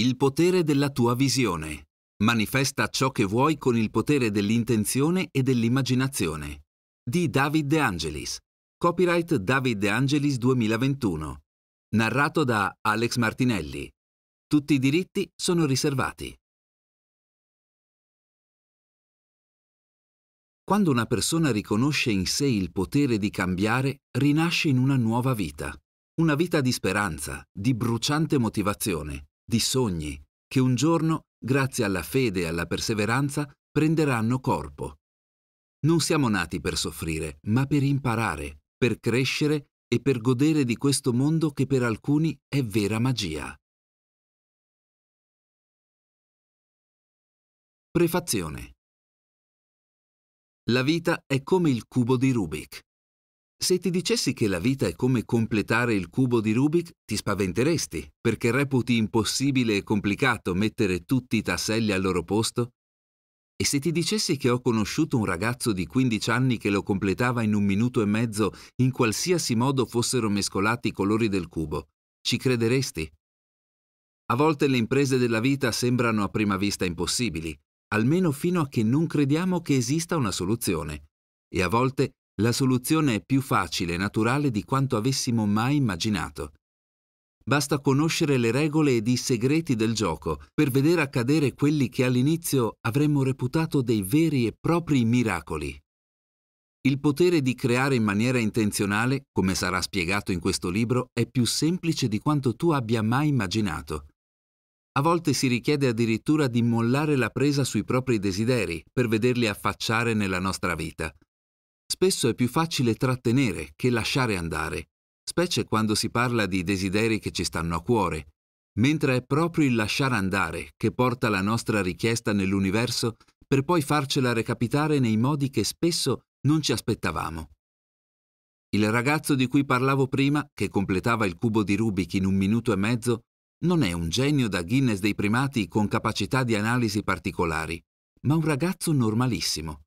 Il potere della tua visione. Manifesta ciò che vuoi con il potere dell'intenzione e dell'immaginazione. Di David De Angelis. Copyright David De Angelis 2021. Narrato da Alex Martinelli. Tutti i diritti sono riservati. Quando una persona riconosce in sé il potere di cambiare, rinasce in una nuova vita. Una vita di speranza, di bruciante motivazione, di sogni che un giorno, grazie alla fede e alla perseveranza, prenderanno corpo. Non siamo nati per soffrire, ma per imparare, per crescere e per godere di questo mondo che per alcuni è vera magia. Prefazione La vita è come il cubo di Rubik. Se ti dicessi che la vita è come completare il cubo di Rubik, ti spaventeresti, perché reputi impossibile e complicato mettere tutti i tasselli al loro posto? E se ti dicessi che ho conosciuto un ragazzo di 15 anni che lo completava in un minuto e mezzo in qualsiasi modo fossero mescolati i colori del cubo, ci crederesti? A volte le imprese della vita sembrano a prima vista impossibili, almeno fino a che non crediamo che esista una soluzione. E a volte la soluzione è più facile e naturale di quanto avessimo mai immaginato. Basta conoscere le regole ed i segreti del gioco per vedere accadere quelli che all'inizio avremmo reputato dei veri e propri miracoli. Il potere di creare in maniera intenzionale, come sarà spiegato in questo libro, è più semplice di quanto tu abbia mai immaginato. A volte si richiede addirittura di mollare la presa sui propri desideri per vederli affacciare nella nostra vita, Spesso è più facile trattenere che lasciare andare, specie quando si parla di desideri che ci stanno a cuore, mentre è proprio il lasciare andare che porta la nostra richiesta nell'universo per poi farcela recapitare nei modi che spesso non ci aspettavamo. Il ragazzo di cui parlavo prima, che completava il cubo di Rubik in un minuto e mezzo, non è un genio da Guinness dei primati con capacità di analisi particolari, ma un ragazzo normalissimo.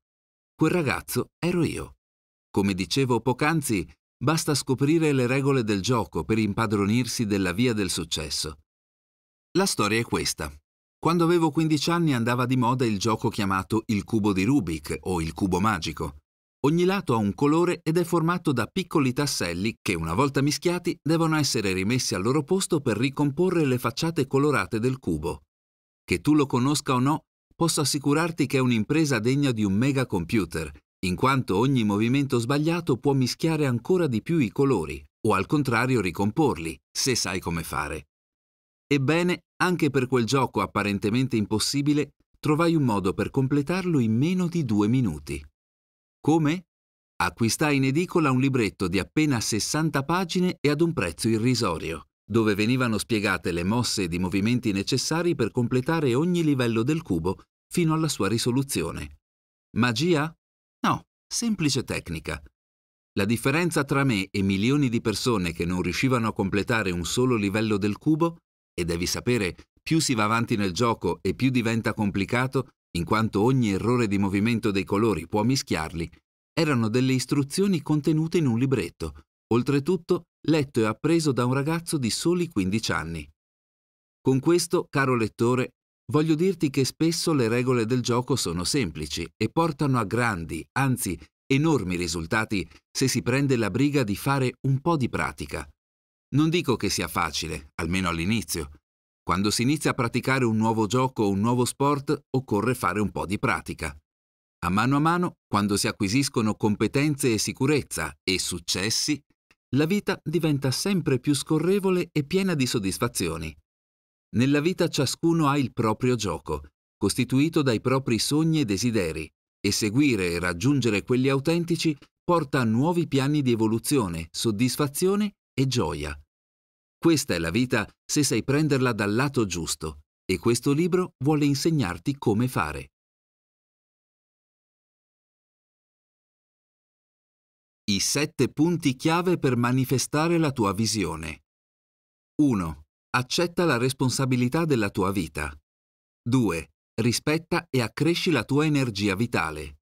Quel ragazzo ero io. Come dicevo poc'anzi, basta scoprire le regole del gioco per impadronirsi della via del successo. La storia è questa. Quando avevo 15 anni andava di moda il gioco chiamato il cubo di Rubik o il cubo magico. Ogni lato ha un colore ed è formato da piccoli tasselli che, una volta mischiati, devono essere rimessi al loro posto per ricomporre le facciate colorate del cubo. Che tu lo conosca o no, posso assicurarti che è un'impresa degna di un mega computer in quanto ogni movimento sbagliato può mischiare ancora di più i colori, o al contrario ricomporli, se sai come fare. Ebbene, anche per quel gioco apparentemente impossibile, trovai un modo per completarlo in meno di due minuti. Come? Acquistai in edicola un libretto di appena 60 pagine e ad un prezzo irrisorio, dove venivano spiegate le mosse ed i movimenti necessari per completare ogni livello del cubo fino alla sua risoluzione. Magia? No, semplice tecnica. La differenza tra me e milioni di persone che non riuscivano a completare un solo livello del cubo, e devi sapere, più si va avanti nel gioco e più diventa complicato, in quanto ogni errore di movimento dei colori può mischiarli, erano delle istruzioni contenute in un libretto, oltretutto letto e appreso da un ragazzo di soli 15 anni. Con questo, caro lettore, Voglio dirti che spesso le regole del gioco sono semplici e portano a grandi, anzi enormi risultati se si prende la briga di fare un po' di pratica. Non dico che sia facile, almeno all'inizio. Quando si inizia a praticare un nuovo gioco o un nuovo sport occorre fare un po' di pratica. A mano a mano, quando si acquisiscono competenze e sicurezza e successi, la vita diventa sempre più scorrevole e piena di soddisfazioni. Nella vita ciascuno ha il proprio gioco, costituito dai propri sogni e desideri, e seguire e raggiungere quelli autentici porta a nuovi piani di evoluzione, soddisfazione e gioia. Questa è la vita se sai prenderla dal lato giusto, e questo libro vuole insegnarti come fare. I sette punti chiave per manifestare la tua visione. 1 accetta la responsabilità della tua vita. 2. Rispetta e accresci la tua energia vitale.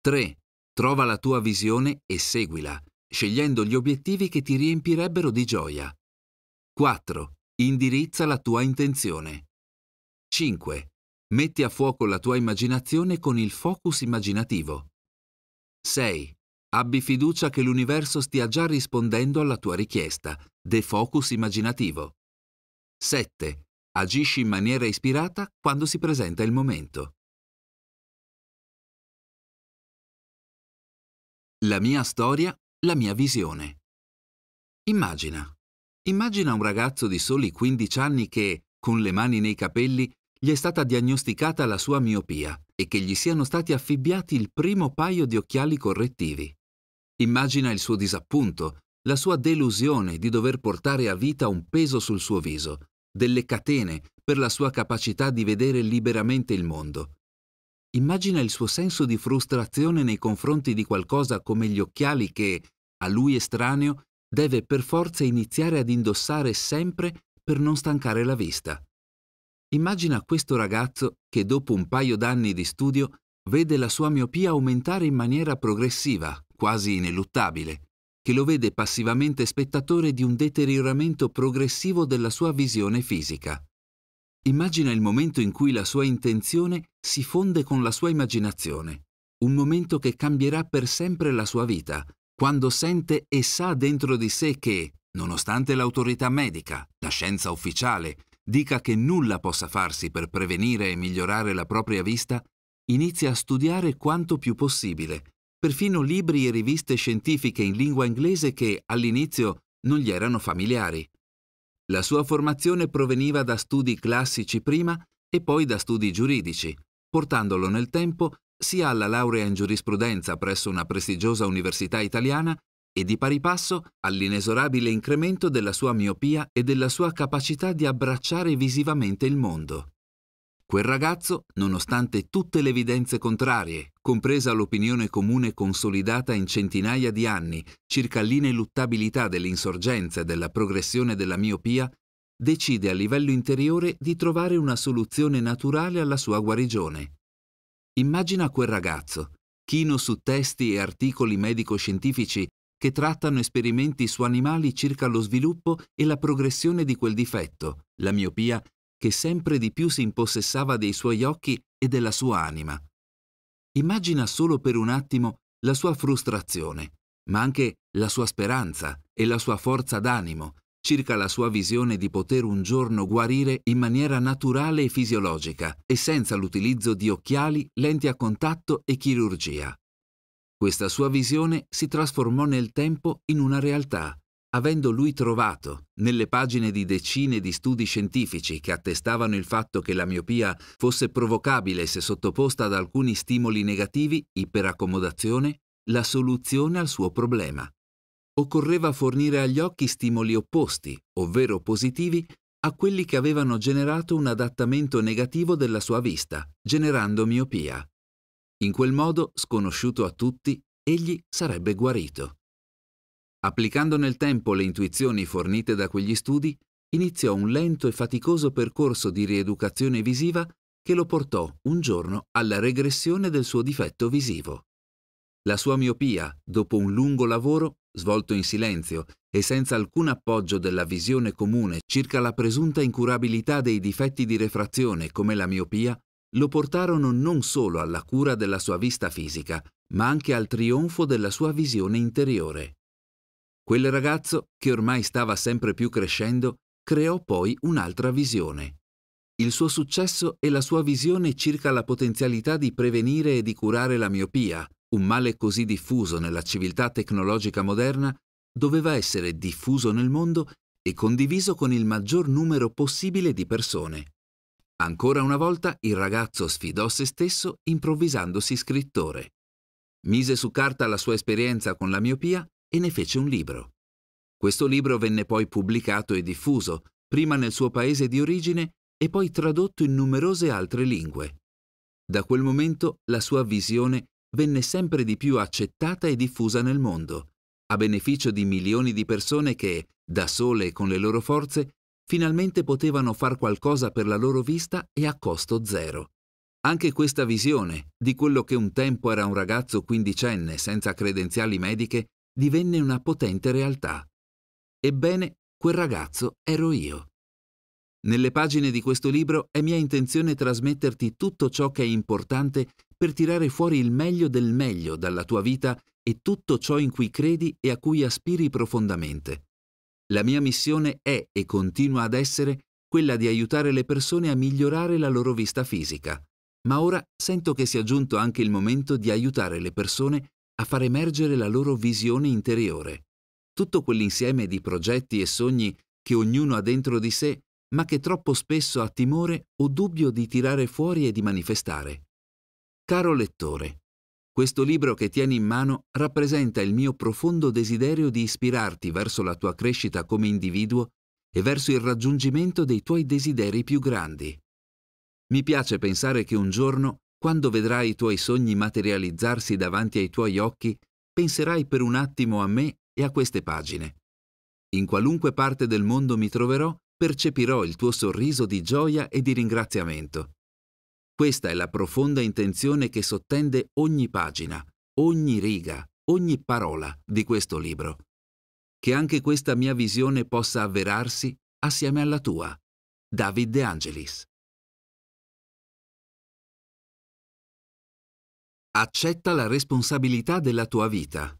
3. Trova la tua visione e seguila, scegliendo gli obiettivi che ti riempirebbero di gioia. 4. Indirizza la tua intenzione. 5. Metti a fuoco la tua immaginazione con il focus immaginativo. 6. Abbi fiducia che l'universo stia già rispondendo alla tua richiesta, defocus immaginativo. 7. Agisci in maniera ispirata quando si presenta il momento. La mia storia, la mia visione. Immagina. Immagina un ragazzo di soli 15 anni che, con le mani nei capelli, gli è stata diagnosticata la sua miopia e che gli siano stati affibbiati il primo paio di occhiali correttivi. Immagina il suo disappunto, la sua delusione di dover portare a vita un peso sul suo viso, delle catene per la sua capacità di vedere liberamente il mondo. Immagina il suo senso di frustrazione nei confronti di qualcosa come gli occhiali che, a lui estraneo, deve per forza iniziare ad indossare sempre per non stancare la vista. Immagina questo ragazzo che dopo un paio d'anni di studio vede la sua miopia aumentare in maniera progressiva, quasi ineluttabile che lo vede passivamente spettatore di un deterioramento progressivo della sua visione fisica. Immagina il momento in cui la sua intenzione si fonde con la sua immaginazione, un momento che cambierà per sempre la sua vita, quando sente e sa dentro di sé che, nonostante l'autorità medica, la scienza ufficiale, dica che nulla possa farsi per prevenire e migliorare la propria vista, inizia a studiare quanto più possibile, perfino libri e riviste scientifiche in lingua inglese che all'inizio non gli erano familiari. La sua formazione proveniva da studi classici prima e poi da studi giuridici, portandolo nel tempo sia alla laurea in giurisprudenza presso una prestigiosa università italiana e di pari passo all'inesorabile incremento della sua miopia e della sua capacità di abbracciare visivamente il mondo. Quel ragazzo, nonostante tutte le evidenze contrarie, compresa l'opinione comune consolidata in centinaia di anni circa l'ineluttabilità dell'insorgenza e della progressione della miopia, decide a livello interiore di trovare una soluzione naturale alla sua guarigione. Immagina quel ragazzo, chino su testi e articoli medico-scientifici che trattano esperimenti su animali circa lo sviluppo e la progressione di quel difetto, la miopia che sempre di più si impossessava dei suoi occhi e della sua anima. Immagina solo per un attimo la sua frustrazione, ma anche la sua speranza e la sua forza d'animo circa la sua visione di poter un giorno guarire in maniera naturale e fisiologica e senza l'utilizzo di occhiali, lenti a contatto e chirurgia. Questa sua visione si trasformò nel tempo in una realtà avendo lui trovato, nelle pagine di decine di studi scientifici che attestavano il fatto che la miopia fosse provocabile se sottoposta ad alcuni stimoli negativi, iperaccomodazione, la soluzione al suo problema. Occorreva fornire agli occhi stimoli opposti, ovvero positivi, a quelli che avevano generato un adattamento negativo della sua vista, generando miopia. In quel modo, sconosciuto a tutti, egli sarebbe guarito. Applicando nel tempo le intuizioni fornite da quegli studi, iniziò un lento e faticoso percorso di rieducazione visiva che lo portò un giorno alla regressione del suo difetto visivo. La sua miopia, dopo un lungo lavoro, svolto in silenzio e senza alcun appoggio della visione comune circa la presunta incurabilità dei difetti di refrazione come la miopia, lo portarono non solo alla cura della sua vista fisica, ma anche al trionfo della sua visione interiore. Quel ragazzo, che ormai stava sempre più crescendo, creò poi un'altra visione. Il suo successo e la sua visione circa la potenzialità di prevenire e di curare la miopia, un male così diffuso nella civiltà tecnologica moderna, doveva essere diffuso nel mondo e condiviso con il maggior numero possibile di persone. Ancora una volta il ragazzo sfidò se stesso improvvisandosi scrittore. Mise su carta la sua esperienza con la miopia e ne fece un libro. Questo libro venne poi pubblicato e diffuso, prima nel suo paese di origine e poi tradotto in numerose altre lingue. Da quel momento la sua visione venne sempre di più accettata e diffusa nel mondo, a beneficio di milioni di persone che, da sole e con le loro forze, finalmente potevano far qualcosa per la loro vista e a costo zero. Anche questa visione di quello che un tempo era un ragazzo quindicenne senza credenziali mediche divenne una potente realtà. Ebbene, quel ragazzo ero io. Nelle pagine di questo libro è mia intenzione trasmetterti tutto ciò che è importante per tirare fuori il meglio del meglio dalla tua vita e tutto ciò in cui credi e a cui aspiri profondamente. La mia missione è e continua ad essere quella di aiutare le persone a migliorare la loro vista fisica, ma ora sento che sia giunto anche il momento di aiutare le persone a far emergere la loro visione interiore, tutto quell'insieme di progetti e sogni che ognuno ha dentro di sé, ma che troppo spesso ha timore o dubbio di tirare fuori e di manifestare. Caro lettore, questo libro che tieni in mano rappresenta il mio profondo desiderio di ispirarti verso la tua crescita come individuo e verso il raggiungimento dei tuoi desideri più grandi. Mi piace pensare che un giorno quando vedrai i tuoi sogni materializzarsi davanti ai tuoi occhi, penserai per un attimo a me e a queste pagine. In qualunque parte del mondo mi troverò, percepirò il tuo sorriso di gioia e di ringraziamento. Questa è la profonda intenzione che sottende ogni pagina, ogni riga, ogni parola di questo libro. Che anche questa mia visione possa avverarsi assieme alla tua. David De Angelis. Accetta la responsabilità della tua vita.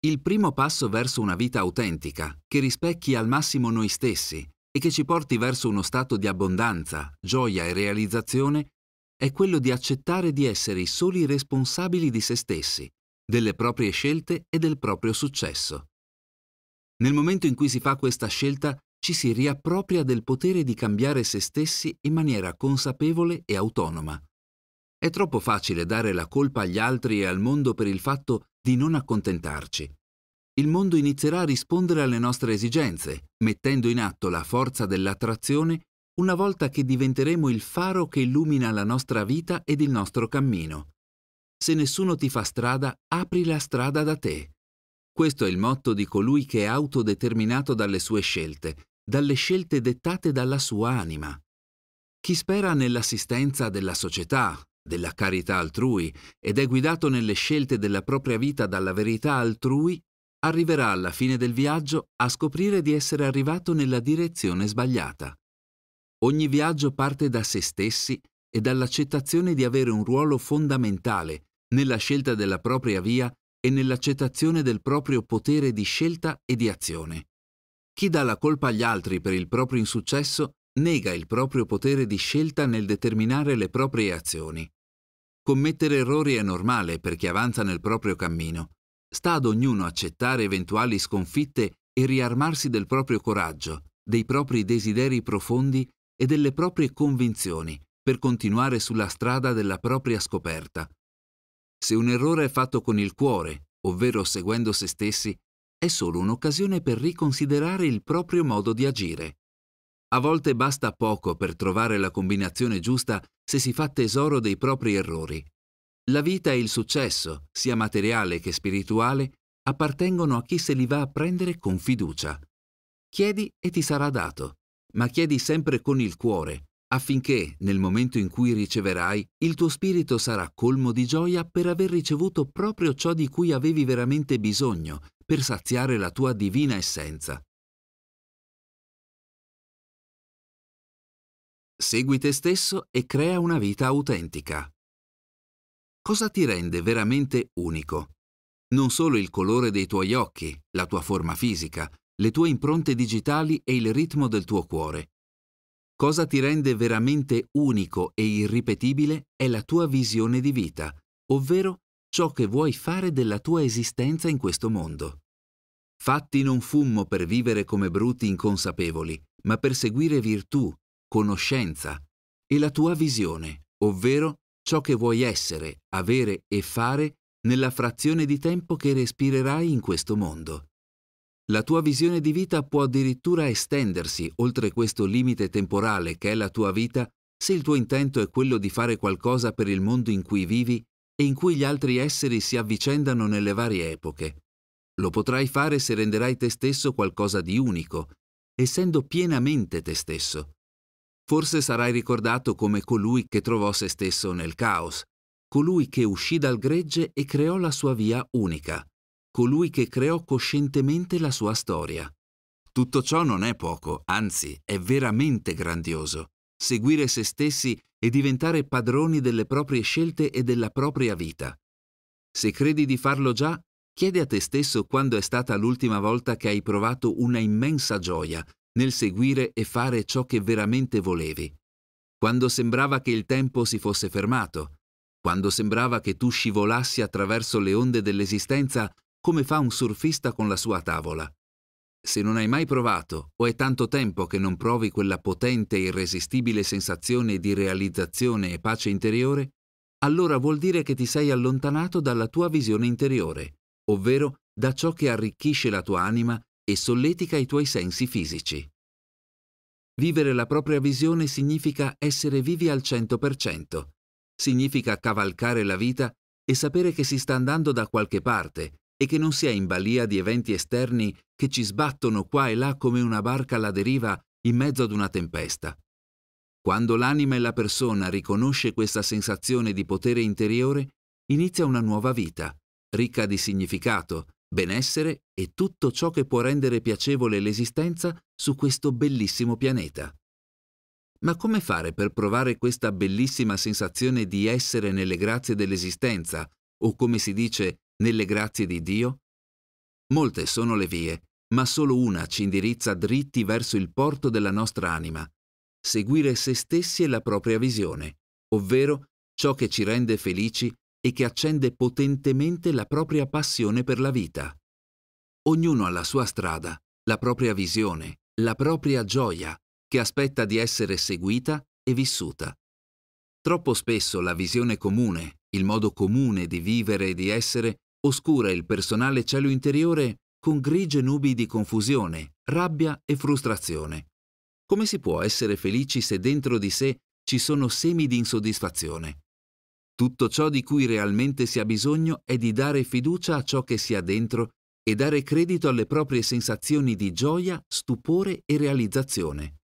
Il primo passo verso una vita autentica, che rispecchi al massimo noi stessi e che ci porti verso uno stato di abbondanza, gioia e realizzazione, è quello di accettare di essere i soli responsabili di se stessi, delle proprie scelte e del proprio successo. Nel momento in cui si fa questa scelta, ci si riappropria del potere di cambiare se stessi in maniera consapevole e autonoma è troppo facile dare la colpa agli altri e al mondo per il fatto di non accontentarci. Il mondo inizierà a rispondere alle nostre esigenze, mettendo in atto la forza dell'attrazione una volta che diventeremo il faro che illumina la nostra vita ed il nostro cammino. Se nessuno ti fa strada, apri la strada da te. Questo è il motto di colui che è autodeterminato dalle sue scelte, dalle scelte dettate dalla sua anima. Chi spera nell'assistenza della società, della carità altrui ed è guidato nelle scelte della propria vita dalla verità altrui, arriverà alla fine del viaggio a scoprire di essere arrivato nella direzione sbagliata. Ogni viaggio parte da se stessi e dall'accettazione di avere un ruolo fondamentale nella scelta della propria via e nell'accettazione del proprio potere di scelta e di azione. Chi dà la colpa agli altri per il proprio insuccesso nega il proprio potere di scelta nel determinare le proprie azioni. Commettere errori è normale per chi avanza nel proprio cammino. Sta ad ognuno accettare eventuali sconfitte e riarmarsi del proprio coraggio, dei propri desideri profondi e delle proprie convinzioni per continuare sulla strada della propria scoperta. Se un errore è fatto con il cuore, ovvero seguendo se stessi, è solo un'occasione per riconsiderare il proprio modo di agire. A volte basta poco per trovare la combinazione giusta se si fa tesoro dei propri errori. La vita e il successo, sia materiale che spirituale, appartengono a chi se li va a prendere con fiducia. Chiedi e ti sarà dato, ma chiedi sempre con il cuore, affinché, nel momento in cui riceverai, il tuo spirito sarà colmo di gioia per aver ricevuto proprio ciò di cui avevi veramente bisogno, per saziare la tua divina essenza. Segui te stesso e crea una vita autentica. Cosa ti rende veramente unico? Non solo il colore dei tuoi occhi, la tua forma fisica, le tue impronte digitali e il ritmo del tuo cuore. Cosa ti rende veramente unico e irripetibile è la tua visione di vita, ovvero ciò che vuoi fare della tua esistenza in questo mondo. Fatti non fummo per vivere come bruti inconsapevoli, ma per seguire virtù, conoscenza e la tua visione, ovvero ciò che vuoi essere, avere e fare nella frazione di tempo che respirerai in questo mondo. La tua visione di vita può addirittura estendersi oltre questo limite temporale che è la tua vita se il tuo intento è quello di fare qualcosa per il mondo in cui vivi e in cui gli altri esseri si avvicendano nelle varie epoche. Lo potrai fare se renderai te stesso qualcosa di unico, essendo pienamente te stesso. Forse sarai ricordato come colui che trovò se stesso nel caos, colui che uscì dal gregge e creò la sua via unica, colui che creò coscientemente la sua storia. Tutto ciò non è poco, anzi è veramente grandioso. Seguire se stessi e diventare padroni delle proprie scelte e della propria vita. Se credi di farlo già, chiedi a te stesso quando è stata l'ultima volta che hai provato una immensa gioia, nel seguire e fare ciò che veramente volevi. Quando sembrava che il tempo si fosse fermato, quando sembrava che tu scivolassi attraverso le onde dell'esistenza come fa un surfista con la sua tavola. Se non hai mai provato o è tanto tempo che non provi quella potente e irresistibile sensazione di realizzazione e pace interiore, allora vuol dire che ti sei allontanato dalla tua visione interiore, ovvero da ciò che arricchisce la tua anima e solletica i tuoi sensi fisici. Vivere la propria visione significa essere vivi al 100%, significa cavalcare la vita e sapere che si sta andando da qualche parte e che non si è in balia di eventi esterni che ci sbattono qua e là come una barca alla deriva in mezzo ad una tempesta. Quando l'anima e la persona riconosce questa sensazione di potere interiore, inizia una nuova vita, ricca di significato, benessere e tutto ciò che può rendere piacevole l'esistenza su questo bellissimo pianeta. Ma come fare per provare questa bellissima sensazione di essere nelle grazie dell'esistenza, o come si dice, nelle grazie di Dio? Molte sono le vie, ma solo una ci indirizza dritti verso il porto della nostra anima, seguire se stessi e la propria visione, ovvero ciò che ci rende felici e che accende potentemente la propria passione per la vita. Ognuno ha la sua strada, la propria visione, la propria gioia, che aspetta di essere seguita e vissuta. Troppo spesso la visione comune, il modo comune di vivere e di essere, oscura il personale cielo interiore con grigie nubi di confusione, rabbia e frustrazione. Come si può essere felici se dentro di sé ci sono semi di insoddisfazione? Tutto ciò di cui realmente si ha bisogno è di dare fiducia a ciò che si ha dentro e dare credito alle proprie sensazioni di gioia, stupore e realizzazione.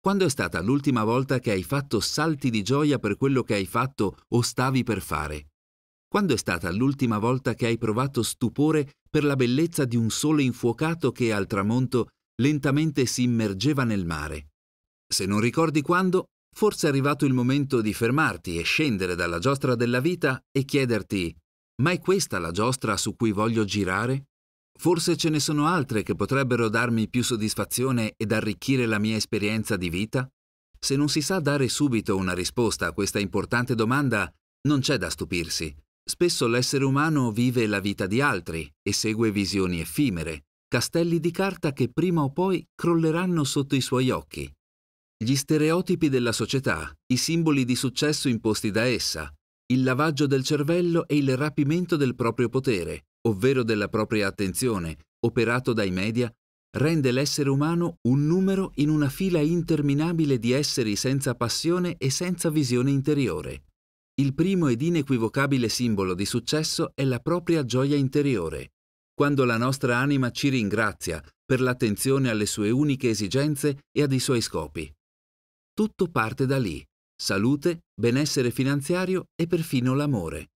Quando è stata l'ultima volta che hai fatto salti di gioia per quello che hai fatto o stavi per fare? Quando è stata l'ultima volta che hai provato stupore per la bellezza di un sole infuocato che al tramonto lentamente si immergeva nel mare? Se non ricordi quando, Forse è arrivato il momento di fermarti e scendere dalla giostra della vita e chiederti, ma è questa la giostra su cui voglio girare? Forse ce ne sono altre che potrebbero darmi più soddisfazione ed arricchire la mia esperienza di vita? Se non si sa dare subito una risposta a questa importante domanda, non c'è da stupirsi. Spesso l'essere umano vive la vita di altri e segue visioni effimere, castelli di carta che prima o poi crolleranno sotto i suoi occhi. Gli stereotipi della società, i simboli di successo imposti da essa, il lavaggio del cervello e il rapimento del proprio potere, ovvero della propria attenzione, operato dai media, rende l'essere umano un numero in una fila interminabile di esseri senza passione e senza visione interiore. Il primo ed inequivocabile simbolo di successo è la propria gioia interiore. Quando la nostra anima ci ringrazia per l'attenzione alle sue uniche esigenze e ad i suoi scopi. Tutto parte da lì, salute, benessere finanziario e perfino l'amore.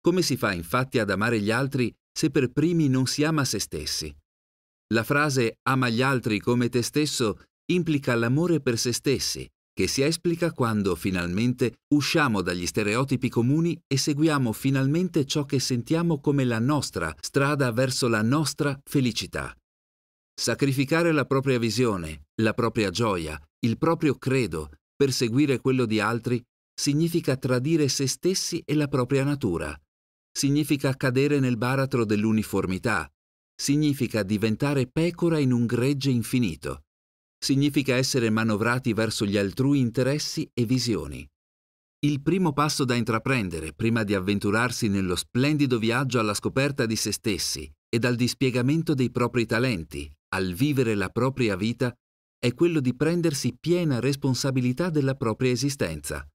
Come si fa infatti ad amare gli altri se per primi non si ama se stessi? La frase ama gli altri come te stesso implica l'amore per se stessi, che si esplica quando finalmente usciamo dagli stereotipi comuni e seguiamo finalmente ciò che sentiamo come la nostra strada verso la nostra felicità sacrificare la propria visione, la propria gioia, il proprio credo per seguire quello di altri significa tradire se stessi e la propria natura, significa cadere nel baratro dell'uniformità, significa diventare pecora in un gregge infinito, significa essere manovrati verso gli altrui interessi e visioni. Il primo passo da intraprendere prima di avventurarsi nello splendido viaggio alla scoperta di se stessi e dal dispiegamento dei propri talenti, al vivere la propria vita è quello di prendersi piena responsabilità della propria esistenza.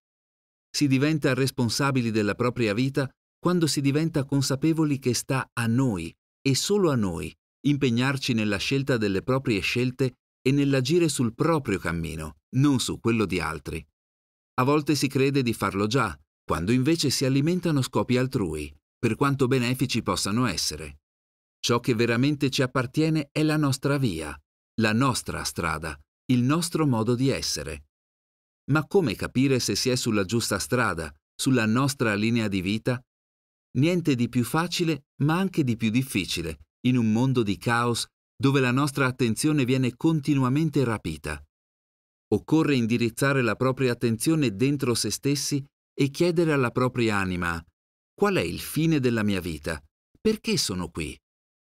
Si diventa responsabili della propria vita quando si diventa consapevoli che sta a noi e solo a noi impegnarci nella scelta delle proprie scelte e nell'agire sul proprio cammino, non su quello di altri. A volte si crede di farlo già, quando invece si alimentano scopi altrui, per quanto benefici possano essere. Ciò che veramente ci appartiene è la nostra via, la nostra strada, il nostro modo di essere. Ma come capire se si è sulla giusta strada, sulla nostra linea di vita? Niente di più facile, ma anche di più difficile, in un mondo di caos dove la nostra attenzione viene continuamente rapita. Occorre indirizzare la propria attenzione dentro se stessi e chiedere alla propria anima, qual è il fine della mia vita? Perché sono qui?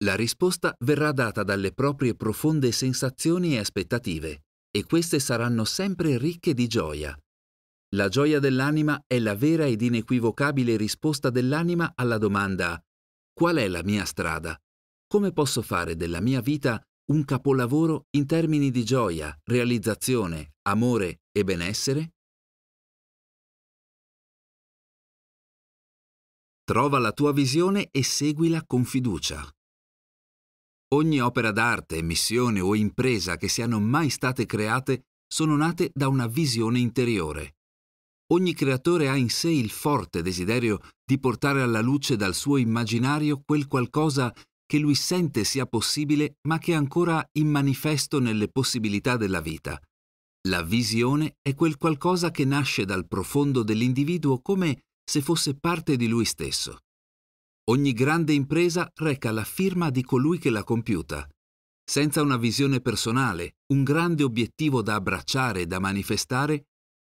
La risposta verrà data dalle proprie profonde sensazioni e aspettative, e queste saranno sempre ricche di gioia. La gioia dell'anima è la vera ed inequivocabile risposta dell'anima alla domanda Qual è la mia strada? Come posso fare della mia vita un capolavoro in termini di gioia, realizzazione, amore e benessere? Trova la tua visione e seguila con fiducia. Ogni opera d'arte, missione o impresa che siano mai state create sono nate da una visione interiore. Ogni creatore ha in sé il forte desiderio di portare alla luce dal suo immaginario quel qualcosa che lui sente sia possibile ma che è ancora immanifesto nelle possibilità della vita. La visione è quel qualcosa che nasce dal profondo dell'individuo come se fosse parte di lui stesso. Ogni grande impresa reca la firma di colui che l'ha compiuta. Senza una visione personale, un grande obiettivo da abbracciare e da manifestare,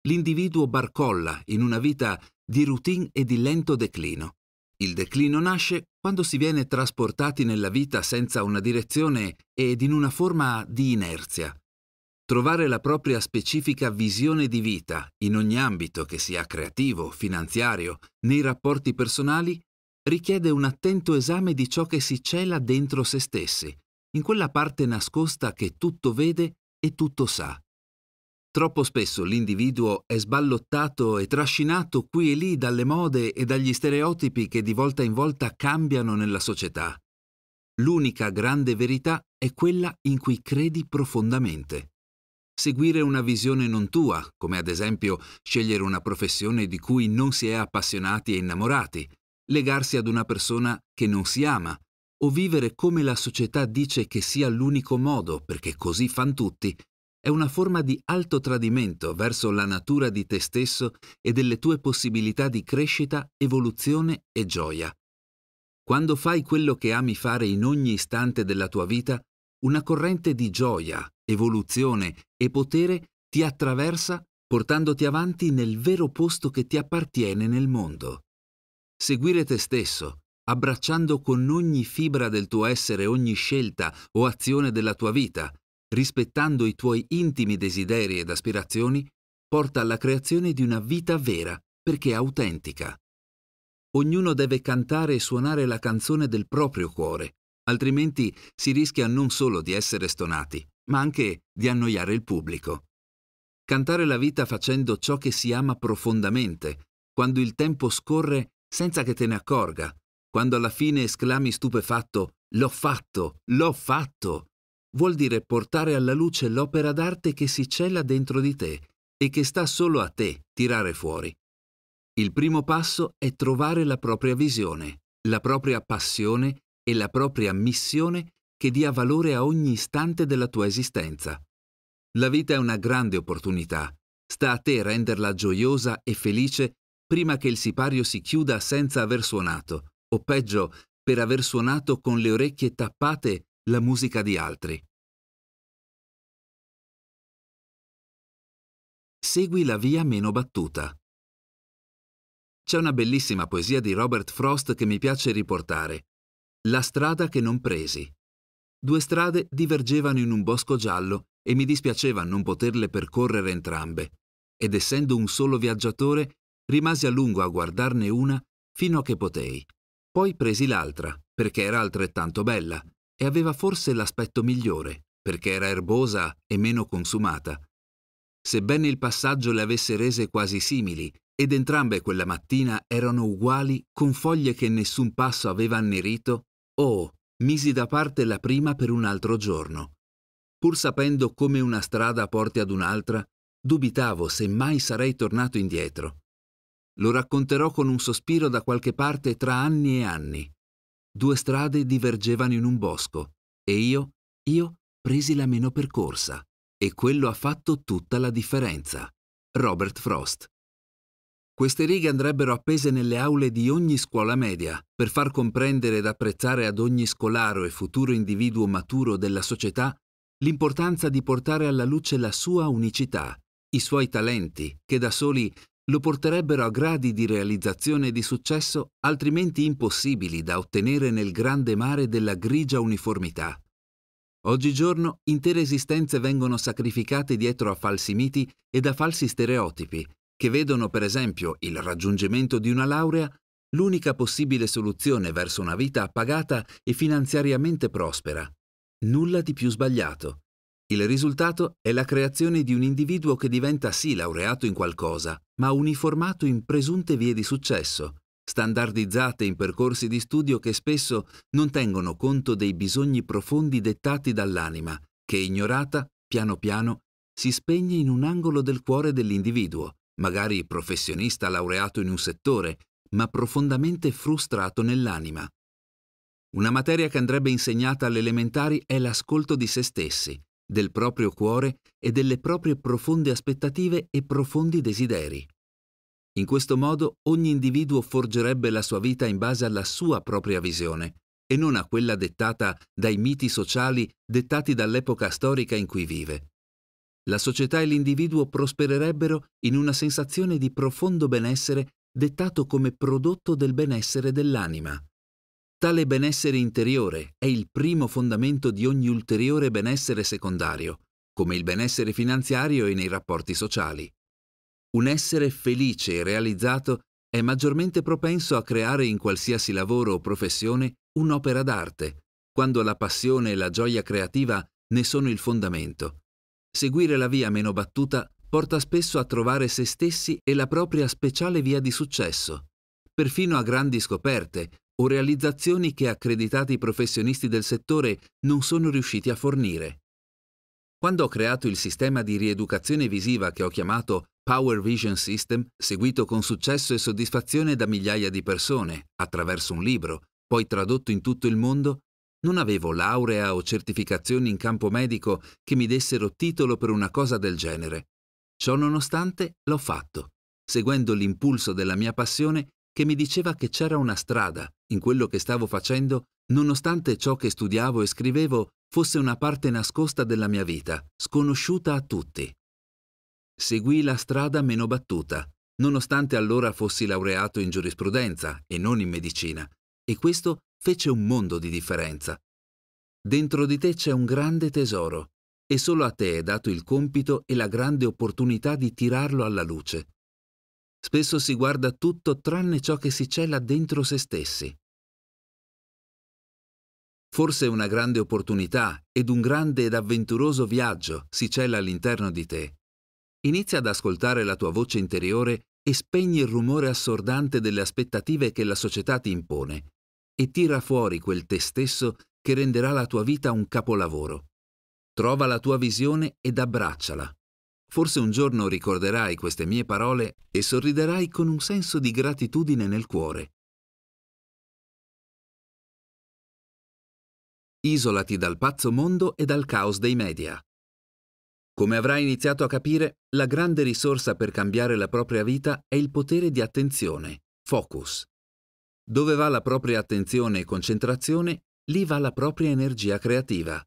l'individuo barcolla in una vita di routine e di lento declino. Il declino nasce quando si viene trasportati nella vita senza una direzione ed in una forma di inerzia. Trovare la propria specifica visione di vita in ogni ambito, che sia creativo, finanziario, nei rapporti personali, richiede un attento esame di ciò che si cela dentro se stessi, in quella parte nascosta che tutto vede e tutto sa. Troppo spesso l'individuo è sballottato e trascinato qui e lì dalle mode e dagli stereotipi che di volta in volta cambiano nella società. L'unica grande verità è quella in cui credi profondamente. Seguire una visione non tua, come ad esempio scegliere una professione di cui non si è appassionati e innamorati, legarsi ad una persona che non si ama, o vivere come la società dice che sia l'unico modo, perché così fan tutti, è una forma di alto tradimento verso la natura di te stesso e delle tue possibilità di crescita, evoluzione e gioia. Quando fai quello che ami fare in ogni istante della tua vita, una corrente di gioia, evoluzione e potere ti attraversa portandoti avanti nel vero posto che ti appartiene nel mondo. Seguire te stesso, abbracciando con ogni fibra del tuo essere ogni scelta o azione della tua vita, rispettando i tuoi intimi desideri ed aspirazioni, porta alla creazione di una vita vera perché autentica. Ognuno deve cantare e suonare la canzone del proprio cuore, altrimenti si rischia non solo di essere stonati, ma anche di annoiare il pubblico. Cantare la vita facendo ciò che si ama profondamente, quando il tempo scorre senza che te ne accorga, quando alla fine esclami stupefatto L'ho fatto, l'ho fatto, vuol dire portare alla luce l'opera d'arte che si cela dentro di te e che sta solo a te tirare fuori. Il primo passo è trovare la propria visione, la propria passione e la propria missione che dia valore a ogni istante della tua esistenza. La vita è una grande opportunità. Sta a te renderla gioiosa e felice prima che il sipario si chiuda senza aver suonato, o peggio, per aver suonato con le orecchie tappate la musica di altri. Segui la via meno battuta. C'è una bellissima poesia di Robert Frost che mi piace riportare. La strada che non presi. Due strade divergevano in un bosco giallo e mi dispiaceva non poterle percorrere entrambe, ed essendo un solo viaggiatore Rimasi a lungo a guardarne una fino a che potei. Poi presi l'altra, perché era altrettanto bella, e aveva forse l'aspetto migliore, perché era erbosa e meno consumata. Sebbene il passaggio le avesse rese quasi simili, ed entrambe quella mattina erano uguali con foglie che nessun passo aveva annerito, oh, misi da parte la prima per un altro giorno. Pur sapendo come una strada porti ad un'altra, dubitavo se mai sarei tornato indietro. Lo racconterò con un sospiro da qualche parte tra anni e anni. Due strade divergevano in un bosco e io, io presi la meno percorsa e quello ha fatto tutta la differenza. Robert Frost. Queste righe andrebbero appese nelle aule di ogni scuola media per far comprendere ed apprezzare ad ogni scolaro e futuro individuo maturo della società l'importanza di portare alla luce la sua unicità, i suoi talenti, che da soli lo porterebbero a gradi di realizzazione e di successo altrimenti impossibili da ottenere nel grande mare della grigia uniformità. Oggigiorno intere esistenze vengono sacrificate dietro a falsi miti e a falsi stereotipi, che vedono per esempio il raggiungimento di una laurea l'unica possibile soluzione verso una vita appagata e finanziariamente prospera. Nulla di più sbagliato. Il risultato è la creazione di un individuo che diventa sì laureato in qualcosa, ma uniformato in presunte vie di successo, standardizzate in percorsi di studio che spesso non tengono conto dei bisogni profondi dettati dall'anima, che ignorata, piano piano, si spegne in un angolo del cuore dell'individuo, magari professionista laureato in un settore, ma profondamente frustrato nell'anima. Una materia che andrebbe insegnata alle elementari è l'ascolto di se stessi, del proprio cuore e delle proprie profonde aspettative e profondi desideri. In questo modo ogni individuo forgerebbe la sua vita in base alla sua propria visione e non a quella dettata dai miti sociali dettati dall'epoca storica in cui vive. La società e l'individuo prospererebbero in una sensazione di profondo benessere dettato come prodotto del benessere dell'anima. Tale benessere interiore è il primo fondamento di ogni ulteriore benessere secondario, come il benessere finanziario e nei rapporti sociali. Un essere felice e realizzato è maggiormente propenso a creare in qualsiasi lavoro o professione un'opera d'arte, quando la passione e la gioia creativa ne sono il fondamento. Seguire la via meno battuta porta spesso a trovare se stessi e la propria speciale via di successo, perfino a grandi scoperte o realizzazioni che accreditati professionisti del settore non sono riusciti a fornire. Quando ho creato il sistema di rieducazione visiva che ho chiamato Power Vision System, seguito con successo e soddisfazione da migliaia di persone, attraverso un libro, poi tradotto in tutto il mondo, non avevo laurea o certificazioni in campo medico che mi dessero titolo per una cosa del genere. Ciò nonostante l'ho fatto, seguendo l'impulso della mia passione che mi diceva che c'era una strada in quello che stavo facendo, nonostante ciò che studiavo e scrivevo fosse una parte nascosta della mia vita, sconosciuta a tutti. Seguì la strada meno battuta, nonostante allora fossi laureato in giurisprudenza e non in medicina, e questo fece un mondo di differenza. Dentro di te c'è un grande tesoro, e solo a te è dato il compito e la grande opportunità di tirarlo alla luce, Spesso si guarda tutto tranne ciò che si cela dentro se stessi. Forse una grande opportunità ed un grande ed avventuroso viaggio si cela all'interno di te. Inizia ad ascoltare la tua voce interiore e spegni il rumore assordante delle aspettative che la società ti impone e tira fuori quel te stesso che renderà la tua vita un capolavoro. Trova la tua visione ed abbracciala. Forse un giorno ricorderai queste mie parole e sorriderai con un senso di gratitudine nel cuore. Isolati dal pazzo mondo e dal caos dei media. Come avrai iniziato a capire, la grande risorsa per cambiare la propria vita è il potere di attenzione, focus. Dove va la propria attenzione e concentrazione, lì va la propria energia creativa.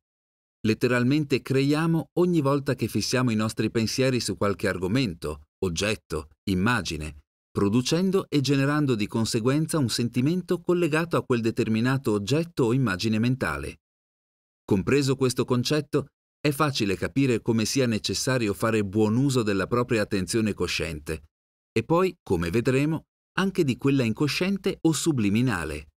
Letteralmente creiamo ogni volta che fissiamo i nostri pensieri su qualche argomento, oggetto, immagine, producendo e generando di conseguenza un sentimento collegato a quel determinato oggetto o immagine mentale. Compreso questo concetto, è facile capire come sia necessario fare buon uso della propria attenzione cosciente e poi, come vedremo, anche di quella incosciente o subliminale.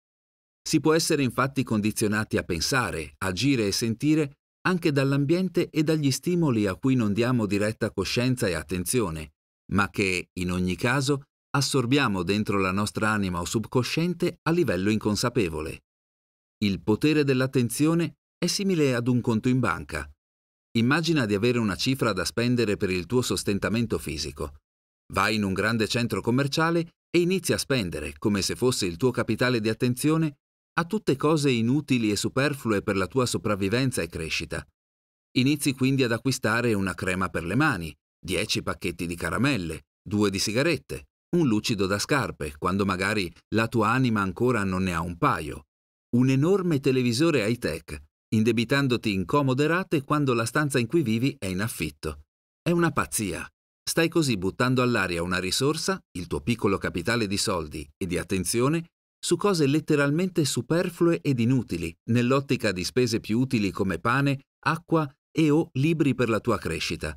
Si può essere infatti condizionati a pensare, agire e sentire anche dall'ambiente e dagli stimoli a cui non diamo diretta coscienza e attenzione, ma che, in ogni caso, assorbiamo dentro la nostra anima o subconsciente a livello inconsapevole. Il potere dell'attenzione è simile ad un conto in banca. Immagina di avere una cifra da spendere per il tuo sostentamento fisico. Vai in un grande centro commerciale e inizi a spendere, come se fosse il tuo capitale di attenzione, a tutte cose inutili e superflue per la tua sopravvivenza e crescita. Inizi quindi ad acquistare una crema per le mani, 10 pacchetti di caramelle, 2 di sigarette, un lucido da scarpe, quando magari la tua anima ancora non ne ha un paio, un enorme televisore high-tech, indebitandoti in comode rate quando la stanza in cui vivi è in affitto. È una pazzia. Stai così buttando all'aria una risorsa, il tuo piccolo capitale di soldi e di attenzione, su cose letteralmente superflue ed inutili, nell'ottica di spese più utili come pane, acqua e o libri per la tua crescita.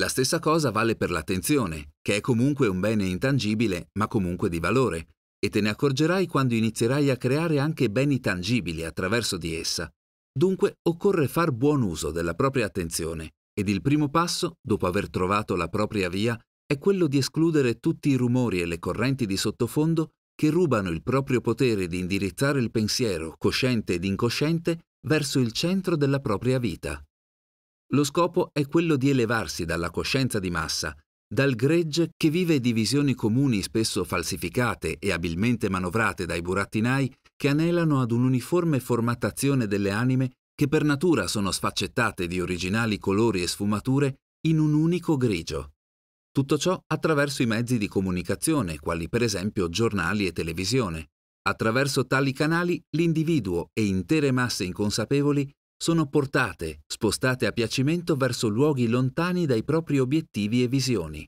La stessa cosa vale per l'attenzione, che è comunque un bene intangibile, ma comunque di valore, e te ne accorgerai quando inizierai a creare anche beni tangibili attraverso di essa. Dunque occorre far buon uso della propria attenzione, ed il primo passo, dopo aver trovato la propria via, è quello di escludere tutti i rumori e le correnti di sottofondo che rubano il proprio potere di indirizzare il pensiero, cosciente ed incosciente, verso il centro della propria vita. Lo scopo è quello di elevarsi dalla coscienza di massa, dal gregge che vive di visioni comuni spesso falsificate e abilmente manovrate dai burattinai che anelano ad un'uniforme formattazione delle anime che per natura sono sfaccettate di originali colori e sfumature in un unico grigio. Tutto ciò attraverso i mezzi di comunicazione, quali per esempio giornali e televisione. Attraverso tali canali l'individuo e intere masse inconsapevoli sono portate, spostate a piacimento verso luoghi lontani dai propri obiettivi e visioni.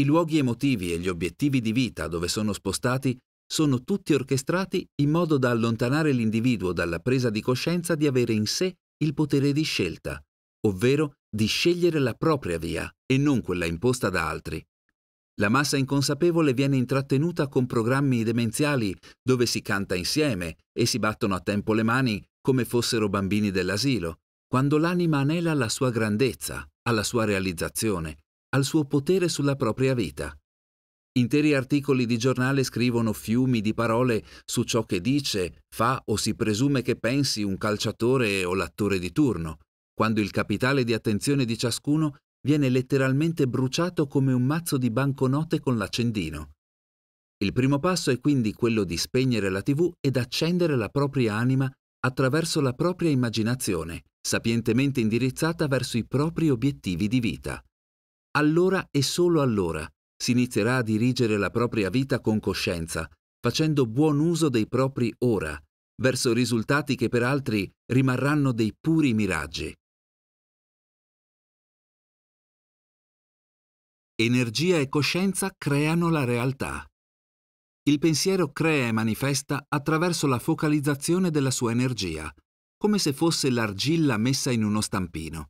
I luoghi emotivi e gli obiettivi di vita dove sono spostati sono tutti orchestrati in modo da allontanare l'individuo dalla presa di coscienza di avere in sé il potere di scelta, ovvero di scegliere la propria via e non quella imposta da altri. La massa inconsapevole viene intrattenuta con programmi demenziali dove si canta insieme e si battono a tempo le mani come fossero bambini dell'asilo, quando l'anima anela alla sua grandezza, alla sua realizzazione, al suo potere sulla propria vita. Interi articoli di giornale scrivono fiumi di parole su ciò che dice, fa o si presume che pensi un calciatore o l'attore di turno, quando il capitale di attenzione di ciascuno viene letteralmente bruciato come un mazzo di banconote con l'accendino. Il primo passo è quindi quello di spegnere la tv ed accendere la propria anima attraverso la propria immaginazione, sapientemente indirizzata verso i propri obiettivi di vita. Allora e solo allora si inizierà a dirigere la propria vita con coscienza, facendo buon uso dei propri ora, verso risultati che per altri rimarranno dei puri miraggi. Energia e coscienza creano la realtà. Il pensiero crea e manifesta attraverso la focalizzazione della sua energia, come se fosse l'argilla messa in uno stampino.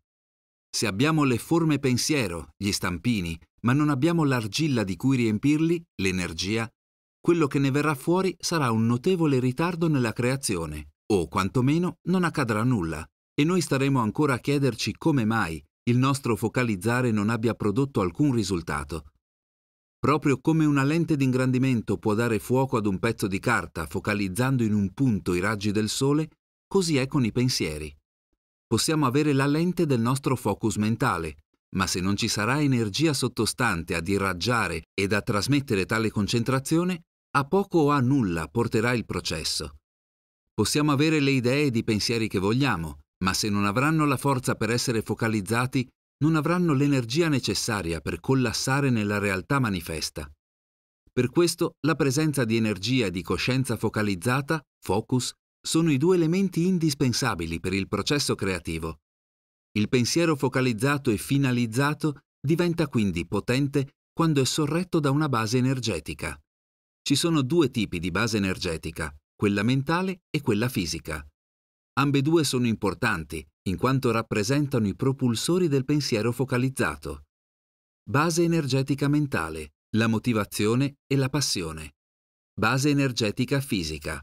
Se abbiamo le forme pensiero, gli stampini, ma non abbiamo l'argilla di cui riempirli, l'energia, quello che ne verrà fuori sarà un notevole ritardo nella creazione, o quantomeno non accadrà nulla, e noi staremo ancora a chiederci come mai, il nostro focalizzare non abbia prodotto alcun risultato. Proprio come una lente d'ingrandimento può dare fuoco ad un pezzo di carta focalizzando in un punto i raggi del sole, così è con i pensieri. Possiamo avere la lente del nostro focus mentale, ma se non ci sarà energia sottostante ad irraggiare ed a trasmettere tale concentrazione, a poco o a nulla porterà il processo. Possiamo avere le idee di pensieri che vogliamo, ma se non avranno la forza per essere focalizzati, non avranno l'energia necessaria per collassare nella realtà manifesta. Per questo la presenza di energia e di coscienza focalizzata, focus, sono i due elementi indispensabili per il processo creativo. Il pensiero focalizzato e finalizzato diventa quindi potente quando è sorretto da una base energetica. Ci sono due tipi di base energetica, quella mentale e quella fisica. Ambedue sono importanti, in quanto rappresentano i propulsori del pensiero focalizzato. Base energetica mentale, la motivazione e la passione. Base energetica fisica,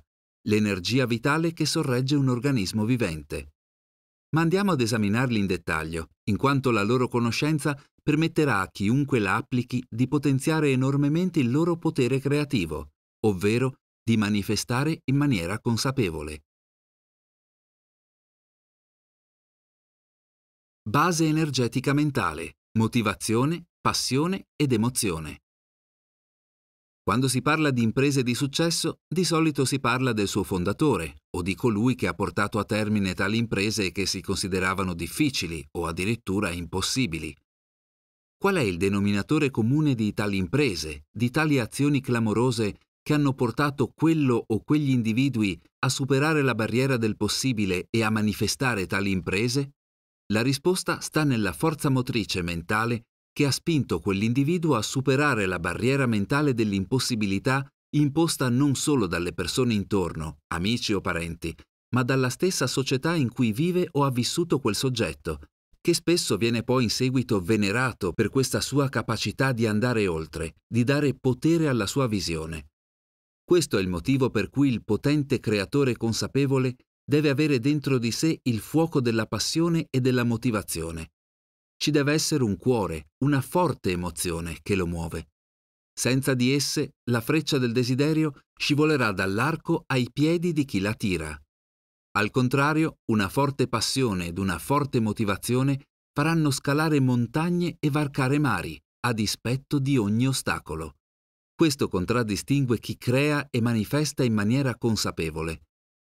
l'energia vitale che sorregge un organismo vivente. Ma andiamo ad esaminarli in dettaglio, in quanto la loro conoscenza permetterà a chiunque la applichi di potenziare enormemente il loro potere creativo, ovvero di manifestare in maniera consapevole. Base energetica mentale, motivazione, passione ed emozione. Quando si parla di imprese di successo, di solito si parla del suo fondatore o di colui che ha portato a termine tali imprese che si consideravano difficili o addirittura impossibili. Qual è il denominatore comune di tali imprese, di tali azioni clamorose che hanno portato quello o quegli individui a superare la barriera del possibile e a manifestare tali imprese? La risposta sta nella forza motrice mentale che ha spinto quell'individuo a superare la barriera mentale dell'impossibilità imposta non solo dalle persone intorno, amici o parenti, ma dalla stessa società in cui vive o ha vissuto quel soggetto, che spesso viene poi in seguito venerato per questa sua capacità di andare oltre, di dare potere alla sua visione. Questo è il motivo per cui il potente creatore consapevole deve avere dentro di sé il fuoco della passione e della motivazione. Ci deve essere un cuore, una forte emozione che lo muove. Senza di esse, la freccia del desiderio scivolerà dall'arco ai piedi di chi la tira. Al contrario, una forte passione ed una forte motivazione faranno scalare montagne e varcare mari, a dispetto di ogni ostacolo. Questo contraddistingue chi crea e manifesta in maniera consapevole.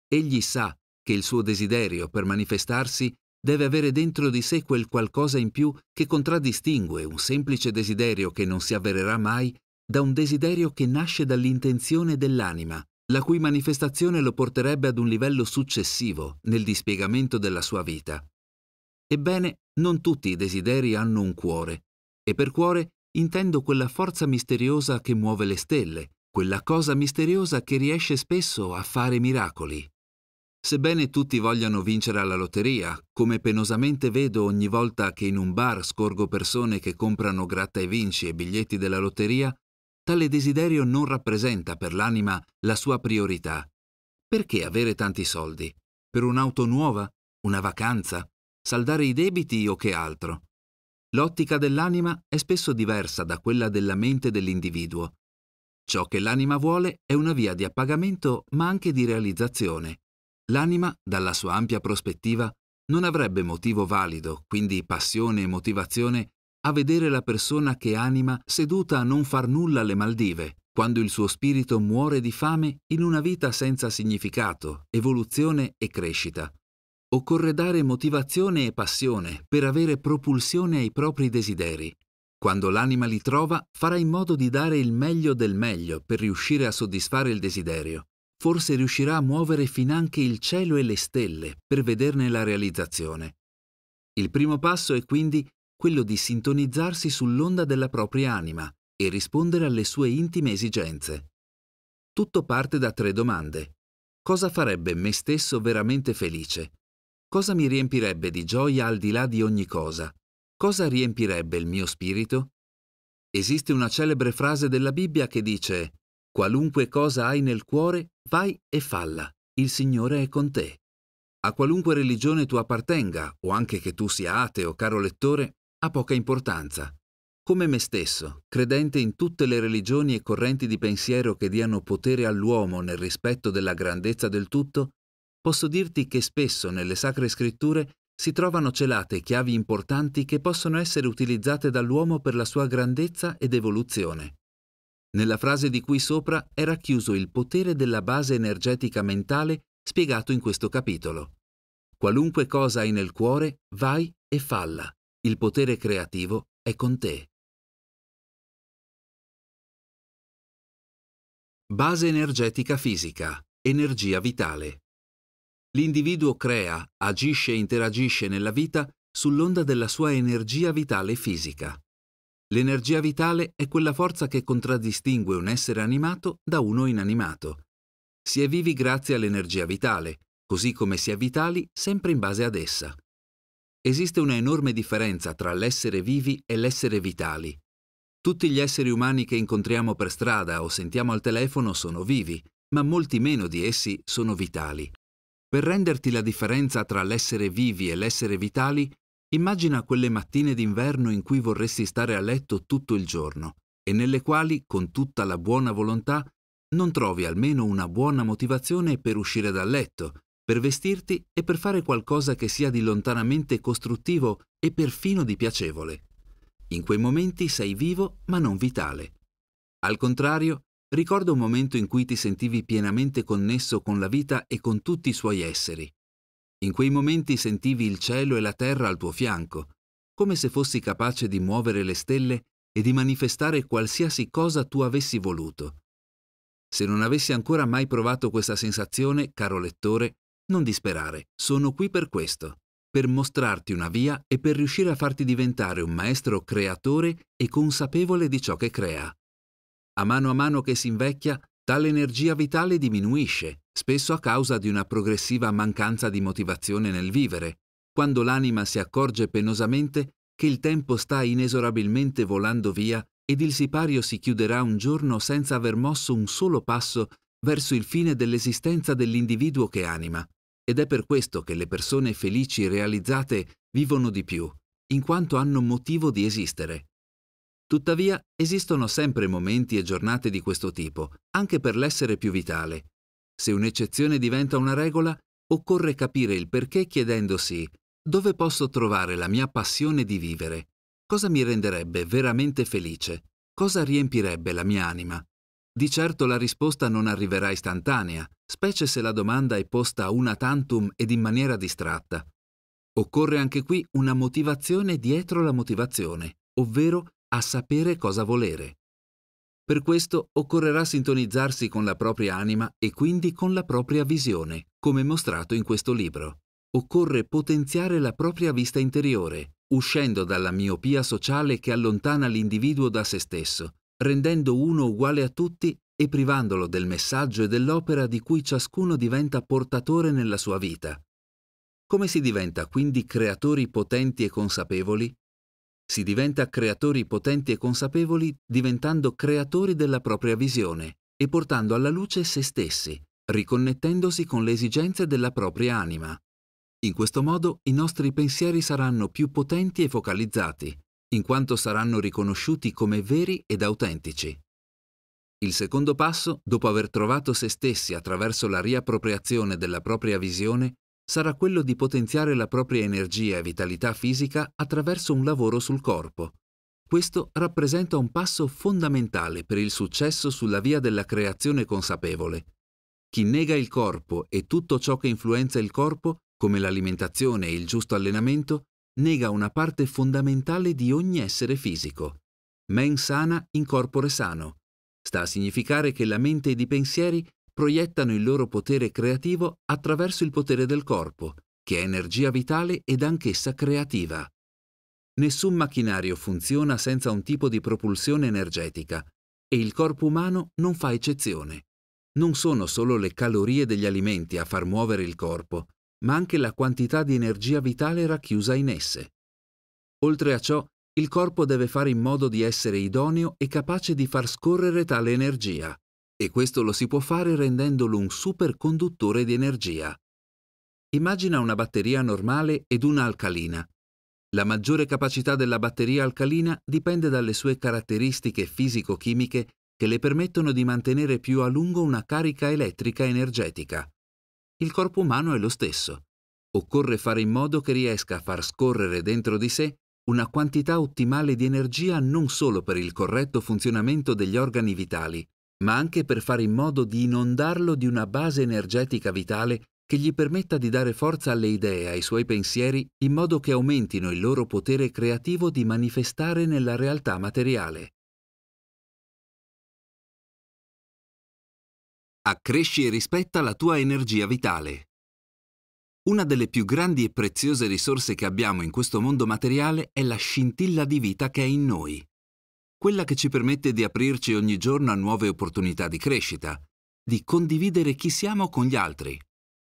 Egli sa che il suo desiderio per manifestarsi deve avere dentro di sé quel qualcosa in più che contraddistingue un semplice desiderio che non si avvererà mai da un desiderio che nasce dall'intenzione dell'anima, la cui manifestazione lo porterebbe ad un livello successivo nel dispiegamento della sua vita. Ebbene, non tutti i desideri hanno un cuore, e per cuore intendo quella forza misteriosa che muove le stelle, quella cosa misteriosa che riesce spesso a fare miracoli, Sebbene tutti vogliano vincere alla lotteria, come penosamente vedo ogni volta che in un bar scorgo persone che comprano gratta e vinci e biglietti della lotteria, tale desiderio non rappresenta per l'anima la sua priorità. Perché avere tanti soldi? Per un'auto nuova? Una vacanza? Saldare i debiti o che altro? L'ottica dell'anima è spesso diversa da quella della mente dell'individuo. Ciò che l'anima vuole è una via di appagamento ma anche di realizzazione L'anima, dalla sua ampia prospettiva, non avrebbe motivo valido, quindi passione e motivazione, a vedere la persona che anima seduta a non far nulla alle Maldive, quando il suo spirito muore di fame in una vita senza significato, evoluzione e crescita. Occorre dare motivazione e passione per avere propulsione ai propri desideri. Quando l'anima li trova, farà in modo di dare il meglio del meglio per riuscire a soddisfare il desiderio forse riuscirà a muovere finanche il cielo e le stelle per vederne la realizzazione. Il primo passo è quindi quello di sintonizzarsi sull'onda della propria anima e rispondere alle sue intime esigenze. Tutto parte da tre domande. Cosa farebbe me stesso veramente felice? Cosa mi riempirebbe di gioia al di là di ogni cosa? Cosa riempirebbe il mio spirito? Esiste una celebre frase della Bibbia che dice Qualunque cosa hai nel cuore, vai e falla. Il Signore è con te. A qualunque religione tu appartenga, o anche che tu sia ateo, caro lettore, ha poca importanza. Come me stesso, credente in tutte le religioni e correnti di pensiero che diano potere all'uomo nel rispetto della grandezza del tutto, posso dirti che spesso nelle sacre scritture si trovano celate chiavi importanti che possono essere utilizzate dall'uomo per la sua grandezza ed evoluzione. Nella frase di qui sopra è racchiuso il potere della base energetica mentale spiegato in questo capitolo. Qualunque cosa hai nel cuore, vai e falla. Il potere creativo è con te. Base energetica fisica, energia vitale. L'individuo crea, agisce e interagisce nella vita sull'onda della sua energia vitale fisica. L'energia vitale è quella forza che contraddistingue un essere animato da uno inanimato. Si è vivi grazie all'energia vitale, così come si è vitali sempre in base ad essa. Esiste una enorme differenza tra l'essere vivi e l'essere vitali. Tutti gli esseri umani che incontriamo per strada o sentiamo al telefono sono vivi, ma molti meno di essi sono vitali. Per renderti la differenza tra l'essere vivi e l'essere vitali, Immagina quelle mattine d'inverno in cui vorresti stare a letto tutto il giorno e nelle quali, con tutta la buona volontà, non trovi almeno una buona motivazione per uscire dal letto, per vestirti e per fare qualcosa che sia di lontanamente costruttivo e perfino di piacevole. In quei momenti sei vivo ma non vitale. Al contrario, ricorda un momento in cui ti sentivi pienamente connesso con la vita e con tutti i suoi esseri. In quei momenti sentivi il cielo e la terra al tuo fianco, come se fossi capace di muovere le stelle e di manifestare qualsiasi cosa tu avessi voluto. Se non avessi ancora mai provato questa sensazione, caro lettore, non disperare, sono qui per questo, per mostrarti una via e per riuscire a farti diventare un maestro creatore e consapevole di ciò che crea. A mano a mano che si invecchia, tale energia vitale diminuisce spesso a causa di una progressiva mancanza di motivazione nel vivere, quando l'anima si accorge penosamente che il tempo sta inesorabilmente volando via ed il sipario si chiuderà un giorno senza aver mosso un solo passo verso il fine dell'esistenza dell'individuo che anima. Ed è per questo che le persone felici realizzate vivono di più, in quanto hanno motivo di esistere. Tuttavia, esistono sempre momenti e giornate di questo tipo, anche per l'essere più vitale, se un'eccezione diventa una regola, occorre capire il perché chiedendosi dove posso trovare la mia passione di vivere, cosa mi renderebbe veramente felice, cosa riempirebbe la mia anima. Di certo la risposta non arriverà istantanea, specie se la domanda è posta una tantum ed in maniera distratta. Occorre anche qui una motivazione dietro la motivazione, ovvero a sapere cosa volere. Per questo occorrerà sintonizzarsi con la propria anima e quindi con la propria visione, come mostrato in questo libro. Occorre potenziare la propria vista interiore, uscendo dalla miopia sociale che allontana l'individuo da se stesso, rendendo uno uguale a tutti e privandolo del messaggio e dell'opera di cui ciascuno diventa portatore nella sua vita. Come si diventa quindi creatori potenti e consapevoli? Si diventa creatori potenti e consapevoli diventando creatori della propria visione e portando alla luce se stessi, riconnettendosi con le esigenze della propria anima. In questo modo i nostri pensieri saranno più potenti e focalizzati, in quanto saranno riconosciuti come veri ed autentici. Il secondo passo, dopo aver trovato se stessi attraverso la riappropriazione della propria visione, sarà quello di potenziare la propria energia e vitalità fisica attraverso un lavoro sul corpo. Questo rappresenta un passo fondamentale per il successo sulla via della creazione consapevole. Chi nega il corpo e tutto ciò che influenza il corpo, come l'alimentazione e il giusto allenamento, nega una parte fondamentale di ogni essere fisico. Mens sana in corpore sano. Sta a significare che la mente ed i pensieri proiettano il loro potere creativo attraverso il potere del corpo, che è energia vitale ed anch'essa creativa. Nessun macchinario funziona senza un tipo di propulsione energetica e il corpo umano non fa eccezione. Non sono solo le calorie degli alimenti a far muovere il corpo, ma anche la quantità di energia vitale racchiusa in esse. Oltre a ciò, il corpo deve fare in modo di essere idoneo e capace di far scorrere tale energia, e questo lo si può fare rendendolo un superconduttore di energia. Immagina una batteria normale ed una alcalina. La maggiore capacità della batteria alcalina dipende dalle sue caratteristiche fisico-chimiche che le permettono di mantenere più a lungo una carica elettrica energetica. Il corpo umano è lo stesso. Occorre fare in modo che riesca a far scorrere dentro di sé una quantità ottimale di energia non solo per il corretto funzionamento degli organi vitali, ma anche per fare in modo di inondarlo di una base energetica vitale che gli permetta di dare forza alle idee, ai suoi pensieri, in modo che aumentino il loro potere creativo di manifestare nella realtà materiale. Accresci e rispetta la tua energia vitale. Una delle più grandi e preziose risorse che abbiamo in questo mondo materiale è la scintilla di vita che è in noi quella che ci permette di aprirci ogni giorno a nuove opportunità di crescita, di condividere chi siamo con gli altri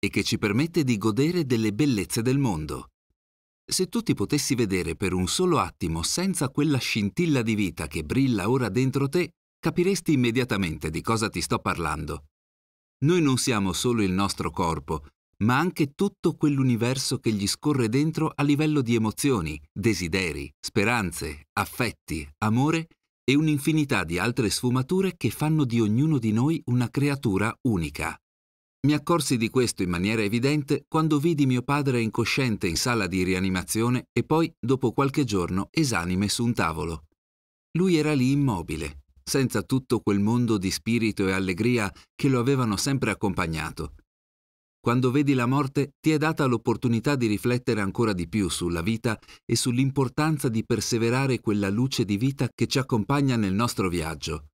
e che ci permette di godere delle bellezze del mondo. Se tu ti potessi vedere per un solo attimo senza quella scintilla di vita che brilla ora dentro te, capiresti immediatamente di cosa ti sto parlando. Noi non siamo solo il nostro corpo, ma anche tutto quell'universo che gli scorre dentro a livello di emozioni, desideri, speranze, affetti, amore e un'infinità di altre sfumature che fanno di ognuno di noi una creatura unica. Mi accorsi di questo in maniera evidente quando vidi mio padre incosciente in sala di rianimazione e poi, dopo qualche giorno, esanime su un tavolo. Lui era lì immobile, senza tutto quel mondo di spirito e allegria che lo avevano sempre accompagnato. Quando vedi la morte ti è data l'opportunità di riflettere ancora di più sulla vita e sull'importanza di perseverare quella luce di vita che ci accompagna nel nostro viaggio.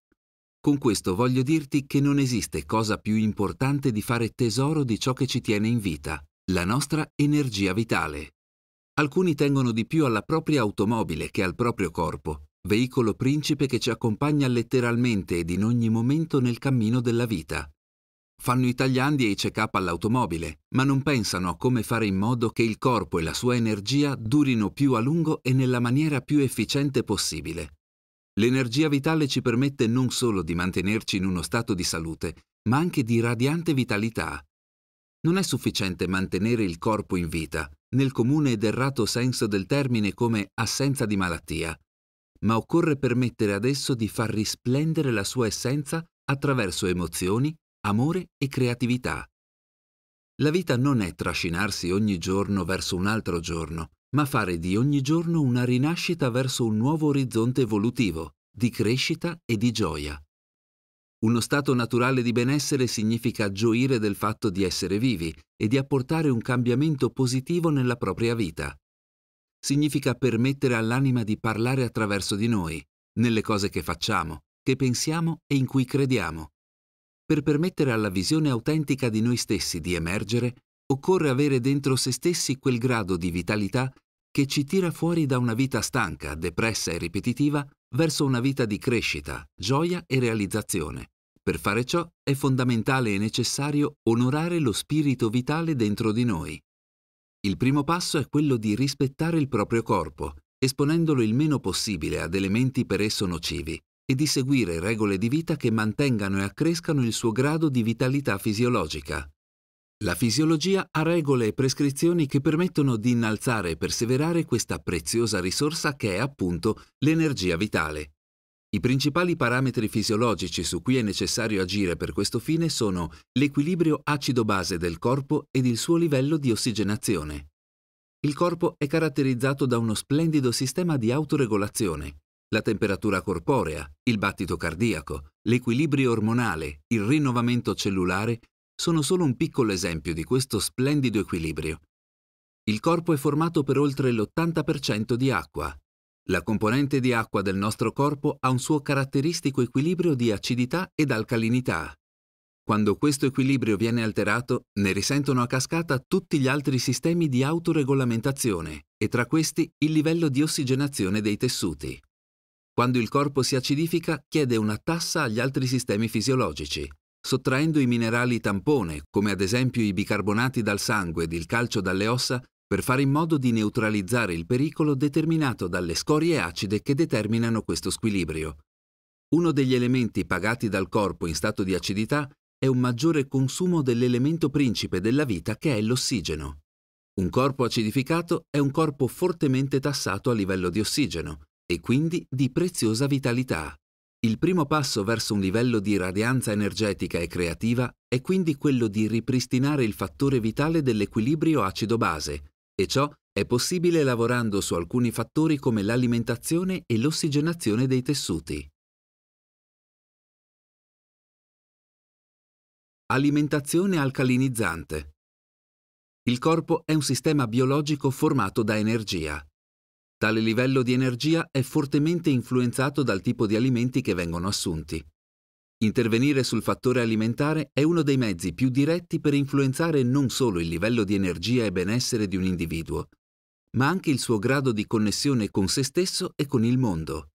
Con questo voglio dirti che non esiste cosa più importante di fare tesoro di ciò che ci tiene in vita, la nostra energia vitale. Alcuni tengono di più alla propria automobile che al proprio corpo, veicolo principe che ci accompagna letteralmente ed in ogni momento nel cammino della vita. Fanno i tagliandi e i check-up all'automobile, ma non pensano a come fare in modo che il corpo e la sua energia durino più a lungo e nella maniera più efficiente possibile. L'energia vitale ci permette non solo di mantenerci in uno stato di salute, ma anche di radiante vitalità. Non è sufficiente mantenere il corpo in vita, nel comune ed errato senso del termine come assenza di malattia, ma occorre permettere ad esso di far risplendere la sua essenza attraverso emozioni, amore e creatività. La vita non è trascinarsi ogni giorno verso un altro giorno, ma fare di ogni giorno una rinascita verso un nuovo orizzonte evolutivo, di crescita e di gioia. Uno stato naturale di benessere significa gioire del fatto di essere vivi e di apportare un cambiamento positivo nella propria vita. Significa permettere all'anima di parlare attraverso di noi, nelle cose che facciamo, che pensiamo e in cui crediamo per permettere alla visione autentica di noi stessi di emergere, occorre avere dentro se stessi quel grado di vitalità che ci tira fuori da una vita stanca, depressa e ripetitiva verso una vita di crescita, gioia e realizzazione. Per fare ciò è fondamentale e necessario onorare lo spirito vitale dentro di noi. Il primo passo è quello di rispettare il proprio corpo, esponendolo il meno possibile ad elementi per esso nocivi, e di seguire regole di vita che mantengano e accrescano il suo grado di vitalità fisiologica. La fisiologia ha regole e prescrizioni che permettono di innalzare e perseverare questa preziosa risorsa che è appunto l'energia vitale. I principali parametri fisiologici su cui è necessario agire per questo fine sono l'equilibrio acido-base del corpo ed il suo livello di ossigenazione. Il corpo è caratterizzato da uno splendido sistema di autoregolazione, la temperatura corporea, il battito cardiaco, l'equilibrio ormonale, il rinnovamento cellulare sono solo un piccolo esempio di questo splendido equilibrio. Il corpo è formato per oltre l'80% di acqua. La componente di acqua del nostro corpo ha un suo caratteristico equilibrio di acidità ed alcalinità. Quando questo equilibrio viene alterato, ne risentono a cascata tutti gli altri sistemi di autoregolamentazione e tra questi il livello di ossigenazione dei tessuti. Quando il corpo si acidifica chiede una tassa agli altri sistemi fisiologici, sottraendo i minerali tampone, come ad esempio i bicarbonati dal sangue ed il calcio dalle ossa, per fare in modo di neutralizzare il pericolo determinato dalle scorie acide che determinano questo squilibrio. Uno degli elementi pagati dal corpo in stato di acidità è un maggiore consumo dell'elemento principe della vita che è l'ossigeno. Un corpo acidificato è un corpo fortemente tassato a livello di ossigeno, e quindi di preziosa vitalità. Il primo passo verso un livello di radianza energetica e creativa è quindi quello di ripristinare il fattore vitale dell'equilibrio acido-base, e ciò è possibile lavorando su alcuni fattori come l'alimentazione e l'ossigenazione dei tessuti. Alimentazione alcalinizzante. Il corpo è un sistema biologico formato da energia. Tale livello di energia è fortemente influenzato dal tipo di alimenti che vengono assunti. Intervenire sul fattore alimentare è uno dei mezzi più diretti per influenzare non solo il livello di energia e benessere di un individuo, ma anche il suo grado di connessione con se stesso e con il mondo.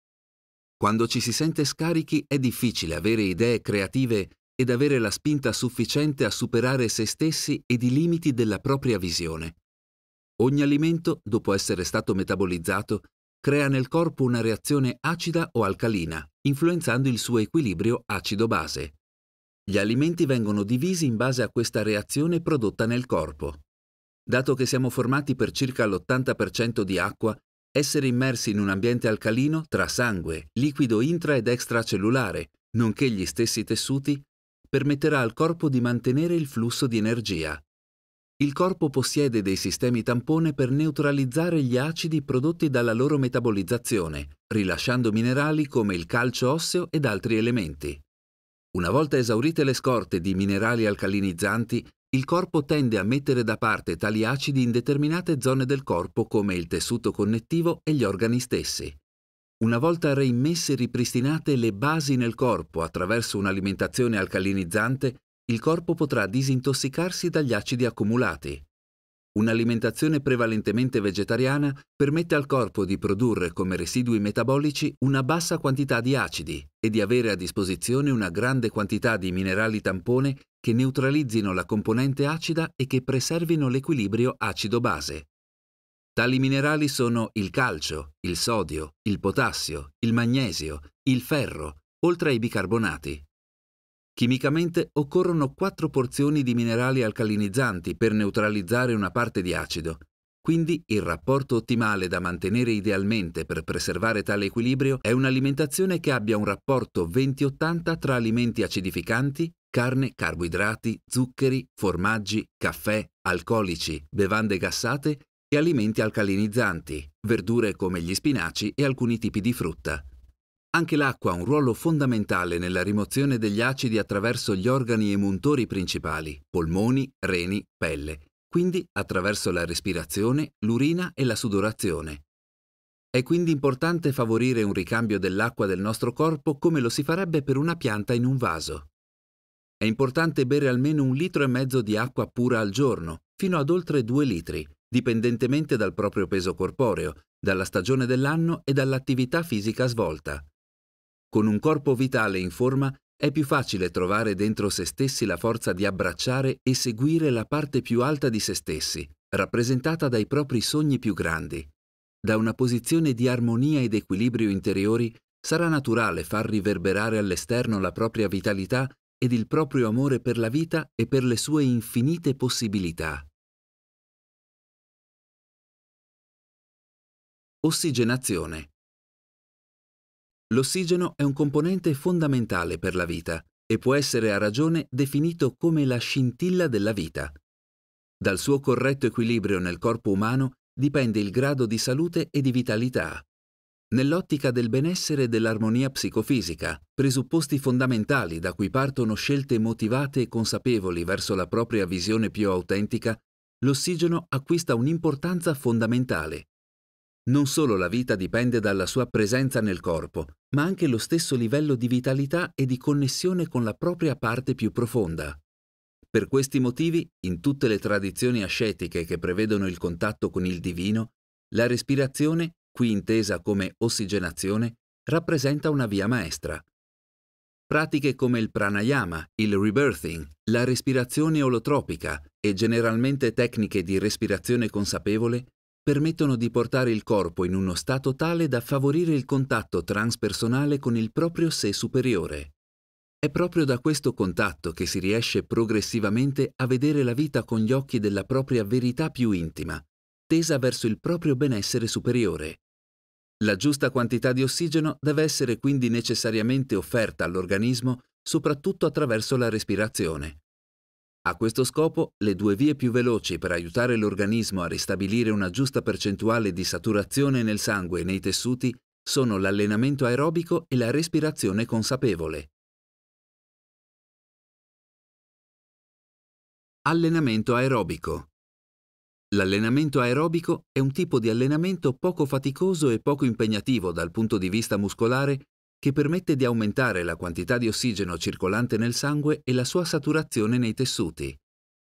Quando ci si sente scarichi è difficile avere idee creative ed avere la spinta sufficiente a superare se stessi ed i limiti della propria visione. Ogni alimento, dopo essere stato metabolizzato, crea nel corpo una reazione acida o alcalina, influenzando il suo equilibrio acido-base. Gli alimenti vengono divisi in base a questa reazione prodotta nel corpo. Dato che siamo formati per circa l'80% di acqua, essere immersi in un ambiente alcalino tra sangue, liquido intra ed extracellulare, nonché gli stessi tessuti, permetterà al corpo di mantenere il flusso di energia, il corpo possiede dei sistemi tampone per neutralizzare gli acidi prodotti dalla loro metabolizzazione, rilasciando minerali come il calcio osseo ed altri elementi. Una volta esaurite le scorte di minerali alcalinizzanti, il corpo tende a mettere da parte tali acidi in determinate zone del corpo come il tessuto connettivo e gli organi stessi. Una volta reimmesse e ripristinate le basi nel corpo attraverso un'alimentazione alcalinizzante, il corpo potrà disintossicarsi dagli acidi accumulati. Un'alimentazione prevalentemente vegetariana permette al corpo di produrre come residui metabolici una bassa quantità di acidi e di avere a disposizione una grande quantità di minerali tampone che neutralizzino la componente acida e che preservino l'equilibrio acido-base. Tali minerali sono il calcio, il sodio, il potassio, il magnesio, il ferro, oltre ai bicarbonati. Chimicamente occorrono quattro porzioni di minerali alcalinizzanti per neutralizzare una parte di acido. Quindi il rapporto ottimale da mantenere idealmente per preservare tale equilibrio è un'alimentazione che abbia un rapporto 20-80 tra alimenti acidificanti, carne, carboidrati, zuccheri, formaggi, caffè, alcolici, bevande gassate e alimenti alcalinizzanti, verdure come gli spinaci e alcuni tipi di frutta. Anche l'acqua ha un ruolo fondamentale nella rimozione degli acidi attraverso gli organi emuntori principali, polmoni, reni, pelle, quindi attraverso la respirazione, l'urina e la sudorazione. È quindi importante favorire un ricambio dell'acqua del nostro corpo come lo si farebbe per una pianta in un vaso. È importante bere almeno un litro e mezzo di acqua pura al giorno, fino ad oltre due litri, dipendentemente dal proprio peso corporeo, dalla stagione dell'anno e dall'attività fisica svolta. Con un corpo vitale in forma è più facile trovare dentro se stessi la forza di abbracciare e seguire la parte più alta di se stessi, rappresentata dai propri sogni più grandi. Da una posizione di armonia ed equilibrio interiori sarà naturale far riverberare all'esterno la propria vitalità ed il proprio amore per la vita e per le sue infinite possibilità. Ossigenazione L'ossigeno è un componente fondamentale per la vita e può essere a ragione definito come la scintilla della vita. Dal suo corretto equilibrio nel corpo umano dipende il grado di salute e di vitalità. Nell'ottica del benessere e dell'armonia psicofisica, presupposti fondamentali da cui partono scelte motivate e consapevoli verso la propria visione più autentica, l'ossigeno acquista un'importanza fondamentale. Non solo la vita dipende dalla sua presenza nel corpo, ma anche lo stesso livello di vitalità e di connessione con la propria parte più profonda. Per questi motivi, in tutte le tradizioni ascetiche che prevedono il contatto con il divino, la respirazione, qui intesa come ossigenazione, rappresenta una via maestra. Pratiche come il pranayama, il rebirthing, la respirazione olotropica e generalmente tecniche di respirazione consapevole permettono di portare il corpo in uno stato tale da favorire il contatto transpersonale con il proprio sé superiore. È proprio da questo contatto che si riesce progressivamente a vedere la vita con gli occhi della propria verità più intima, tesa verso il proprio benessere superiore. La giusta quantità di ossigeno deve essere quindi necessariamente offerta all'organismo soprattutto attraverso la respirazione. A questo scopo, le due vie più veloci per aiutare l'organismo a ristabilire una giusta percentuale di saturazione nel sangue e nei tessuti sono l'allenamento aerobico e la respirazione consapevole. Allenamento aerobico L'allenamento aerobico è un tipo di allenamento poco faticoso e poco impegnativo dal punto di vista muscolare che permette di aumentare la quantità di ossigeno circolante nel sangue e la sua saturazione nei tessuti.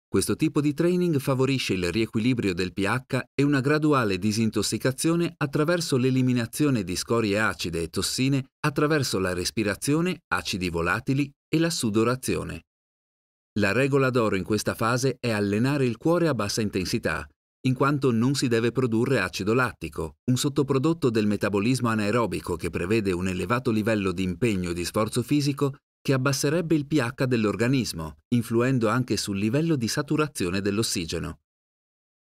Questo tipo di training favorisce il riequilibrio del pH e una graduale disintossicazione attraverso l'eliminazione di scorie acide e tossine attraverso la respirazione, acidi volatili e la sudorazione. La regola d'oro in questa fase è allenare il cuore a bassa intensità, in quanto non si deve produrre acido lattico, un sottoprodotto del metabolismo anaerobico che prevede un elevato livello di impegno e di sforzo fisico che abbasserebbe il pH dell'organismo, influendo anche sul livello di saturazione dell'ossigeno.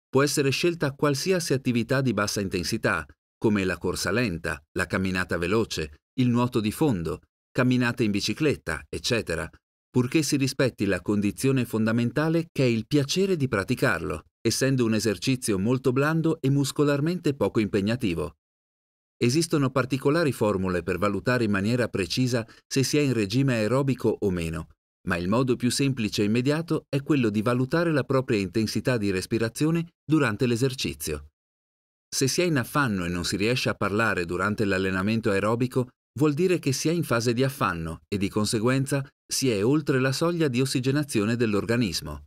Può essere scelta qualsiasi attività di bassa intensità, come la corsa lenta, la camminata veloce, il nuoto di fondo, camminate in bicicletta, eccetera, purché si rispetti la condizione fondamentale che è il piacere di praticarlo, essendo un esercizio molto blando e muscolarmente poco impegnativo. Esistono particolari formule per valutare in maniera precisa se si è in regime aerobico o meno, ma il modo più semplice e immediato è quello di valutare la propria intensità di respirazione durante l'esercizio. Se si è in affanno e non si riesce a parlare durante l'allenamento aerobico, vuol dire che si è in fase di affanno e di conseguenza si è oltre la soglia di ossigenazione dell'organismo.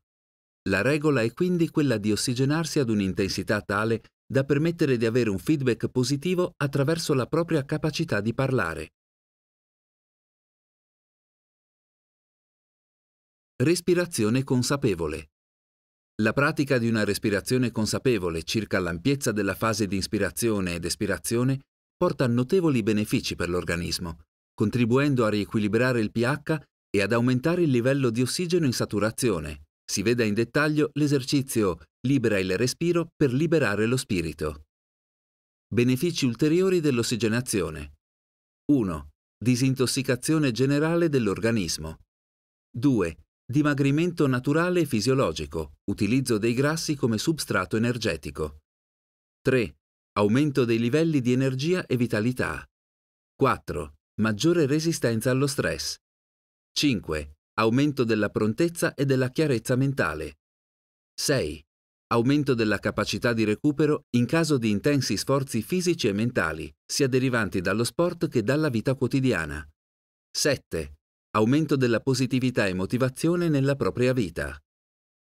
La regola è quindi quella di ossigenarsi ad un'intensità tale da permettere di avere un feedback positivo attraverso la propria capacità di parlare. Respirazione consapevole. La pratica di una respirazione consapevole circa l'ampiezza della fase di inspirazione ed espirazione porta notevoli benefici per l'organismo, contribuendo a riequilibrare il pH e ad aumentare il livello di ossigeno in saturazione. Si veda in dettaglio l'esercizio Libera il respiro per liberare lo spirito. Benefici ulteriori dell'ossigenazione. 1. Disintossicazione generale dell'organismo. 2. Dimagrimento naturale e fisiologico, utilizzo dei grassi come substrato energetico. 3 aumento dei livelli di energia e vitalità. 4. Maggiore resistenza allo stress. 5. Aumento della prontezza e della chiarezza mentale. 6. Aumento della capacità di recupero in caso di intensi sforzi fisici e mentali, sia derivanti dallo sport che dalla vita quotidiana. 7. Aumento della positività e motivazione nella propria vita.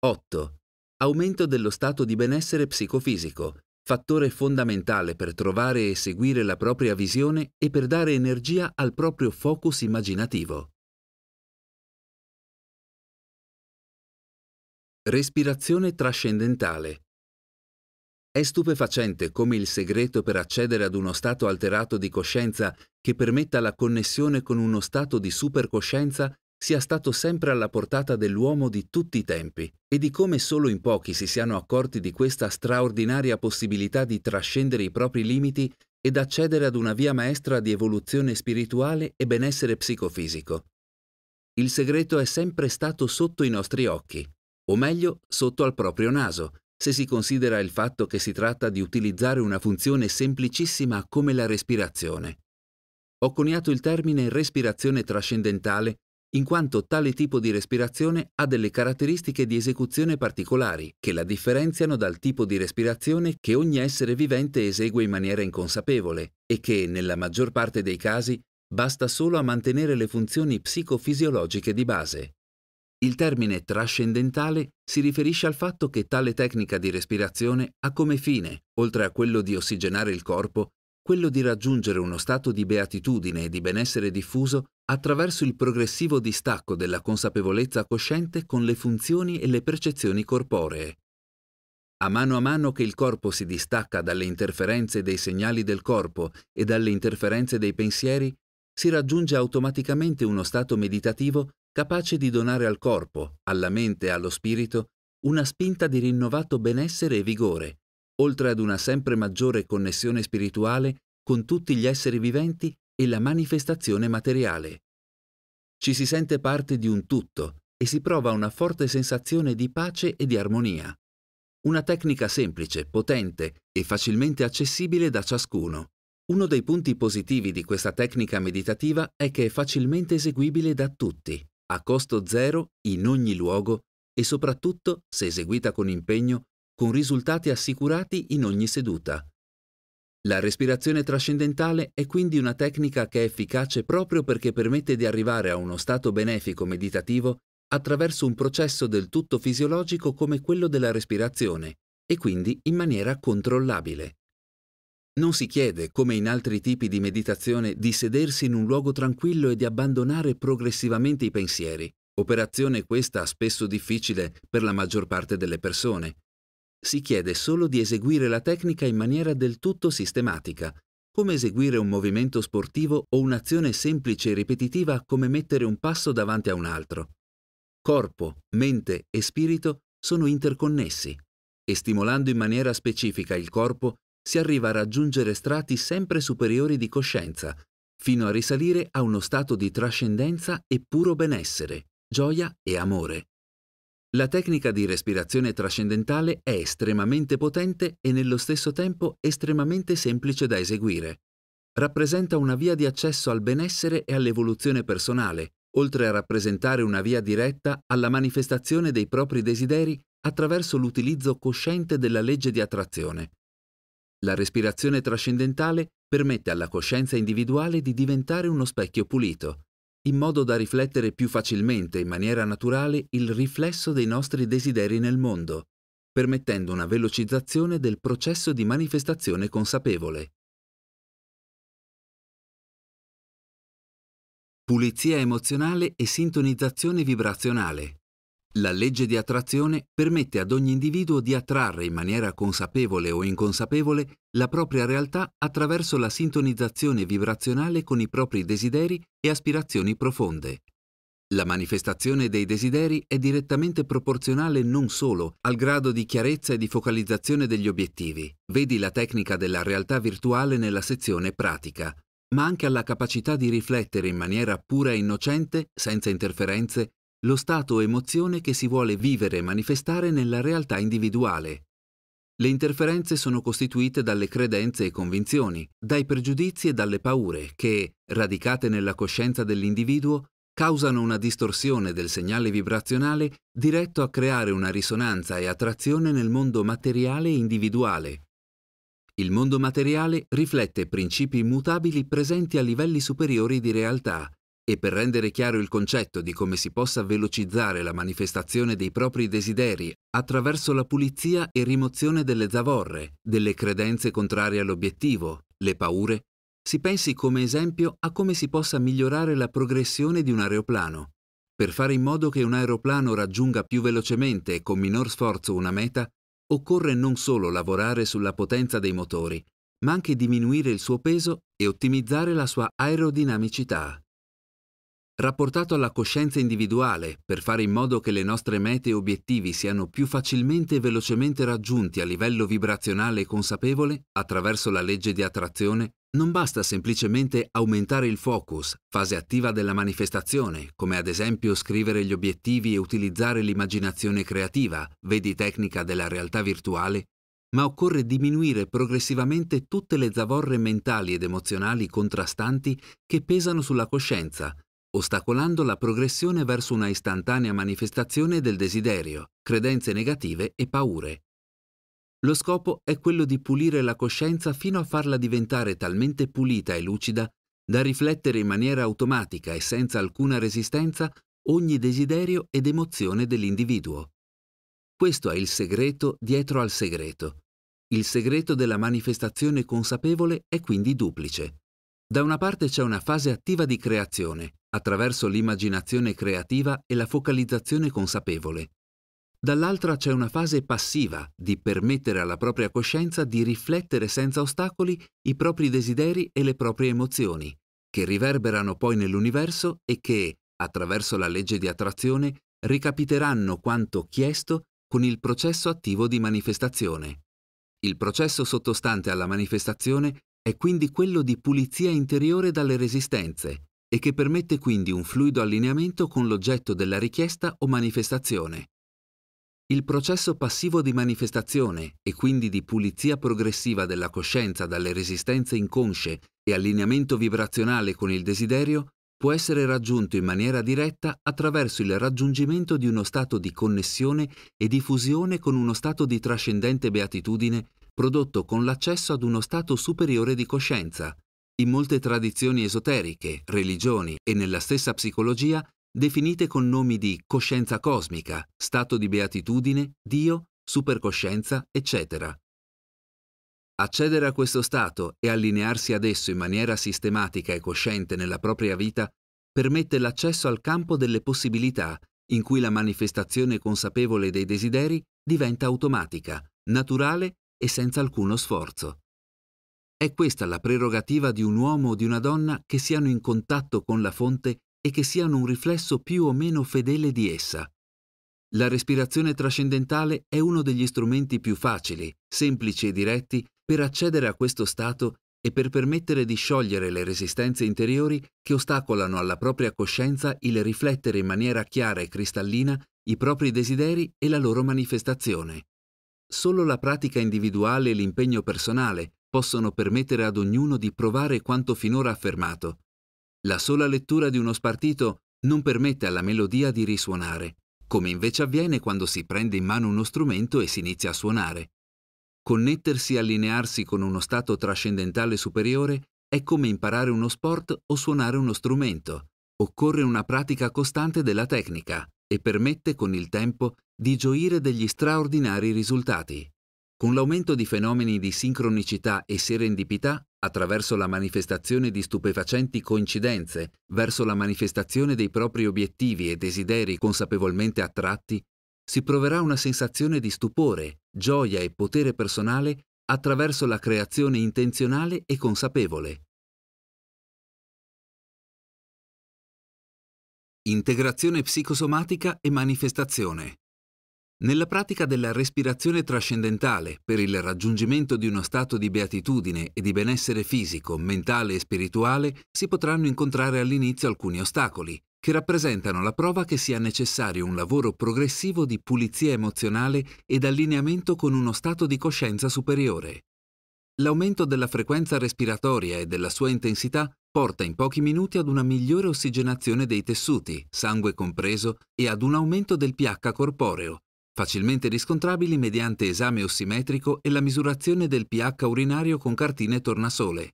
8. Aumento dello stato di benessere psicofisico, fattore fondamentale per trovare e seguire la propria visione e per dare energia al proprio focus immaginativo. Respirazione trascendentale. È stupefacente come il segreto per accedere ad uno stato alterato di coscienza che permetta la connessione con uno stato di supercoscienza sia stato sempre alla portata dell'uomo di tutti i tempi e di come solo in pochi si siano accorti di questa straordinaria possibilità di trascendere i propri limiti ed accedere ad una via maestra di evoluzione spirituale e benessere psicofisico. Il segreto è sempre stato sotto i nostri occhi, o meglio, sotto al proprio naso, se si considera il fatto che si tratta di utilizzare una funzione semplicissima come la respirazione. Ho coniato il termine respirazione trascendentale in quanto tale tipo di respirazione ha delle caratteristiche di esecuzione particolari che la differenziano dal tipo di respirazione che ogni essere vivente esegue in maniera inconsapevole e che, nella maggior parte dei casi, basta solo a mantenere le funzioni psicofisiologiche di base. Il termine trascendentale si riferisce al fatto che tale tecnica di respirazione ha come fine, oltre a quello di ossigenare il corpo, quello di raggiungere uno stato di beatitudine e di benessere diffuso attraverso il progressivo distacco della consapevolezza cosciente con le funzioni e le percezioni corporee. A mano a mano che il corpo si distacca dalle interferenze dei segnali del corpo e dalle interferenze dei pensieri, si raggiunge automaticamente uno stato meditativo capace di donare al corpo, alla mente e allo spirito una spinta di rinnovato benessere e vigore, oltre ad una sempre maggiore connessione spirituale con tutti gli esseri viventi e la manifestazione materiale. Ci si sente parte di un tutto e si prova una forte sensazione di pace e di armonia. Una tecnica semplice, potente e facilmente accessibile da ciascuno. Uno dei punti positivi di questa tecnica meditativa è che è facilmente eseguibile da tutti, a costo zero in ogni luogo e soprattutto, se eseguita con impegno, con risultati assicurati in ogni seduta. La respirazione trascendentale è quindi una tecnica che è efficace proprio perché permette di arrivare a uno stato benefico meditativo attraverso un processo del tutto fisiologico come quello della respirazione e quindi in maniera controllabile. Non si chiede, come in altri tipi di meditazione, di sedersi in un luogo tranquillo e di abbandonare progressivamente i pensieri, operazione questa spesso difficile per la maggior parte delle persone, si chiede solo di eseguire la tecnica in maniera del tutto sistematica, come eseguire un movimento sportivo o un'azione semplice e ripetitiva come mettere un passo davanti a un altro. Corpo, mente e spirito sono interconnessi e stimolando in maniera specifica il corpo si arriva a raggiungere strati sempre superiori di coscienza, fino a risalire a uno stato di trascendenza e puro benessere, gioia e amore. La tecnica di respirazione trascendentale è estremamente potente e nello stesso tempo estremamente semplice da eseguire. Rappresenta una via di accesso al benessere e all'evoluzione personale, oltre a rappresentare una via diretta alla manifestazione dei propri desideri attraverso l'utilizzo cosciente della legge di attrazione. La respirazione trascendentale permette alla coscienza individuale di diventare uno specchio pulito, in modo da riflettere più facilmente in maniera naturale il riflesso dei nostri desideri nel mondo, permettendo una velocizzazione del processo di manifestazione consapevole. Pulizia emozionale e sintonizzazione vibrazionale. La legge di attrazione permette ad ogni individuo di attrarre in maniera consapevole o inconsapevole la propria realtà attraverso la sintonizzazione vibrazionale con i propri desideri e aspirazioni profonde. La manifestazione dei desideri è direttamente proporzionale non solo al grado di chiarezza e di focalizzazione degli obiettivi, vedi la tecnica della realtà virtuale nella sezione pratica, ma anche alla capacità di riflettere in maniera pura e innocente, senza interferenze, lo stato emozione che si vuole vivere e manifestare nella realtà individuale. Le interferenze sono costituite dalle credenze e convinzioni, dai pregiudizi e dalle paure che, radicate nella coscienza dell'individuo, causano una distorsione del segnale vibrazionale diretto a creare una risonanza e attrazione nel mondo materiale e individuale. Il mondo materiale riflette principi immutabili presenti a livelli superiori di realtà e per rendere chiaro il concetto di come si possa velocizzare la manifestazione dei propri desideri attraverso la pulizia e rimozione delle zavorre, delle credenze contrarie all'obiettivo, le paure, si pensi come esempio a come si possa migliorare la progressione di un aeroplano. Per fare in modo che un aeroplano raggiunga più velocemente e con minor sforzo una meta, occorre non solo lavorare sulla potenza dei motori, ma anche diminuire il suo peso e ottimizzare la sua aerodinamicità rapportato alla coscienza individuale per fare in modo che le nostre mete e obiettivi siano più facilmente e velocemente raggiunti a livello vibrazionale e consapevole, attraverso la legge di attrazione, non basta semplicemente aumentare il focus, fase attiva della manifestazione, come ad esempio scrivere gli obiettivi e utilizzare l'immaginazione creativa, vedi tecnica della realtà virtuale, ma occorre diminuire progressivamente tutte le zavorre mentali ed emozionali contrastanti che pesano sulla coscienza, ostacolando la progressione verso una istantanea manifestazione del desiderio, credenze negative e paure. Lo scopo è quello di pulire la coscienza fino a farla diventare talmente pulita e lucida da riflettere in maniera automatica e senza alcuna resistenza ogni desiderio ed emozione dell'individuo. Questo è il segreto dietro al segreto. Il segreto della manifestazione consapevole è quindi duplice. Da una parte c'è una fase attiva di creazione, attraverso l'immaginazione creativa e la focalizzazione consapevole. Dall'altra c'è una fase passiva di permettere alla propria coscienza di riflettere senza ostacoli i propri desideri e le proprie emozioni, che riverberano poi nell'universo e che, attraverso la legge di attrazione, ricapiteranno quanto chiesto con il processo attivo di manifestazione. Il processo sottostante alla manifestazione è quindi quello di pulizia interiore dalle resistenze e che permette quindi un fluido allineamento con l'oggetto della richiesta o manifestazione. Il processo passivo di manifestazione e quindi di pulizia progressiva della coscienza dalle resistenze inconsce e allineamento vibrazionale con il desiderio può essere raggiunto in maniera diretta attraverso il raggiungimento di uno stato di connessione e di fusione con uno stato di trascendente beatitudine prodotto con l'accesso ad uno stato superiore di coscienza. In molte tradizioni esoteriche, religioni e nella stessa psicologia, definite con nomi di coscienza cosmica, stato di beatitudine, Dio, supercoscienza, eccetera. Accedere a questo stato e allinearsi ad esso in maniera sistematica e cosciente nella propria vita permette l'accesso al campo delle possibilità in cui la manifestazione consapevole dei desideri diventa automatica, naturale e senza alcuno sforzo. È questa la prerogativa di un uomo o di una donna che siano in contatto con la fonte e che siano un riflesso più o meno fedele di essa. La respirazione trascendentale è uno degli strumenti più facili, semplici e diretti per accedere a questo stato e per permettere di sciogliere le resistenze interiori che ostacolano alla propria coscienza il riflettere in maniera chiara e cristallina i propri desideri e la loro manifestazione. Solo la pratica individuale e l'impegno personale possono permettere ad ognuno di provare quanto finora affermato. La sola lettura di uno spartito non permette alla melodia di risuonare, come invece avviene quando si prende in mano uno strumento e si inizia a suonare. Connettersi e allinearsi con uno stato trascendentale superiore è come imparare uno sport o suonare uno strumento. Occorre una pratica costante della tecnica, e permette con il tempo di gioire degli straordinari risultati, con l'aumento di fenomeni di sincronicità e serendipità attraverso la manifestazione di stupefacenti coincidenze verso la manifestazione dei propri obiettivi e desideri consapevolmente attratti, si proverà una sensazione di stupore, gioia e potere personale attraverso la creazione intenzionale e consapevole, Integrazione psicosomatica e manifestazione. Nella pratica della respirazione trascendentale per il raggiungimento di uno stato di beatitudine e di benessere fisico, mentale e spirituale si potranno incontrare all'inizio alcuni ostacoli, che rappresentano la prova che sia necessario un lavoro progressivo di pulizia emozionale ed allineamento con uno stato di coscienza superiore. L'aumento della frequenza respiratoria e della sua intensità porta in pochi minuti ad una migliore ossigenazione dei tessuti, sangue compreso, e ad un aumento del pH corporeo, facilmente riscontrabili mediante esame ossimetrico e la misurazione del pH urinario con cartine tornasole.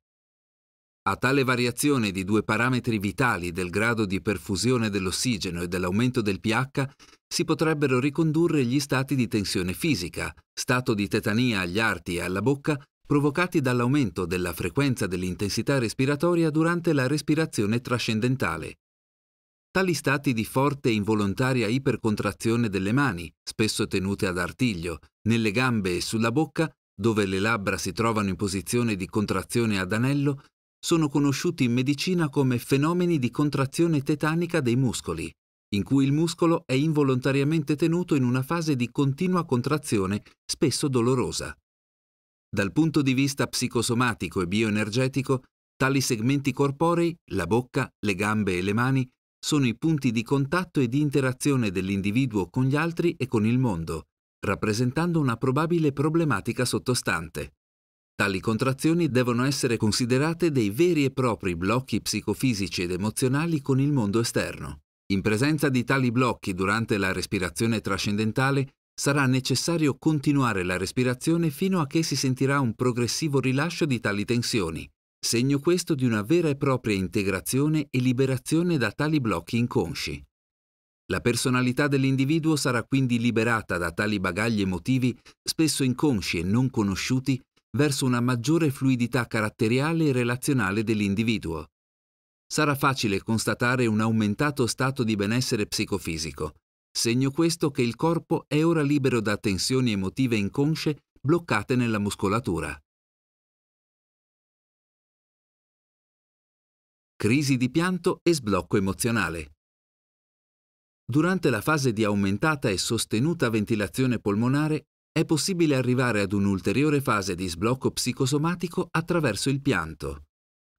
A tale variazione di due parametri vitali del grado di perfusione dell'ossigeno e dell'aumento del pH si potrebbero ricondurre gli stati di tensione fisica, stato di tetania agli arti e alla bocca provocati dall'aumento della frequenza dell'intensità respiratoria durante la respirazione trascendentale. Tali stati di forte e involontaria ipercontrazione delle mani, spesso tenute ad artiglio, nelle gambe e sulla bocca, dove le labbra si trovano in posizione di contrazione ad anello, sono conosciuti in medicina come fenomeni di contrazione tetanica dei muscoli, in cui il muscolo è involontariamente tenuto in una fase di continua contrazione, spesso dolorosa. Dal punto di vista psicosomatico e bioenergetico, tali segmenti corporei, la bocca, le gambe e le mani, sono i punti di contatto e di interazione dell'individuo con gli altri e con il mondo, rappresentando una probabile problematica sottostante. Tali contrazioni devono essere considerate dei veri e propri blocchi psicofisici ed emozionali con il mondo esterno. In presenza di tali blocchi durante la respirazione trascendentale sarà necessario continuare la respirazione fino a che si sentirà un progressivo rilascio di tali tensioni, segno questo di una vera e propria integrazione e liberazione da tali blocchi inconsci. La personalità dell'individuo sarà quindi liberata da tali bagagli emotivi, spesso inconsci e non conosciuti, verso una maggiore fluidità caratteriale e relazionale dell'individuo sarà facile constatare un aumentato stato di benessere psicofisico, segno questo che il corpo è ora libero da tensioni emotive inconsce bloccate nella muscolatura. Crisi di pianto e sblocco emozionale. Durante la fase di aumentata e sostenuta ventilazione polmonare è possibile arrivare ad un'ulteriore fase di sblocco psicosomatico attraverso il pianto.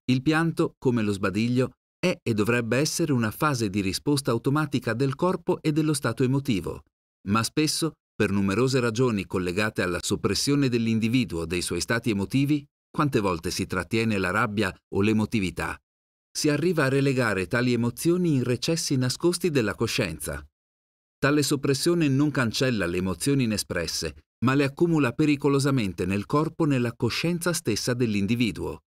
Il pianto, come lo sbadiglio, è e dovrebbe essere una fase di risposta automatica del corpo e dello stato emotivo, ma spesso, per numerose ragioni collegate alla soppressione dell'individuo dei suoi stati emotivi, quante volte si trattiene la rabbia o l'emotività, si arriva a relegare tali emozioni in recessi nascosti della coscienza. Tale soppressione non cancella le emozioni inespresse, ma le accumula pericolosamente nel corpo nella coscienza stessa dell'individuo,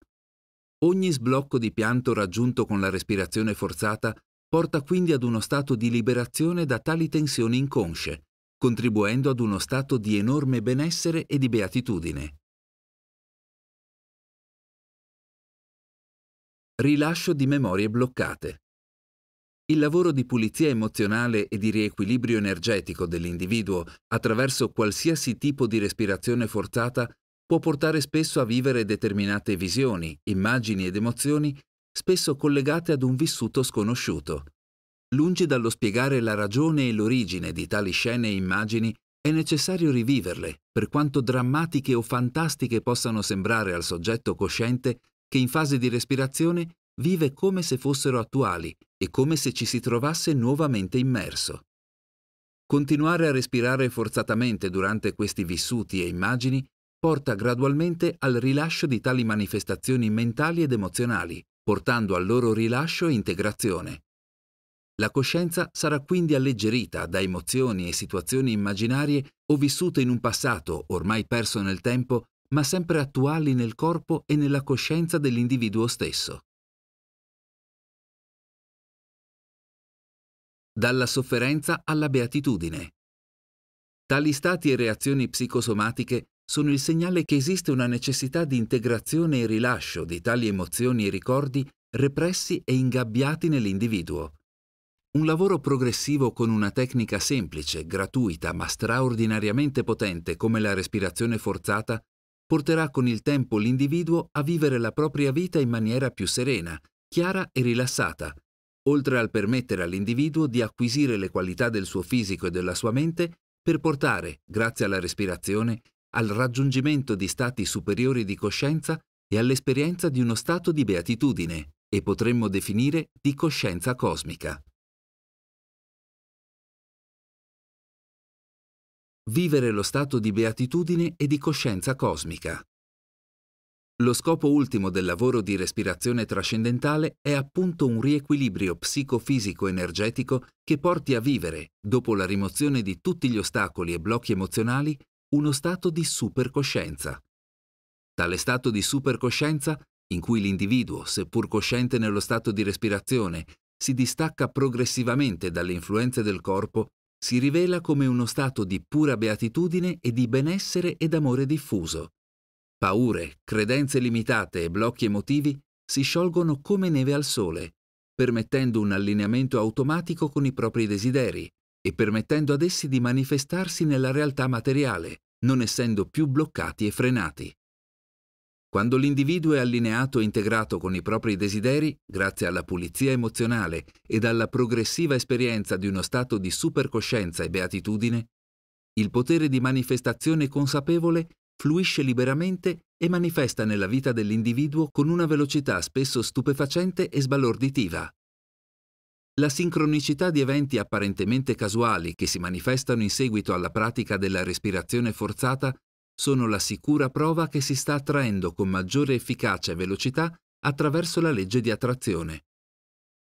Ogni sblocco di pianto raggiunto con la respirazione forzata porta quindi ad uno stato di liberazione da tali tensioni inconsce, contribuendo ad uno stato di enorme benessere e di beatitudine. Rilascio di memorie bloccate. Il lavoro di pulizia emozionale e di riequilibrio energetico dell'individuo attraverso qualsiasi tipo di respirazione forzata può portare spesso a vivere determinate visioni, immagini ed emozioni, spesso collegate ad un vissuto sconosciuto. Lungi dallo spiegare la ragione e l'origine di tali scene e immagini, è necessario riviverle, per quanto drammatiche o fantastiche possano sembrare al soggetto cosciente che in fase di respirazione vive come se fossero attuali e come se ci si trovasse nuovamente immerso. Continuare a respirare forzatamente durante questi vissuti e immagini porta gradualmente al rilascio di tali manifestazioni mentali ed emozionali, portando al loro rilascio e integrazione. La coscienza sarà quindi alleggerita da emozioni e situazioni immaginarie o vissute in un passato ormai perso nel tempo, ma sempre attuali nel corpo e nella coscienza dell'individuo stesso. Dalla sofferenza alla beatitudine. Tali stati e reazioni psicosomatiche sono il segnale che esiste una necessità di integrazione e rilascio di tali emozioni e ricordi repressi e ingabbiati nell'individuo. Un lavoro progressivo con una tecnica semplice, gratuita, ma straordinariamente potente come la respirazione forzata, porterà con il tempo l'individuo a vivere la propria vita in maniera più serena, chiara e rilassata, oltre al permettere all'individuo di acquisire le qualità del suo fisico e della sua mente per portare, grazie alla respirazione, al raggiungimento di stati superiori di coscienza e all'esperienza di uno stato di beatitudine, e potremmo definire di coscienza cosmica. Vivere lo stato di beatitudine e di coscienza cosmica. Lo scopo ultimo del lavoro di respirazione trascendentale è appunto un riequilibrio psicofisico-energetico che porti a vivere, dopo la rimozione di tutti gli ostacoli e blocchi emozionali, uno stato di supercoscienza. Tale stato di supercoscienza, in cui l'individuo, seppur cosciente nello stato di respirazione, si distacca progressivamente dalle influenze del corpo, si rivela come uno stato di pura beatitudine e di benessere ed amore diffuso. Paure, credenze limitate e blocchi emotivi si sciolgono come neve al sole, permettendo un allineamento automatico con i propri desideri, e permettendo ad essi di manifestarsi nella realtà materiale, non essendo più bloccati e frenati. Quando l'individuo è allineato e integrato con i propri desideri, grazie alla pulizia emozionale ed alla progressiva esperienza di uno stato di supercoscienza e beatitudine, il potere di manifestazione consapevole fluisce liberamente e manifesta nella vita dell'individuo con una velocità spesso stupefacente e sbalorditiva. La sincronicità di eventi apparentemente casuali che si manifestano in seguito alla pratica della respirazione forzata sono la sicura prova che si sta attraendo con maggiore efficacia e velocità attraverso la legge di attrazione.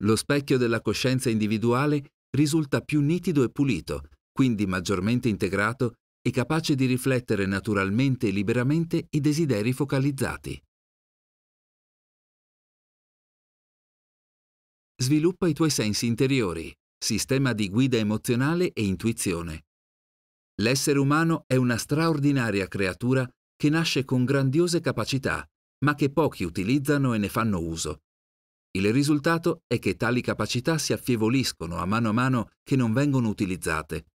Lo specchio della coscienza individuale risulta più nitido e pulito, quindi maggiormente integrato e capace di riflettere naturalmente e liberamente i desideri focalizzati. sviluppa i tuoi sensi interiori, sistema di guida emozionale e intuizione. L'essere umano è una straordinaria creatura che nasce con grandiose capacità, ma che pochi utilizzano e ne fanno uso. Il risultato è che tali capacità si affievoliscono a mano a mano che non vengono utilizzate.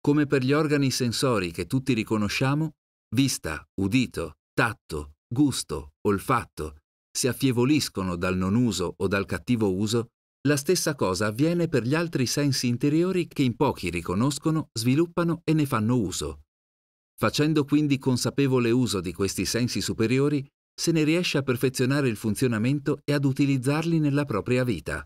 Come per gli organi sensori che tutti riconosciamo, vista, udito, tatto, gusto, olfatto, si affievoliscono dal non uso o dal cattivo uso la stessa cosa avviene per gli altri sensi interiori che in pochi riconoscono, sviluppano e ne fanno uso. Facendo quindi consapevole uso di questi sensi superiori, se ne riesce a perfezionare il funzionamento e ad utilizzarli nella propria vita.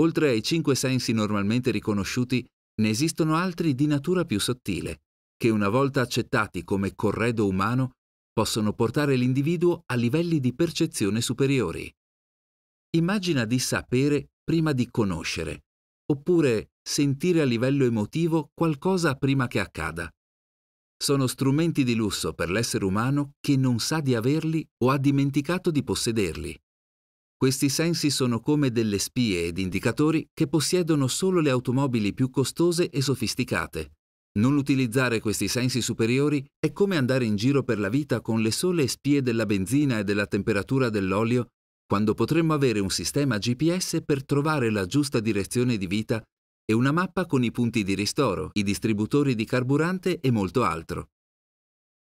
Oltre ai cinque sensi normalmente riconosciuti, ne esistono altri di natura più sottile, che una volta accettati come corredo umano, possono portare l'individuo a livelli di percezione superiori. Immagina di sapere prima di conoscere, oppure sentire a livello emotivo qualcosa prima che accada. Sono strumenti di lusso per l'essere umano che non sa di averli o ha dimenticato di possederli. Questi sensi sono come delle spie ed indicatori che possiedono solo le automobili più costose e sofisticate. Non utilizzare questi sensi superiori è come andare in giro per la vita con le sole spie della benzina e della temperatura dell'olio quando potremmo avere un sistema GPS per trovare la giusta direzione di vita e una mappa con i punti di ristoro, i distributori di carburante e molto altro.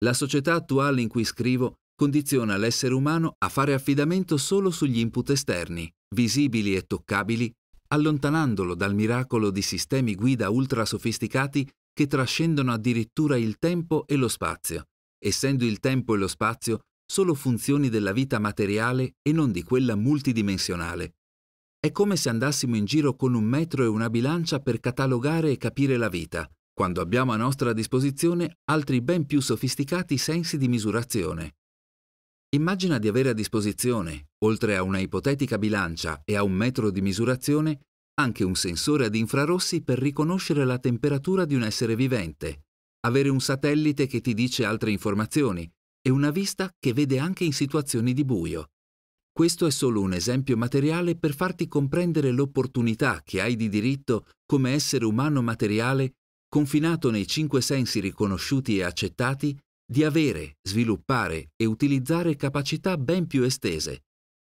La società attuale in cui scrivo condiziona l'essere umano a fare affidamento solo sugli input esterni, visibili e toccabili, allontanandolo dal miracolo di sistemi guida ultra sofisticati che trascendono addirittura il tempo e lo spazio, essendo il tempo e lo spazio solo funzioni della vita materiale e non di quella multidimensionale. È come se andassimo in giro con un metro e una bilancia per catalogare e capire la vita, quando abbiamo a nostra disposizione altri ben più sofisticati sensi di misurazione. Immagina di avere a disposizione, oltre a una ipotetica bilancia e a un metro di misurazione, anche un sensore ad infrarossi per riconoscere la temperatura di un essere vivente, avere un satellite che ti dice altre informazioni, e una vista che vede anche in situazioni di buio. Questo è solo un esempio materiale per farti comprendere l'opportunità che hai di diritto come essere umano materiale, confinato nei cinque sensi riconosciuti e accettati, di avere, sviluppare e utilizzare capacità ben più estese,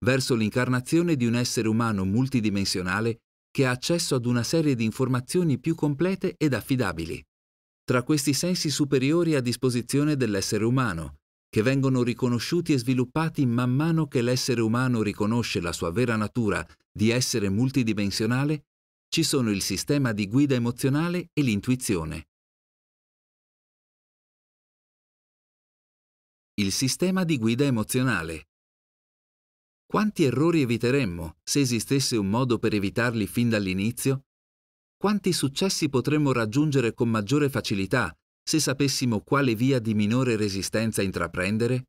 verso l'incarnazione di un essere umano multidimensionale che ha accesso ad una serie di informazioni più complete ed affidabili. Tra questi sensi superiori a disposizione dell'essere umano, che vengono riconosciuti e sviluppati man mano che l'essere umano riconosce la sua vera natura di essere multidimensionale, ci sono il sistema di guida emozionale e l'intuizione. Il sistema di guida emozionale. Quanti errori eviteremmo se esistesse un modo per evitarli fin dall'inizio? Quanti successi potremmo raggiungere con maggiore facilità se sapessimo quale via di minore resistenza intraprendere?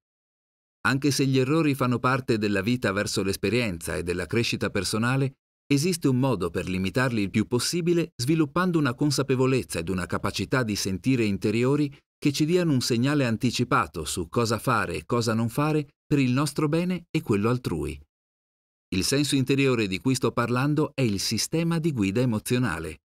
Anche se gli errori fanno parte della vita verso l'esperienza e della crescita personale, esiste un modo per limitarli il più possibile sviluppando una consapevolezza ed una capacità di sentire interiori che ci diano un segnale anticipato su cosa fare e cosa non fare per il nostro bene e quello altrui. Il senso interiore di cui sto parlando è il sistema di guida emozionale.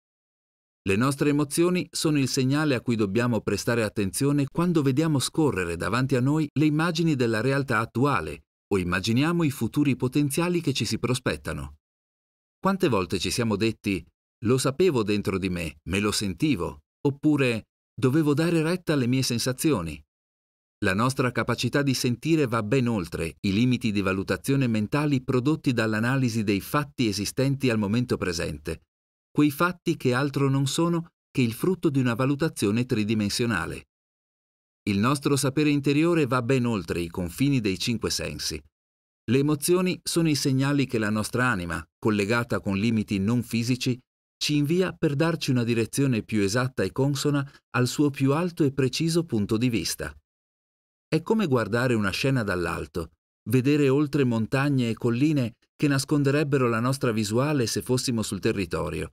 Le nostre emozioni sono il segnale a cui dobbiamo prestare attenzione quando vediamo scorrere davanti a noi le immagini della realtà attuale o immaginiamo i futuri potenziali che ci si prospettano. Quante volte ci siamo detti lo sapevo dentro di me, me lo sentivo, oppure dovevo dare retta alle mie sensazioni. La nostra capacità di sentire va ben oltre i limiti di valutazione mentali prodotti dall'analisi dei fatti esistenti al momento presente quei fatti che altro non sono che il frutto di una valutazione tridimensionale. Il nostro sapere interiore va ben oltre i confini dei cinque sensi. Le emozioni sono i segnali che la nostra anima, collegata con limiti non fisici, ci invia per darci una direzione più esatta e consona al suo più alto e preciso punto di vista. È come guardare una scena dall'alto, vedere oltre montagne e colline che nasconderebbero la nostra visuale se fossimo sul territorio,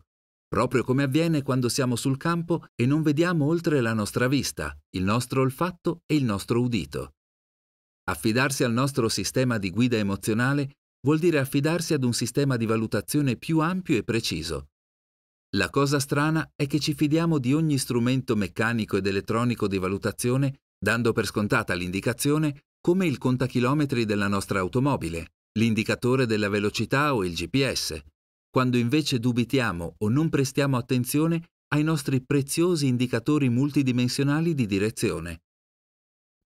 proprio come avviene quando siamo sul campo e non vediamo oltre la nostra vista, il nostro olfatto e il nostro udito. Affidarsi al nostro sistema di guida emozionale vuol dire affidarsi ad un sistema di valutazione più ampio e preciso. La cosa strana è che ci fidiamo di ogni strumento meccanico ed elettronico di valutazione, dando per scontata l'indicazione come il contachilometri della nostra automobile, l'indicatore della velocità o il GPS, quando invece dubitiamo o non prestiamo attenzione ai nostri preziosi indicatori multidimensionali di direzione.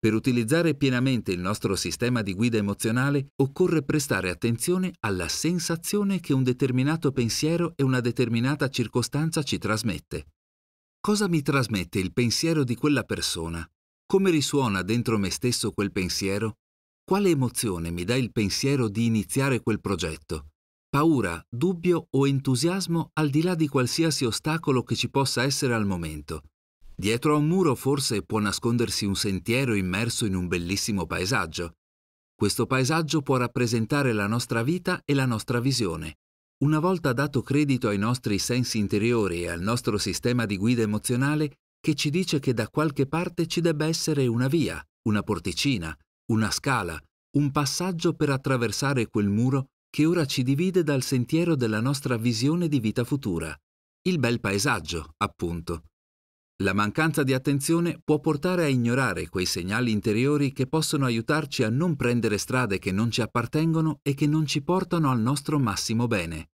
Per utilizzare pienamente il nostro sistema di guida emozionale occorre prestare attenzione alla sensazione che un determinato pensiero e una determinata circostanza ci trasmette. Cosa mi trasmette il pensiero di quella persona? Come risuona dentro me stesso quel pensiero? Quale emozione mi dà il pensiero di iniziare quel progetto? paura, dubbio o entusiasmo al di là di qualsiasi ostacolo che ci possa essere al momento. Dietro a un muro forse può nascondersi un sentiero immerso in un bellissimo paesaggio. Questo paesaggio può rappresentare la nostra vita e la nostra visione. Una volta dato credito ai nostri sensi interiori e al nostro sistema di guida emozionale che ci dice che da qualche parte ci debba essere una via, una porticina, una scala, un passaggio per attraversare quel muro che ora ci divide dal sentiero della nostra visione di vita futura, il bel paesaggio, appunto. La mancanza di attenzione può portare a ignorare quei segnali interiori che possono aiutarci a non prendere strade che non ci appartengono e che non ci portano al nostro massimo bene.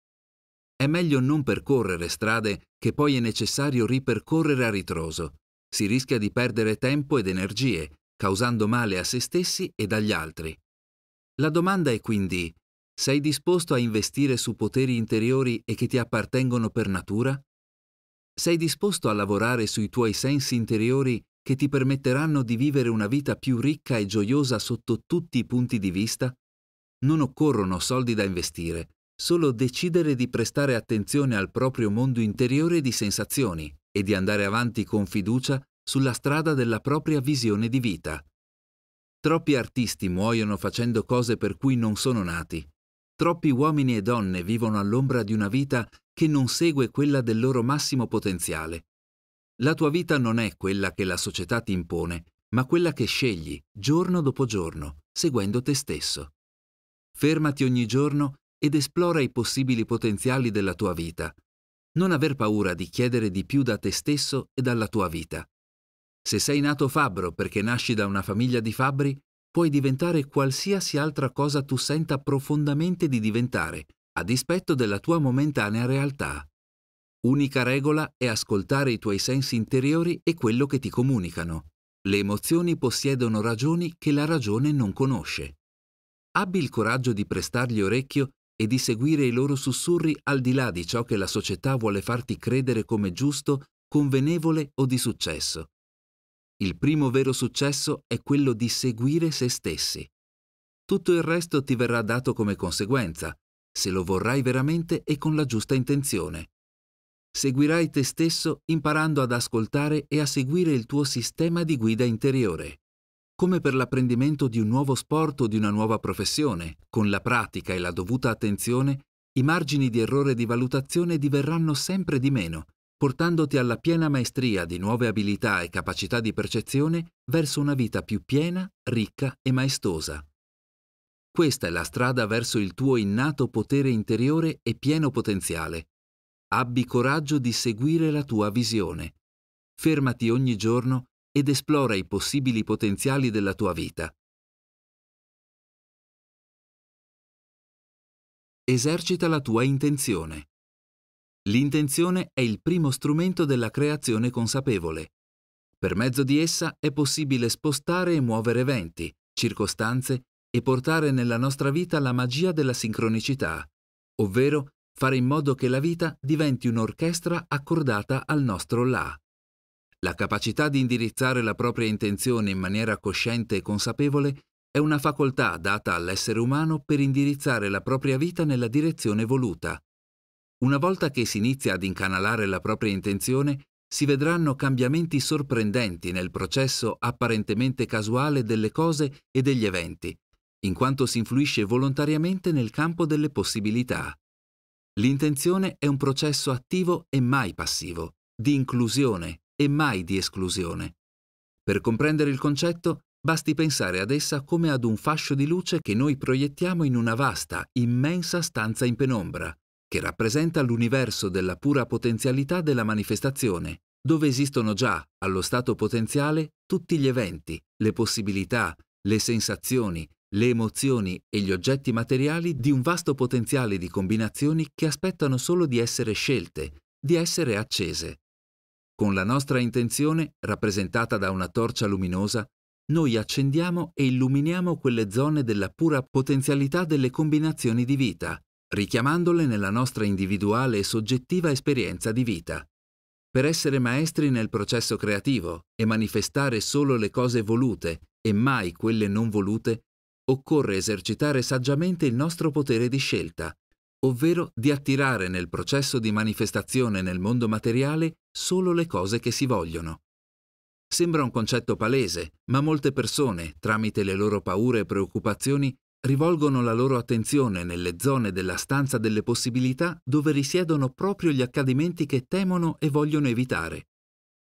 È meglio non percorrere strade che poi è necessario ripercorrere a ritroso. Si rischia di perdere tempo ed energie, causando male a se stessi ed agli altri. La domanda è quindi, sei disposto a investire su poteri interiori e che ti appartengono per natura? Sei disposto a lavorare sui tuoi sensi interiori che ti permetteranno di vivere una vita più ricca e gioiosa sotto tutti i punti di vista? Non occorrono soldi da investire, solo decidere di prestare attenzione al proprio mondo interiore di sensazioni e di andare avanti con fiducia sulla strada della propria visione di vita. Troppi artisti muoiono facendo cose per cui non sono nati Troppi uomini e donne vivono all'ombra di una vita che non segue quella del loro massimo potenziale. La tua vita non è quella che la società ti impone, ma quella che scegli giorno dopo giorno, seguendo te stesso. Fermati ogni giorno ed esplora i possibili potenziali della tua vita. Non aver paura di chiedere di più da te stesso e dalla tua vita. Se sei nato fabbro perché nasci da una famiglia di fabbri, puoi diventare qualsiasi altra cosa tu senta profondamente di diventare, a dispetto della tua momentanea realtà. Unica regola è ascoltare i tuoi sensi interiori e quello che ti comunicano. Le emozioni possiedono ragioni che la ragione non conosce. Abbi il coraggio di prestargli orecchio e di seguire i loro sussurri al di là di ciò che la società vuole farti credere come giusto, convenevole o di successo. Il primo vero successo è quello di seguire se stessi. Tutto il resto ti verrà dato come conseguenza, se lo vorrai veramente e con la giusta intenzione. Seguirai te stesso imparando ad ascoltare e a seguire il tuo sistema di guida interiore. Come per l'apprendimento di un nuovo sport o di una nuova professione, con la pratica e la dovuta attenzione, i margini di errore di valutazione diverranno sempre di meno portandoti alla piena maestria di nuove abilità e capacità di percezione verso una vita più piena, ricca e maestosa. Questa è la strada verso il tuo innato potere interiore e pieno potenziale. Abbi coraggio di seguire la tua visione. Fermati ogni giorno ed esplora i possibili potenziali della tua vita. Esercita la tua intenzione. L'intenzione è il primo strumento della creazione consapevole. Per mezzo di essa è possibile spostare e muovere eventi, circostanze e portare nella nostra vita la magia della sincronicità, ovvero fare in modo che la vita diventi un'orchestra accordata al nostro là. La capacità di indirizzare la propria intenzione in maniera cosciente e consapevole è una facoltà data all'essere umano per indirizzare la propria vita nella direzione voluta, una volta che si inizia ad incanalare la propria intenzione, si vedranno cambiamenti sorprendenti nel processo apparentemente casuale delle cose e degli eventi, in quanto si influisce volontariamente nel campo delle possibilità. L'intenzione è un processo attivo e mai passivo, di inclusione e mai di esclusione. Per comprendere il concetto, basti pensare ad essa come ad un fascio di luce che noi proiettiamo in una vasta, immensa stanza in penombra, che rappresenta l'universo della pura potenzialità della manifestazione, dove esistono già, allo stato potenziale, tutti gli eventi, le possibilità, le sensazioni, le emozioni e gli oggetti materiali di un vasto potenziale di combinazioni che aspettano solo di essere scelte, di essere accese. Con la nostra intenzione, rappresentata da una torcia luminosa, noi accendiamo e illuminiamo quelle zone della pura potenzialità delle combinazioni di vita, richiamandole nella nostra individuale e soggettiva esperienza di vita, per essere maestri nel processo creativo e manifestare solo le cose volute e mai quelle non volute, occorre esercitare saggiamente il nostro potere di scelta, ovvero di attirare nel processo di manifestazione nel mondo materiale solo le cose che si vogliono. Sembra un concetto palese, ma molte persone, tramite le loro paure e preoccupazioni, rivolgono la loro attenzione nelle zone della stanza delle possibilità dove risiedono proprio gli accadimenti che temono e vogliono evitare.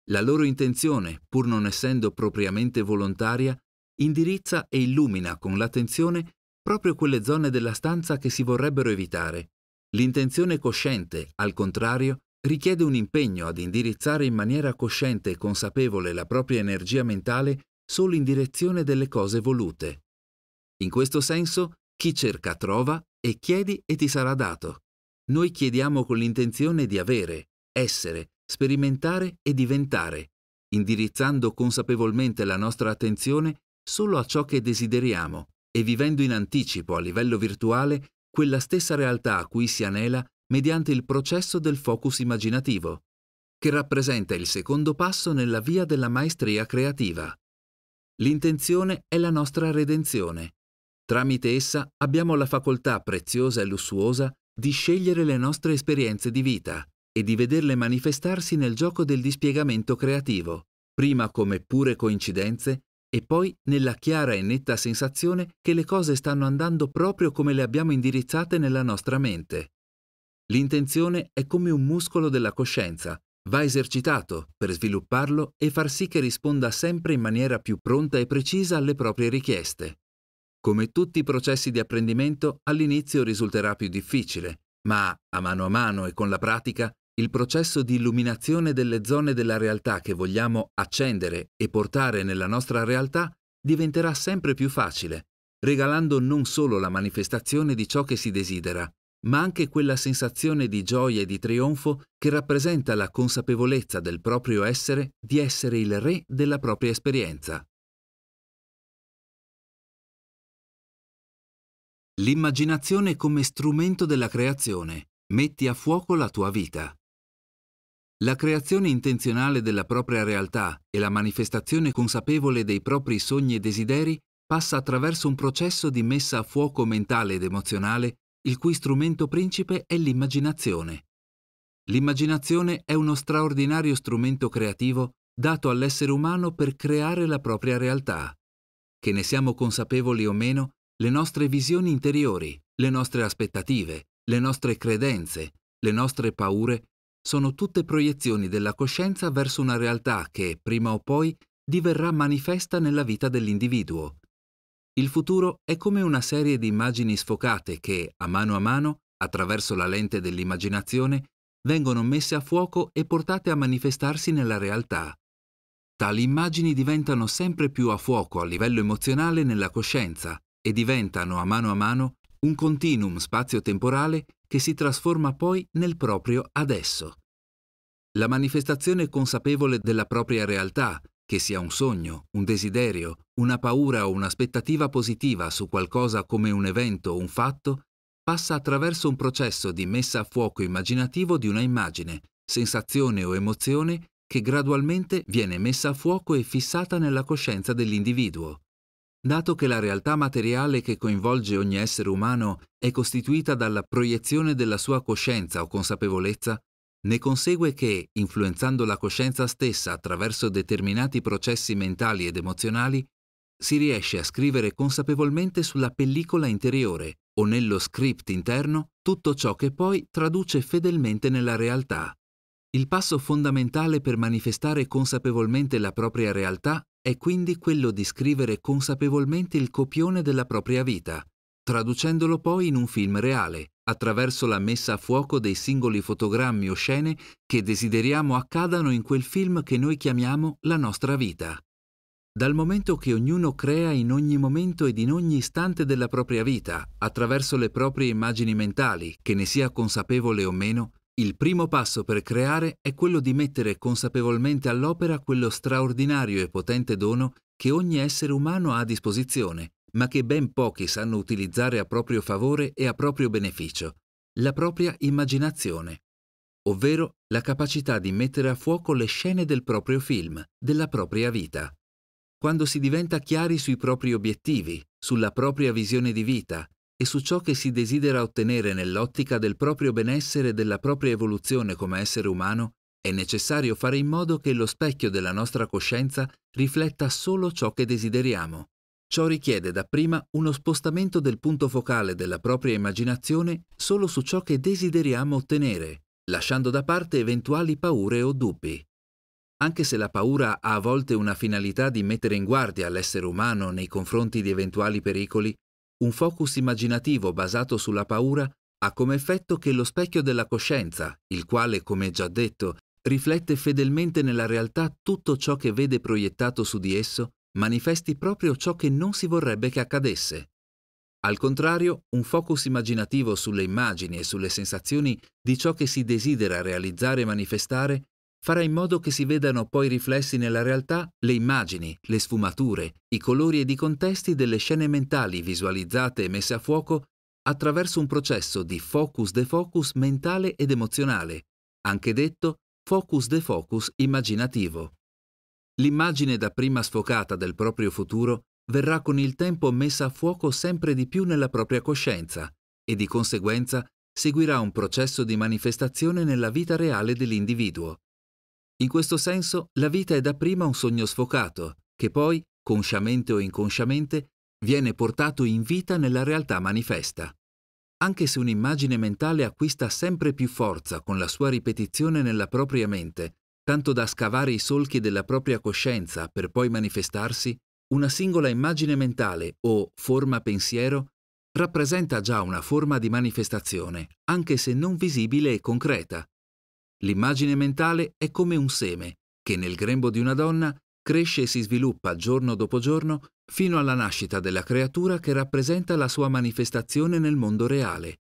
La loro intenzione, pur non essendo propriamente volontaria, indirizza e illumina con l'attenzione proprio quelle zone della stanza che si vorrebbero evitare. L'intenzione cosciente, al contrario, richiede un impegno ad indirizzare in maniera cosciente e consapevole la propria energia mentale solo in direzione delle cose volute. In questo senso, chi cerca trova e chiedi e ti sarà dato. Noi chiediamo con l'intenzione di avere, essere, sperimentare e diventare, indirizzando consapevolmente la nostra attenzione solo a ciò che desideriamo e vivendo in anticipo a livello virtuale quella stessa realtà a cui si anela mediante il processo del focus immaginativo, che rappresenta il secondo passo nella via della maestria creativa. L'intenzione è la nostra redenzione Tramite essa abbiamo la facoltà preziosa e lussuosa di scegliere le nostre esperienze di vita e di vederle manifestarsi nel gioco del dispiegamento creativo, prima come pure coincidenze e poi nella chiara e netta sensazione che le cose stanno andando proprio come le abbiamo indirizzate nella nostra mente. L'intenzione è come un muscolo della coscienza, va esercitato per svilupparlo e far sì che risponda sempre in maniera più pronta e precisa alle proprie richieste. Come tutti i processi di apprendimento, all'inizio risulterà più difficile, ma a mano a mano e con la pratica, il processo di illuminazione delle zone della realtà che vogliamo accendere e portare nella nostra realtà diventerà sempre più facile, regalando non solo la manifestazione di ciò che si desidera, ma anche quella sensazione di gioia e di trionfo che rappresenta la consapevolezza del proprio essere di essere il re della propria esperienza. L'immaginazione come strumento della creazione. Metti a fuoco la tua vita. La creazione intenzionale della propria realtà e la manifestazione consapevole dei propri sogni e desideri passa attraverso un processo di messa a fuoco mentale ed emozionale, il cui strumento principe è l'immaginazione. L'immaginazione è uno straordinario strumento creativo dato all'essere umano per creare la propria realtà. Che ne siamo consapevoli o meno, le nostre visioni interiori, le nostre aspettative, le nostre credenze, le nostre paure, sono tutte proiezioni della coscienza verso una realtà che, prima o poi, diverrà manifesta nella vita dell'individuo. Il futuro è come una serie di immagini sfocate che, a mano a mano, attraverso la lente dell'immaginazione, vengono messe a fuoco e portate a manifestarsi nella realtà. Tali immagini diventano sempre più a fuoco a livello emozionale nella coscienza, e diventano a mano a mano un continuum spazio-temporale che si trasforma poi nel proprio adesso. La manifestazione consapevole della propria realtà, che sia un sogno, un desiderio, una paura o un'aspettativa positiva su qualcosa come un evento o un fatto, passa attraverso un processo di messa a fuoco immaginativo di una immagine, sensazione o emozione che gradualmente viene messa a fuoco e fissata nella coscienza dell'individuo dato che la realtà materiale che coinvolge ogni essere umano è costituita dalla proiezione della sua coscienza o consapevolezza, ne consegue che, influenzando la coscienza stessa attraverso determinati processi mentali ed emozionali, si riesce a scrivere consapevolmente sulla pellicola interiore o nello script interno tutto ciò che poi traduce fedelmente nella realtà. Il passo fondamentale per manifestare consapevolmente la propria realtà è quindi quello di scrivere consapevolmente il copione della propria vita, traducendolo poi in un film reale, attraverso la messa a fuoco dei singoli fotogrammi o scene che desideriamo accadano in quel film che noi chiamiamo la nostra vita. Dal momento che ognuno crea in ogni momento ed in ogni istante della propria vita, attraverso le proprie immagini mentali, che ne sia consapevole o meno, il primo passo per creare è quello di mettere consapevolmente all'opera quello straordinario e potente dono che ogni essere umano ha a disposizione, ma che ben pochi sanno utilizzare a proprio favore e a proprio beneficio, la propria immaginazione, ovvero la capacità di mettere a fuoco le scene del proprio film, della propria vita. Quando si diventa chiari sui propri obiettivi, sulla propria visione di vita, e su ciò che si desidera ottenere nell'ottica del proprio benessere e della propria evoluzione come essere umano, è necessario fare in modo che lo specchio della nostra coscienza rifletta solo ciò che desideriamo. Ciò richiede dapprima uno spostamento del punto focale della propria immaginazione solo su ciò che desideriamo ottenere, lasciando da parte eventuali paure o dubbi. Anche se la paura ha a volte una finalità di mettere in guardia l'essere umano nei confronti di eventuali pericoli, un focus immaginativo basato sulla paura ha come effetto che lo specchio della coscienza, il quale, come già detto, riflette fedelmente nella realtà tutto ciò che vede proiettato su di esso, manifesti proprio ciò che non si vorrebbe che accadesse. Al contrario, un focus immaginativo sulle immagini e sulle sensazioni di ciò che si desidera realizzare e manifestare farà in modo che si vedano poi riflessi nella realtà le immagini, le sfumature, i colori ed i contesti delle scene mentali visualizzate e messe a fuoco attraverso un processo di focus-defocus mentale ed emozionale, anche detto focus-defocus immaginativo. L'immagine dapprima sfocata del proprio futuro verrà con il tempo messa a fuoco sempre di più nella propria coscienza e di conseguenza seguirà un processo di manifestazione nella vita reale dell'individuo. In questo senso, la vita è dapprima un sogno sfocato, che poi, consciamente o inconsciamente, viene portato in vita nella realtà manifesta. Anche se un'immagine mentale acquista sempre più forza con la sua ripetizione nella propria mente, tanto da scavare i solchi della propria coscienza per poi manifestarsi, una singola immagine mentale o forma pensiero rappresenta già una forma di manifestazione, anche se non visibile e concreta, L'immagine mentale è come un seme che nel grembo di una donna cresce e si sviluppa giorno dopo giorno fino alla nascita della creatura che rappresenta la sua manifestazione nel mondo reale.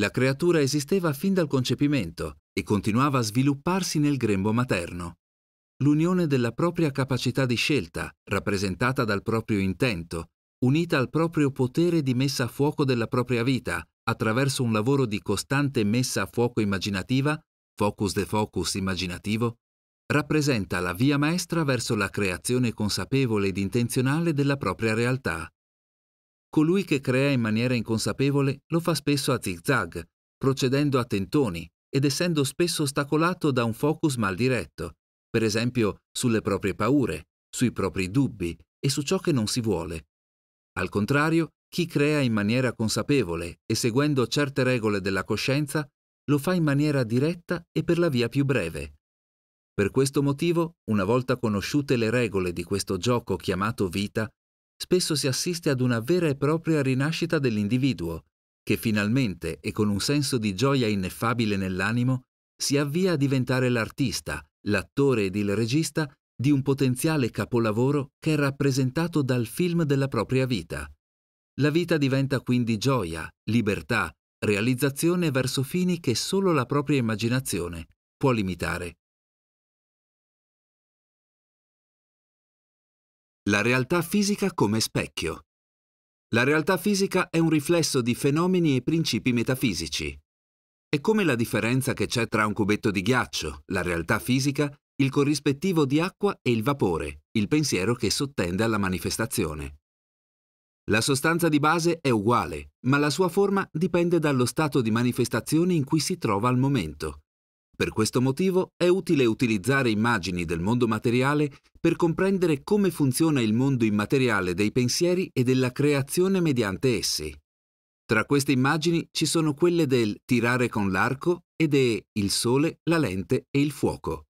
La creatura esisteva fin dal concepimento e continuava a svilupparsi nel grembo materno. L'unione della propria capacità di scelta, rappresentata dal proprio intento, unita al proprio potere di messa a fuoco della propria vita, attraverso un lavoro di costante messa a fuoco immaginativa, focus de focus immaginativo, rappresenta la via maestra verso la creazione consapevole ed intenzionale della propria realtà. Colui che crea in maniera inconsapevole lo fa spesso a zigzag, procedendo a tentoni ed essendo spesso ostacolato da un focus mal diretto, per esempio sulle proprie paure, sui propri dubbi e su ciò che non si vuole. Al contrario, chi crea in maniera consapevole e seguendo certe regole della coscienza lo fa in maniera diretta e per la via più breve. Per questo motivo, una volta conosciute le regole di questo gioco chiamato vita, spesso si assiste ad una vera e propria rinascita dell'individuo, che finalmente e con un senso di gioia ineffabile nell'animo, si avvia a diventare l'artista, l'attore ed il regista di un potenziale capolavoro che è rappresentato dal film della propria vita. La vita diventa quindi gioia, libertà, realizzazione verso fini che solo la propria immaginazione può limitare. La realtà fisica come specchio. La realtà fisica è un riflesso di fenomeni e principi metafisici. È come la differenza che c'è tra un cubetto di ghiaccio, la realtà fisica, il corrispettivo di acqua e il vapore, il pensiero che sottende alla manifestazione. La sostanza di base è uguale, ma la sua forma dipende dallo stato di manifestazione in cui si trova al momento. Per questo motivo è utile utilizzare immagini del mondo materiale per comprendere come funziona il mondo immateriale dei pensieri e della creazione mediante essi. Tra queste immagini ci sono quelle del tirare con l'arco e de il sole, la lente e il fuoco.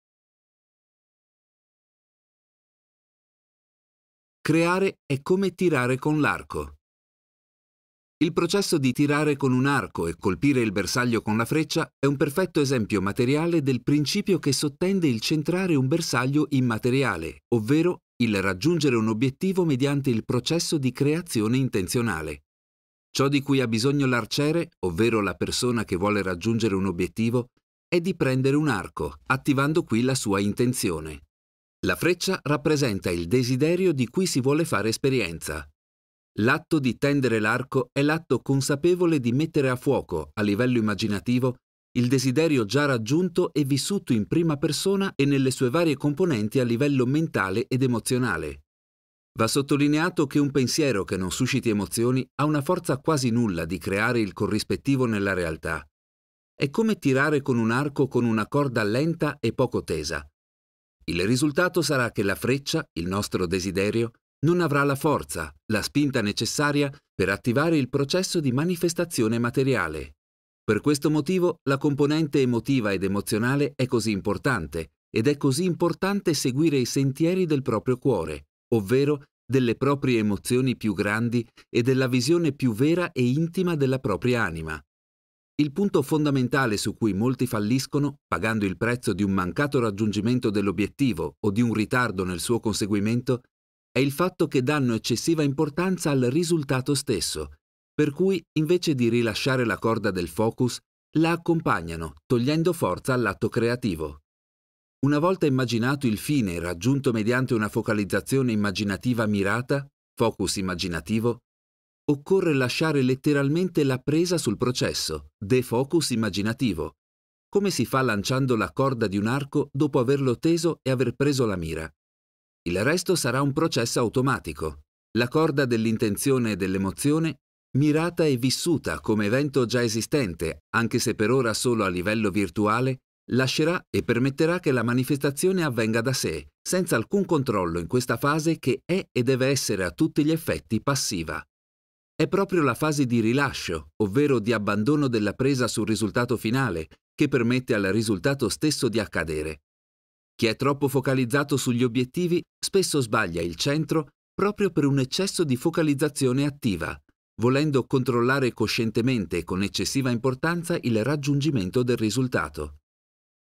Creare è come tirare con l'arco. Il processo di tirare con un arco e colpire il bersaglio con la freccia è un perfetto esempio materiale del principio che sottende il centrare un bersaglio immateriale, ovvero il raggiungere un obiettivo mediante il processo di creazione intenzionale. Ciò di cui ha bisogno l'arciere, ovvero la persona che vuole raggiungere un obiettivo, è di prendere un arco, attivando qui la sua intenzione. La freccia rappresenta il desiderio di cui si vuole fare esperienza. L'atto di tendere l'arco è l'atto consapevole di mettere a fuoco, a livello immaginativo, il desiderio già raggiunto e vissuto in prima persona e nelle sue varie componenti a livello mentale ed emozionale. Va sottolineato che un pensiero che non susciti emozioni ha una forza quasi nulla di creare il corrispettivo nella realtà. È come tirare con un arco con una corda lenta e poco tesa il risultato sarà che la freccia, il nostro desiderio, non avrà la forza, la spinta necessaria per attivare il processo di manifestazione materiale. Per questo motivo la componente emotiva ed emozionale è così importante ed è così importante seguire i sentieri del proprio cuore, ovvero delle proprie emozioni più grandi e della visione più vera e intima della propria anima. Il punto fondamentale su cui molti falliscono, pagando il prezzo di un mancato raggiungimento dell'obiettivo o di un ritardo nel suo conseguimento, è il fatto che danno eccessiva importanza al risultato stesso, per cui invece di rilasciare la corda del focus, la accompagnano, togliendo forza all'atto creativo. Una volta immaginato il fine raggiunto mediante una focalizzazione immaginativa mirata, focus immaginativo, occorre lasciare letteralmente la presa sul processo, defocus immaginativo, come si fa lanciando la corda di un arco dopo averlo teso e aver preso la mira. Il resto sarà un processo automatico, la corda dell'intenzione e dell'emozione mirata e vissuta come evento già esistente, anche se per ora solo a livello virtuale, lascerà e permetterà che la manifestazione avvenga da sé, senza alcun controllo in questa fase che è e deve essere a tutti gli effetti passiva è proprio la fase di rilascio, ovvero di abbandono della presa sul risultato finale, che permette al risultato stesso di accadere. Chi è troppo focalizzato sugli obiettivi spesso sbaglia il centro proprio per un eccesso di focalizzazione attiva, volendo controllare coscientemente e con eccessiva importanza il raggiungimento del risultato.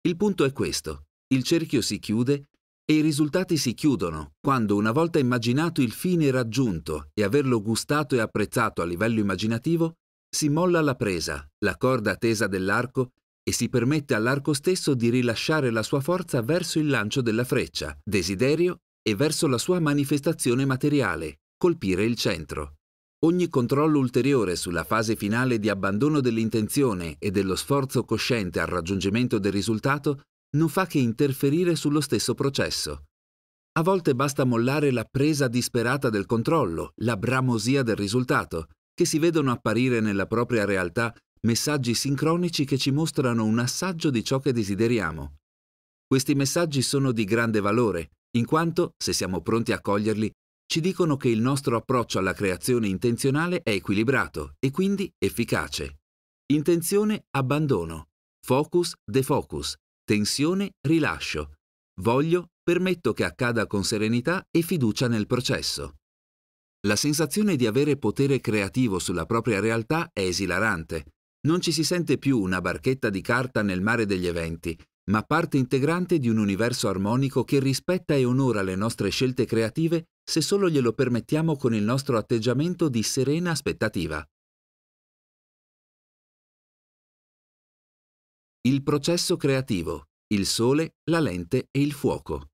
Il punto è questo. Il cerchio si chiude e i risultati si chiudono quando, una volta immaginato il fine raggiunto e averlo gustato e apprezzato a livello immaginativo, si molla la presa, la corda tesa dell'arco e si permette all'arco stesso di rilasciare la sua forza verso il lancio della freccia, desiderio e verso la sua manifestazione materiale, colpire il centro. Ogni controllo ulteriore sulla fase finale di abbandono dell'intenzione e dello sforzo cosciente al raggiungimento del risultato non fa che interferire sullo stesso processo. A volte basta mollare la presa disperata del controllo, la bramosia del risultato, che si vedono apparire nella propria realtà messaggi sincronici che ci mostrano un assaggio di ciò che desideriamo. Questi messaggi sono di grande valore, in quanto, se siamo pronti a coglierli, ci dicono che il nostro approccio alla creazione intenzionale è equilibrato e quindi efficace. Intenzione abbandono, focus defocus, tensione, rilascio. Voglio, permetto che accada con serenità e fiducia nel processo. La sensazione di avere potere creativo sulla propria realtà è esilarante. Non ci si sente più una barchetta di carta nel mare degli eventi, ma parte integrante di un universo armonico che rispetta e onora le nostre scelte creative se solo glielo permettiamo con il nostro atteggiamento di serena aspettativa. il processo creativo, il sole, la lente e il fuoco.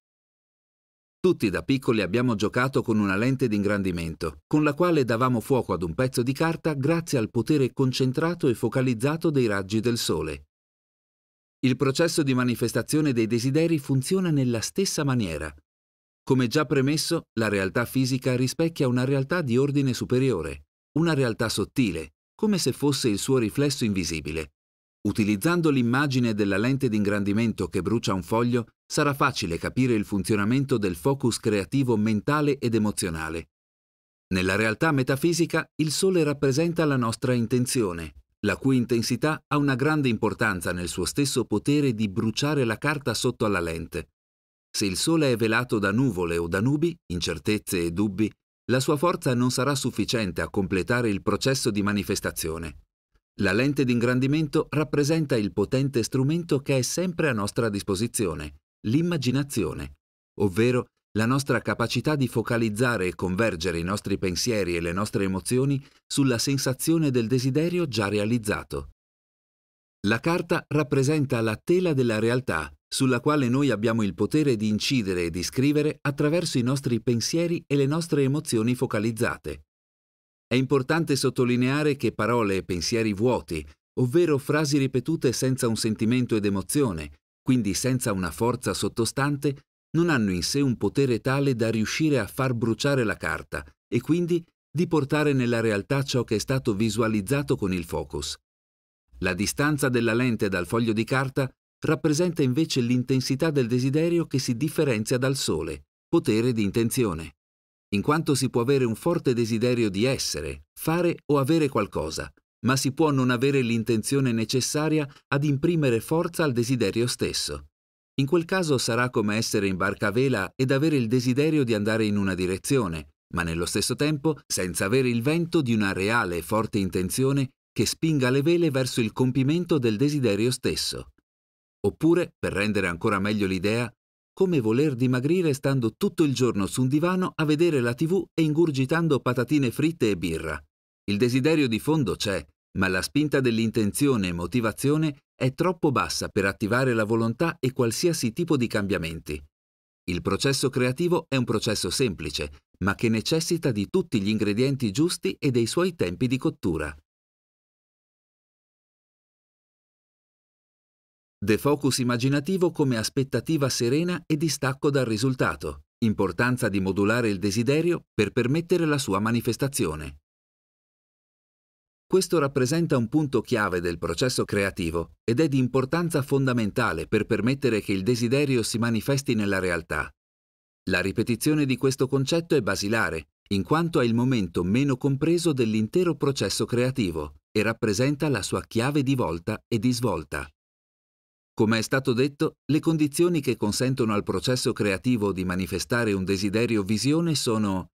Tutti da piccoli abbiamo giocato con una lente d'ingrandimento, con la quale davamo fuoco ad un pezzo di carta grazie al potere concentrato e focalizzato dei raggi del sole. Il processo di manifestazione dei desideri funziona nella stessa maniera. Come già premesso, la realtà fisica rispecchia una realtà di ordine superiore, una realtà sottile, come se fosse il suo riflesso invisibile, Utilizzando l'immagine della lente d'ingrandimento che brucia un foglio, sarà facile capire il funzionamento del focus creativo mentale ed emozionale. Nella realtà metafisica il Sole rappresenta la nostra intenzione, la cui intensità ha una grande importanza nel suo stesso potere di bruciare la carta sotto alla lente. Se il Sole è velato da nuvole o da nubi, incertezze e dubbi, la sua forza non sarà sufficiente a completare il processo di manifestazione. La lente d'ingrandimento rappresenta il potente strumento che è sempre a nostra disposizione, l'immaginazione, ovvero la nostra capacità di focalizzare e convergere i nostri pensieri e le nostre emozioni sulla sensazione del desiderio già realizzato. La carta rappresenta la tela della realtà, sulla quale noi abbiamo il potere di incidere e di scrivere attraverso i nostri pensieri e le nostre emozioni focalizzate. È importante sottolineare che parole e pensieri vuoti, ovvero frasi ripetute senza un sentimento ed emozione, quindi senza una forza sottostante, non hanno in sé un potere tale da riuscire a far bruciare la carta e quindi di portare nella realtà ciò che è stato visualizzato con il focus. La distanza della lente dal foglio di carta rappresenta invece l'intensità del desiderio che si differenzia dal sole, potere di intenzione in quanto si può avere un forte desiderio di essere, fare o avere qualcosa, ma si può non avere l'intenzione necessaria ad imprimere forza al desiderio stesso. In quel caso sarà come essere in barcavela ed avere il desiderio di andare in una direzione, ma nello stesso tempo senza avere il vento di una reale e forte intenzione che spinga le vele verso il compimento del desiderio stesso. Oppure, per rendere ancora meglio l'idea, come voler dimagrire stando tutto il giorno su un divano a vedere la tv e ingurgitando patatine fritte e birra. Il desiderio di fondo c'è, ma la spinta dell'intenzione e motivazione è troppo bassa per attivare la volontà e qualsiasi tipo di cambiamenti. Il processo creativo è un processo semplice, ma che necessita di tutti gli ingredienti giusti e dei suoi tempi di cottura. Defocus immaginativo come aspettativa serena e distacco dal risultato, importanza di modulare il desiderio per permettere la sua manifestazione. Questo rappresenta un punto chiave del processo creativo ed è di importanza fondamentale per permettere che il desiderio si manifesti nella realtà. La ripetizione di questo concetto è basilare, in quanto è il momento meno compreso dell'intero processo creativo e rappresenta la sua chiave di volta e di svolta. Come è stato detto, le condizioni che consentono al processo creativo di manifestare un desiderio visione sono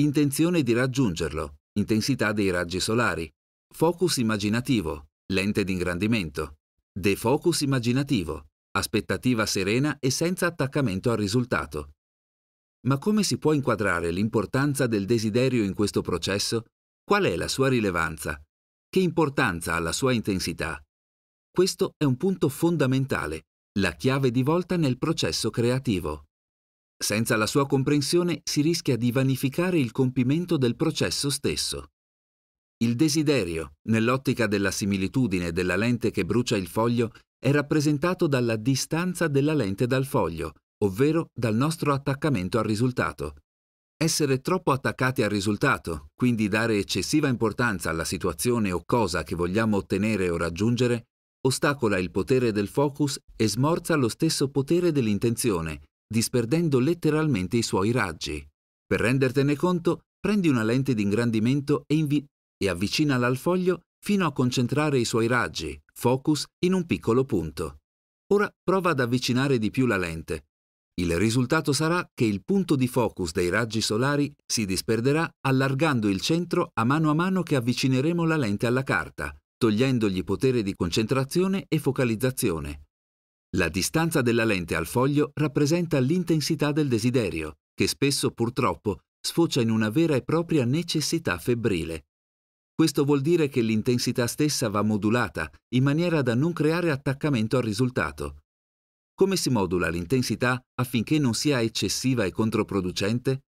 intenzione di raggiungerlo, intensità dei raggi solari, focus immaginativo, lente d'ingrandimento, defocus immaginativo, aspettativa serena e senza attaccamento al risultato. Ma come si può inquadrare l'importanza del desiderio in questo processo? Qual è la sua rilevanza? Che importanza ha la sua intensità? Questo è un punto fondamentale, la chiave di volta nel processo creativo. Senza la sua comprensione si rischia di vanificare il compimento del processo stesso. Il desiderio, nell'ottica della similitudine della lente che brucia il foglio, è rappresentato dalla distanza della lente dal foglio, ovvero dal nostro attaccamento al risultato. Essere troppo attaccati al risultato, quindi dare eccessiva importanza alla situazione o cosa che vogliamo ottenere o raggiungere, ostacola il potere del focus e smorza lo stesso potere dell'intenzione, disperdendo letteralmente i suoi raggi. Per rendertene conto, prendi una lente d'ingrandimento e, invi- e avvicinala al foglio fino a concentrare i suoi raggi, focus, in un piccolo punto. Ora prova ad avvicinare di più la lente. Il risultato sarà che il punto di focus dei raggi solari si disperderà allargando il centro a mano a mano che avvicineremo la lente alla carta, togliendogli potere di concentrazione e focalizzazione. La distanza della lente al foglio rappresenta l'intensità del desiderio, che spesso purtroppo sfocia in una vera e propria necessità febbrile. Questo vuol dire che l'intensità stessa va modulata in maniera da non creare attaccamento al risultato. Come si modula l'intensità affinché non sia eccessiva e controproducente?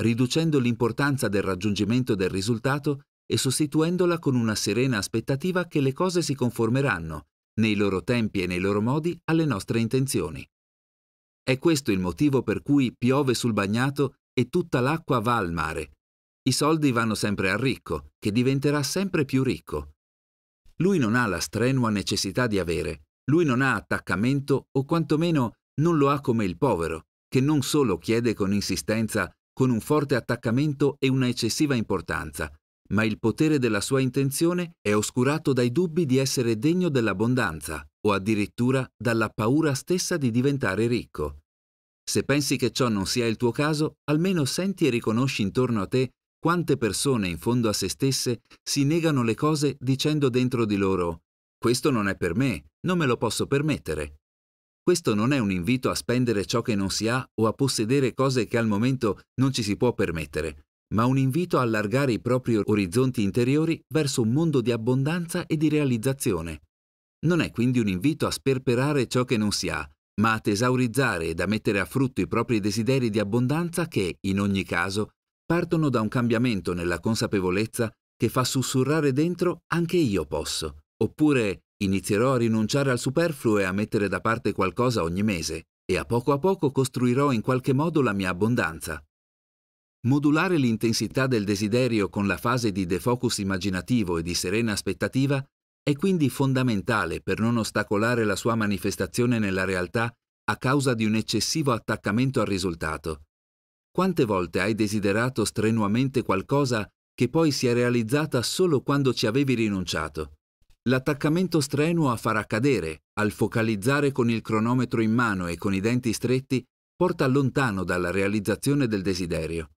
Riducendo l'importanza del raggiungimento del risultato e sostituendola con una serena aspettativa che le cose si conformeranno, nei loro tempi e nei loro modi, alle nostre intenzioni. È questo il motivo per cui piove sul bagnato e tutta l'acqua va al mare. I soldi vanno sempre al ricco, che diventerà sempre più ricco. Lui non ha la strenua necessità di avere, lui non ha attaccamento o quantomeno non lo ha come il povero, che non solo chiede con insistenza, con un forte attaccamento e una eccessiva importanza, ma il potere della sua intenzione è oscurato dai dubbi di essere degno dell'abbondanza o addirittura dalla paura stessa di diventare ricco. Se pensi che ciò non sia il tuo caso, almeno senti e riconosci intorno a te quante persone in fondo a se stesse si negano le cose dicendo dentro di loro questo non è per me, non me lo posso permettere. Questo non è un invito a spendere ciò che non si ha o a possedere cose che al momento non ci si può permettere, ma un invito a allargare i propri orizzonti interiori verso un mondo di abbondanza e di realizzazione. Non è quindi un invito a sperperare ciò che non si ha, ma a tesaurizzare ed a mettere a frutto i propri desideri di abbondanza che, in ogni caso, partono da un cambiamento nella consapevolezza che fa sussurrare dentro anche io posso, oppure inizierò a rinunciare al superfluo e a mettere da parte qualcosa ogni mese, e a poco a poco costruirò in qualche modo la mia abbondanza. Modulare l'intensità del desiderio con la fase di defocus immaginativo e di serena aspettativa è quindi fondamentale per non ostacolare la sua manifestazione nella realtà a causa di un eccessivo attaccamento al risultato. Quante volte hai desiderato strenuamente qualcosa che poi si è realizzata solo quando ci avevi rinunciato? L'attaccamento strenuo a far accadere, al focalizzare con il cronometro in mano e con i denti stretti, porta lontano dalla realizzazione del desiderio.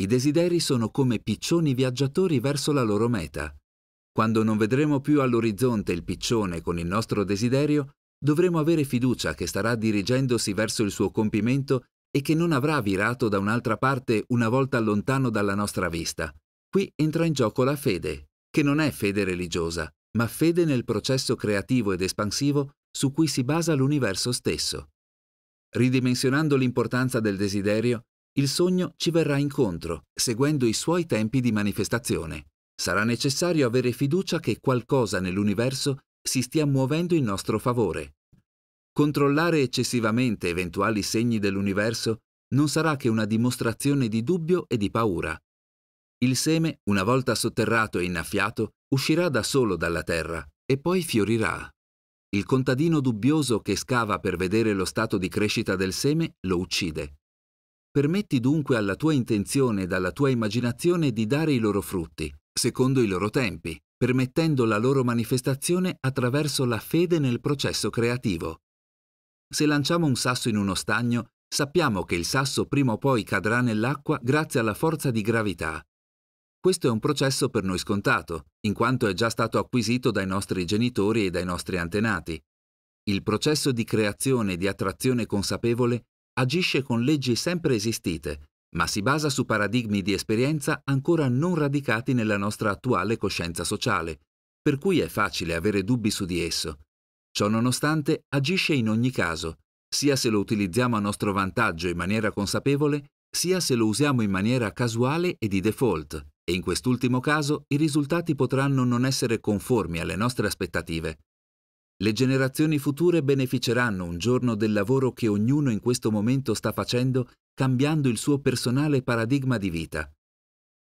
I desideri sono come piccioni viaggiatori verso la loro meta. Quando non vedremo più all'orizzonte il piccione con il nostro desiderio, dovremo avere fiducia che starà dirigendosi verso il suo compimento e che non avrà virato da un'altra parte una volta lontano dalla nostra vista. Qui entra in gioco la fede, che non è fede religiosa, ma fede nel processo creativo ed espansivo su cui si basa l'universo stesso. Ridimensionando l'importanza del desiderio, il sogno ci verrà incontro, seguendo i suoi tempi di manifestazione. Sarà necessario avere fiducia che qualcosa nell'universo si stia muovendo in nostro favore. Controllare eccessivamente eventuali segni dell'universo non sarà che una dimostrazione di dubbio e di paura. Il seme, una volta sotterrato e innaffiato, uscirà da solo dalla terra e poi fiorirà. Il contadino dubbioso che scava per vedere lo stato di crescita del seme lo uccide. Permetti dunque alla tua intenzione e alla tua immaginazione di dare i loro frutti, secondo i loro tempi, permettendo la loro manifestazione attraverso la fede nel processo creativo. Se lanciamo un sasso in uno stagno, sappiamo che il sasso prima o poi cadrà nell'acqua grazie alla forza di gravità. Questo è un processo per noi scontato, in quanto è già stato acquisito dai nostri genitori e dai nostri antenati. Il processo di creazione e di attrazione consapevole agisce con leggi sempre esistite, ma si basa su paradigmi di esperienza ancora non radicati nella nostra attuale coscienza sociale, per cui è facile avere dubbi su di esso. Ciononostante, agisce in ogni caso, sia se lo utilizziamo a nostro vantaggio in maniera consapevole, sia se lo usiamo in maniera casuale e di default, e in quest'ultimo caso i risultati potranno non essere conformi alle nostre aspettative, le generazioni future beneficeranno un giorno del lavoro che ognuno in questo momento sta facendo cambiando il suo personale paradigma di vita.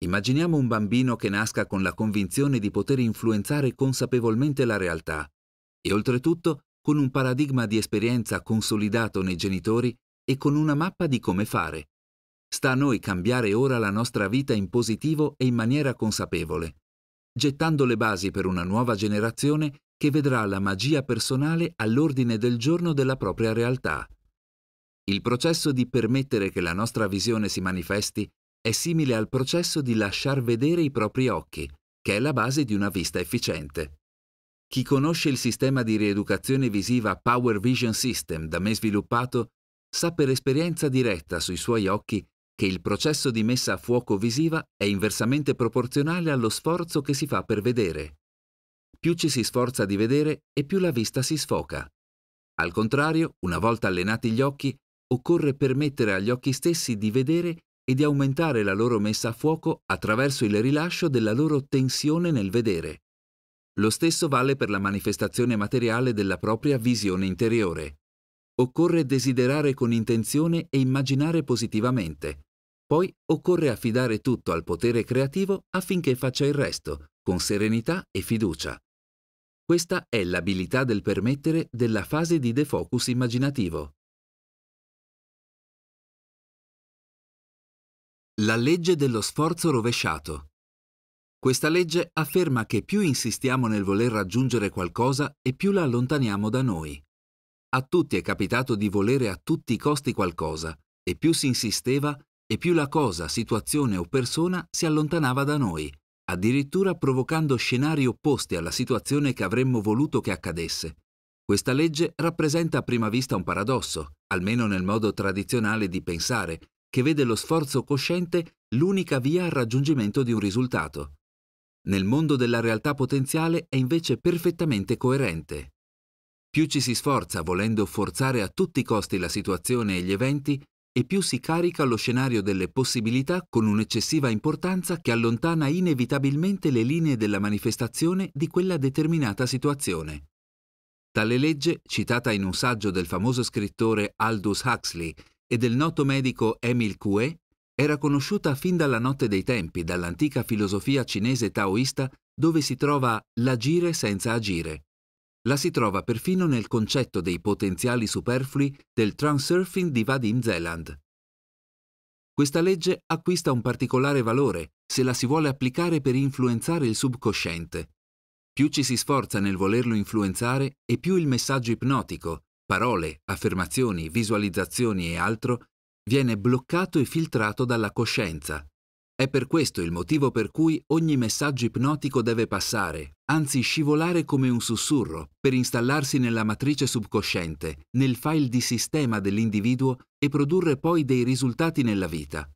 Immaginiamo un bambino che nasca con la convinzione di poter influenzare consapevolmente la realtà e oltretutto con un paradigma di esperienza consolidato nei genitori e con una mappa di come fare. Sta a noi cambiare ora la nostra vita in positivo e in maniera consapevole, gettando le basi per una nuova generazione che vedrà la magia personale all'ordine del giorno della propria realtà. Il processo di permettere che la nostra visione si manifesti è simile al processo di lasciar vedere i propri occhi, che è la base di una vista efficiente. Chi conosce il sistema di rieducazione visiva Power Vision System da me sviluppato sa per esperienza diretta sui suoi occhi che il processo di messa a fuoco visiva è inversamente proporzionale allo sforzo che si fa per vedere più ci si sforza di vedere e più la vista si sfoca. Al contrario, una volta allenati gli occhi, occorre permettere agli occhi stessi di vedere e di aumentare la loro messa a fuoco attraverso il rilascio della loro tensione nel vedere. Lo stesso vale per la manifestazione materiale della propria visione interiore. Occorre desiderare con intenzione e immaginare positivamente. Poi occorre affidare tutto al potere creativo affinché faccia il resto, con serenità e fiducia. Questa è l'abilità del permettere della fase di defocus immaginativo. La legge dello sforzo rovesciato. Questa legge afferma che più insistiamo nel voler raggiungere qualcosa e più la allontaniamo da noi. A tutti è capitato di volere a tutti i costi qualcosa, e più si insisteva, e più la cosa, situazione o persona si allontanava da noi, addirittura provocando scenari opposti alla situazione che avremmo voluto che accadesse. Questa legge rappresenta a prima vista un paradosso, almeno nel modo tradizionale di pensare, che vede lo sforzo cosciente l'unica via al raggiungimento di un risultato. Nel mondo della realtà potenziale è invece perfettamente coerente. Più ci si sforza volendo forzare a tutti i costi la situazione e gli eventi, e più si carica lo scenario delle possibilità con un'eccessiva importanza che allontana inevitabilmente le linee della manifestazione di quella determinata situazione. Tale legge, citata in un saggio del famoso scrittore Aldous Huxley e del noto medico Emil Coué, era conosciuta fin dalla notte dei tempi dall'antica filosofia cinese taoista dove si trova l'agire senza agire. La si trova perfino nel concetto dei potenziali superflui del transurfing di Vadim Zeland. Questa legge acquista un particolare valore se la si vuole applicare per influenzare il subconsciente. Più ci si sforza nel volerlo influenzare e più il messaggio ipnotico, parole, affermazioni, visualizzazioni e altro, viene bloccato e filtrato dalla coscienza, è per questo il motivo per cui ogni messaggio ipnotico deve passare, anzi scivolare come un sussurro, per installarsi nella matrice subconsciente, nel file di sistema dell'individuo e produrre poi dei risultati nella vita.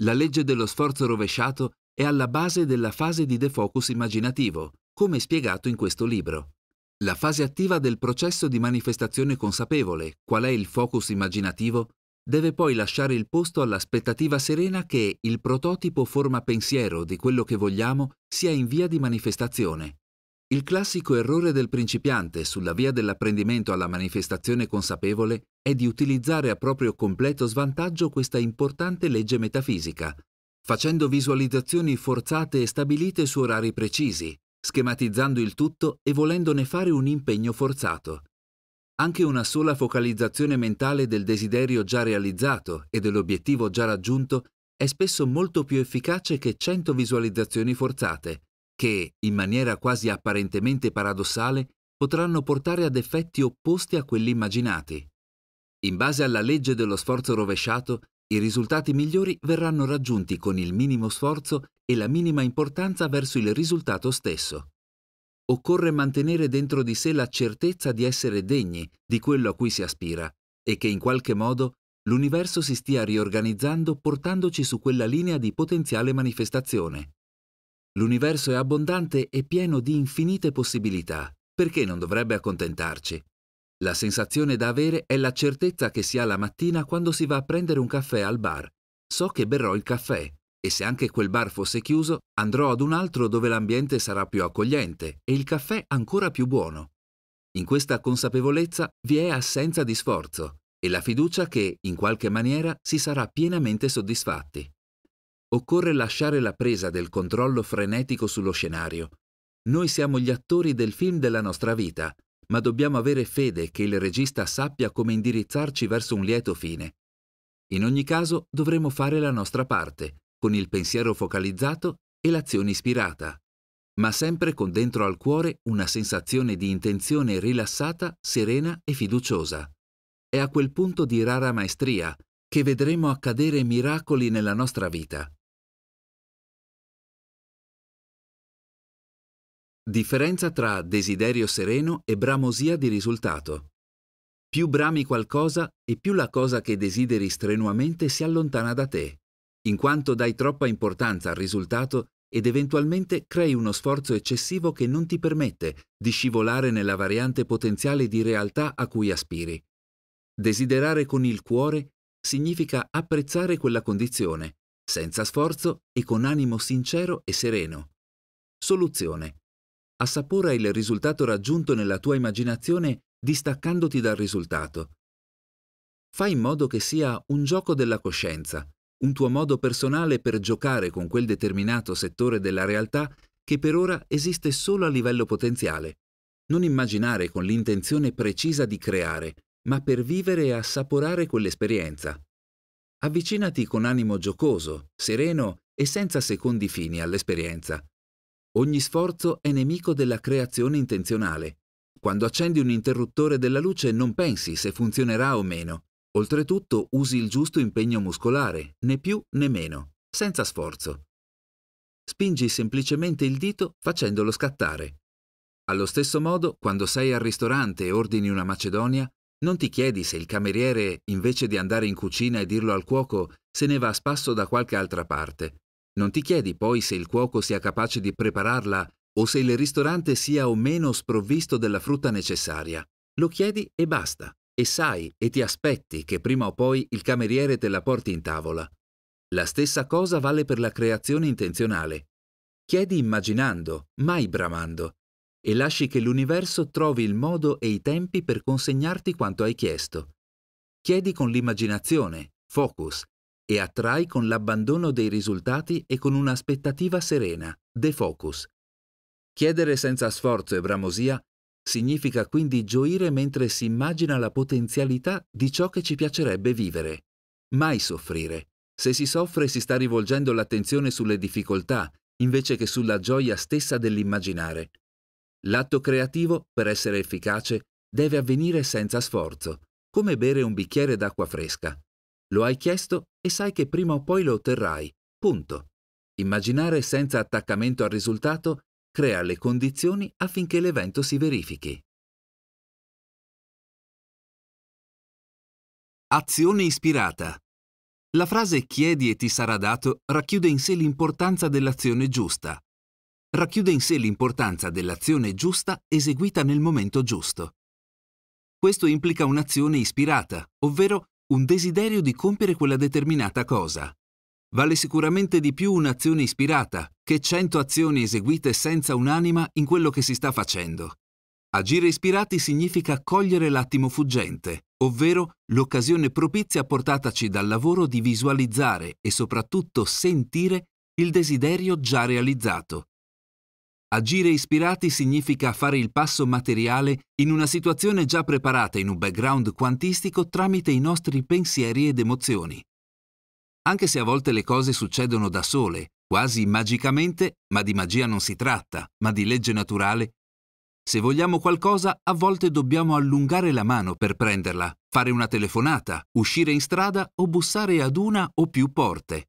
La legge dello sforzo rovesciato è alla base della fase di defocus immaginativo, come spiegato in questo libro. La fase attiva del processo di manifestazione consapevole, qual è il focus immaginativo, deve poi lasciare il posto all'aspettativa serena che il prototipo forma pensiero di quello che vogliamo sia in via di manifestazione. Il classico errore del principiante sulla via dell'apprendimento alla manifestazione consapevole è di utilizzare a proprio completo svantaggio questa importante legge metafisica, facendo visualizzazioni forzate e stabilite su orari precisi, schematizzando il tutto e volendone fare un impegno forzato. Anche una sola focalizzazione mentale del desiderio già realizzato e dell'obiettivo già raggiunto è spesso molto più efficace che 100 visualizzazioni forzate, che, in maniera quasi apparentemente paradossale, potranno portare ad effetti opposti a quelli immaginati. In base alla legge dello sforzo rovesciato, i risultati migliori verranno raggiunti con il minimo sforzo e la minima importanza verso il risultato stesso occorre mantenere dentro di sé la certezza di essere degni di quello a cui si aspira e che in qualche modo l'universo si stia riorganizzando portandoci su quella linea di potenziale manifestazione. L'universo è abbondante e pieno di infinite possibilità, perché non dovrebbe accontentarci? La sensazione da avere è la certezza che si ha la mattina quando si va a prendere un caffè al bar. So che berrò il caffè, e se anche quel bar fosse chiuso, andrò ad un altro dove l'ambiente sarà più accogliente e il caffè ancora più buono. In questa consapevolezza vi è assenza di sforzo e la fiducia che, in qualche maniera, si sarà pienamente soddisfatti. Occorre lasciare la presa del controllo frenetico sullo scenario. Noi siamo gli attori del film della nostra vita, ma dobbiamo avere fede che il regista sappia come indirizzarci verso un lieto fine. In ogni caso dovremo fare la nostra parte, con il pensiero focalizzato e l'azione ispirata, ma sempre con dentro al cuore una sensazione di intenzione rilassata, serena e fiduciosa. È a quel punto di rara maestria che vedremo accadere miracoli nella nostra vita. Differenza tra desiderio sereno e bramosia di risultato. Più brami qualcosa e più la cosa che desideri strenuamente si allontana da te in quanto dai troppa importanza al risultato ed eventualmente crei uno sforzo eccessivo che non ti permette di scivolare nella variante potenziale di realtà a cui aspiri. Desiderare con il cuore significa apprezzare quella condizione, senza sforzo e con animo sincero e sereno. Soluzione. Assapora il risultato raggiunto nella tua immaginazione distaccandoti dal risultato. Fai in modo che sia un gioco della coscienza, un tuo modo personale per giocare con quel determinato settore della realtà che per ora esiste solo a livello potenziale. Non immaginare con l'intenzione precisa di creare, ma per vivere e assaporare quell'esperienza. Avvicinati con animo giocoso, sereno e senza secondi fini all'esperienza. Ogni sforzo è nemico della creazione intenzionale. Quando accendi un interruttore della luce non pensi se funzionerà o meno, Oltretutto usi il giusto impegno muscolare, né più né meno, senza sforzo. Spingi semplicemente il dito facendolo scattare. Allo stesso modo, quando sei al ristorante e ordini una macedonia, non ti chiedi se il cameriere, invece di andare in cucina e dirlo al cuoco, se ne va a spasso da qualche altra parte. Non ti chiedi poi se il cuoco sia capace di prepararla o se il ristorante sia o meno sprovvisto della frutta necessaria. Lo chiedi e basta e sai e ti aspetti che prima o poi il cameriere te la porti in tavola. La stessa cosa vale per la creazione intenzionale. Chiedi immaginando, mai bramando, e lasci che l'universo trovi il modo e i tempi per consegnarti quanto hai chiesto. Chiedi con l'immaginazione, focus, e attrai con l'abbandono dei risultati e con un'aspettativa serena, defocus. Chiedere senza sforzo e bramosia Significa quindi gioire mentre si immagina la potenzialità di ciò che ci piacerebbe vivere. Mai soffrire. Se si soffre si sta rivolgendo l'attenzione sulle difficoltà, invece che sulla gioia stessa dell'immaginare. L'atto creativo, per essere efficace, deve avvenire senza sforzo, come bere un bicchiere d'acqua fresca. Lo hai chiesto e sai che prima o poi lo otterrai. Punto. Immaginare senza attaccamento al risultato crea le condizioni affinché l'evento si verifichi. Azione ispirata. La frase chiedi e ti sarà dato racchiude in sé l'importanza dell'azione giusta. Racchiude in sé l'importanza dell'azione giusta eseguita nel momento giusto. Questo implica un'azione ispirata, ovvero un desiderio di compiere quella determinata cosa. Vale sicuramente di più un'azione ispirata che cento azioni eseguite senza un'anima in quello che si sta facendo. Agire ispirati significa cogliere l'attimo fuggente, ovvero l'occasione propizia portataci dal lavoro di visualizzare e soprattutto sentire il desiderio già realizzato. Agire ispirati significa fare il passo materiale in una situazione già preparata in un background quantistico tramite i nostri pensieri ed emozioni. Anche se a volte le cose succedono da sole, quasi magicamente, ma di magia non si tratta, ma di legge naturale, se vogliamo qualcosa a volte dobbiamo allungare la mano per prenderla, fare una telefonata, uscire in strada o bussare ad una o più porte.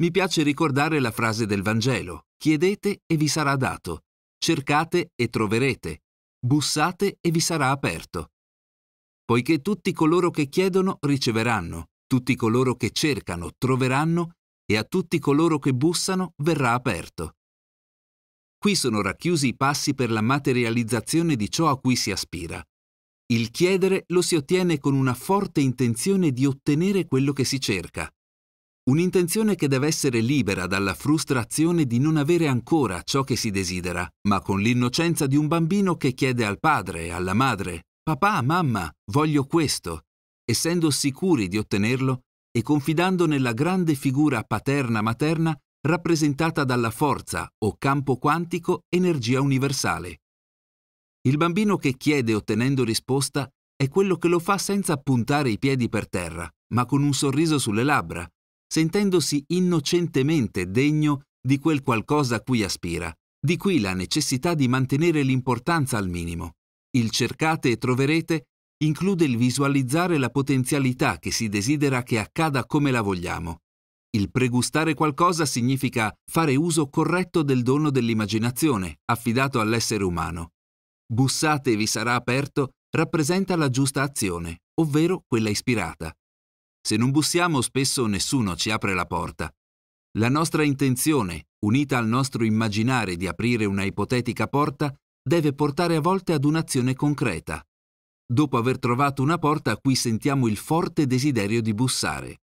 Mi piace ricordare la frase del Vangelo, chiedete e vi sarà dato, cercate e troverete, bussate e vi sarà aperto. Poiché tutti coloro che chiedono riceveranno, tutti coloro che cercano troveranno e a tutti coloro che bussano verrà aperto. Qui sono racchiusi i passi per la materializzazione di ciò a cui si aspira. Il chiedere lo si ottiene con una forte intenzione di ottenere quello che si cerca. Un'intenzione che deve essere libera dalla frustrazione di non avere ancora ciò che si desidera, ma con l'innocenza di un bambino che chiede al padre, alla madre, Papà, mamma, voglio questo essendo sicuri di ottenerlo e confidando nella grande figura paterna-materna rappresentata dalla forza o campo quantico energia universale. Il bambino che chiede ottenendo risposta è quello che lo fa senza puntare i piedi per terra, ma con un sorriso sulle labbra, sentendosi innocentemente degno di quel qualcosa a cui aspira. Di qui la necessità di mantenere l'importanza al minimo. Il cercate e troverete include il visualizzare la potenzialità che si desidera che accada come la vogliamo. Il pregustare qualcosa significa fare uso corretto del dono dell'immaginazione affidato all'essere umano. Bussate vi sarà aperto rappresenta la giusta azione, ovvero quella ispirata. Se non bussiamo spesso nessuno ci apre la porta. La nostra intenzione, unita al nostro immaginare di aprire una ipotetica porta, deve portare a volte ad un'azione concreta, dopo aver trovato una porta a cui sentiamo il forte desiderio di bussare.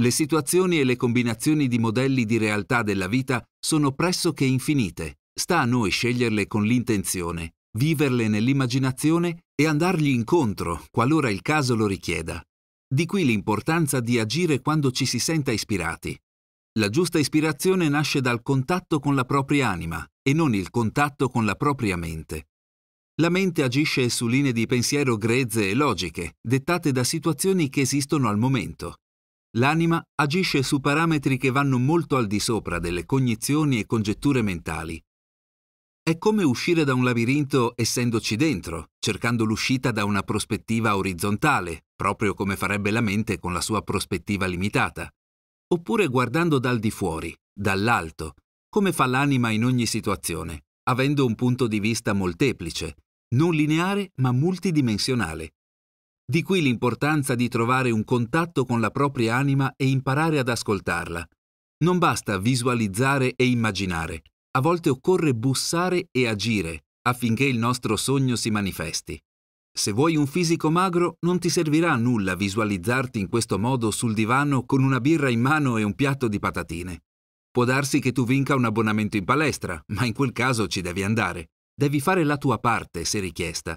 Le situazioni e le combinazioni di modelli di realtà della vita sono pressoché infinite, sta a noi sceglierle con l'intenzione, viverle nell'immaginazione e andargli incontro qualora il caso lo richieda. Di qui l'importanza di agire quando ci si senta ispirati. La giusta ispirazione nasce dal contatto con la propria anima e non il contatto con la propria mente. La mente agisce su linee di pensiero grezze e logiche, dettate da situazioni che esistono al momento. L'anima agisce su parametri che vanno molto al di sopra delle cognizioni e congetture mentali. È come uscire da un labirinto essendoci dentro, cercando l'uscita da una prospettiva orizzontale, proprio come farebbe la mente con la sua prospettiva limitata, oppure guardando dal di fuori, dall'alto, come fa l'anima in ogni situazione, avendo un punto di vista molteplice, non lineare ma multidimensionale. Di qui l'importanza di trovare un contatto con la propria anima e imparare ad ascoltarla. Non basta visualizzare e immaginare, a volte occorre bussare e agire affinché il nostro sogno si manifesti. Se vuoi un fisico magro, non ti servirà a nulla visualizzarti in questo modo sul divano con una birra in mano e un piatto di patatine. Può darsi che tu vinca un abbonamento in palestra, ma in quel caso ci devi andare. Devi fare la tua parte, se richiesta.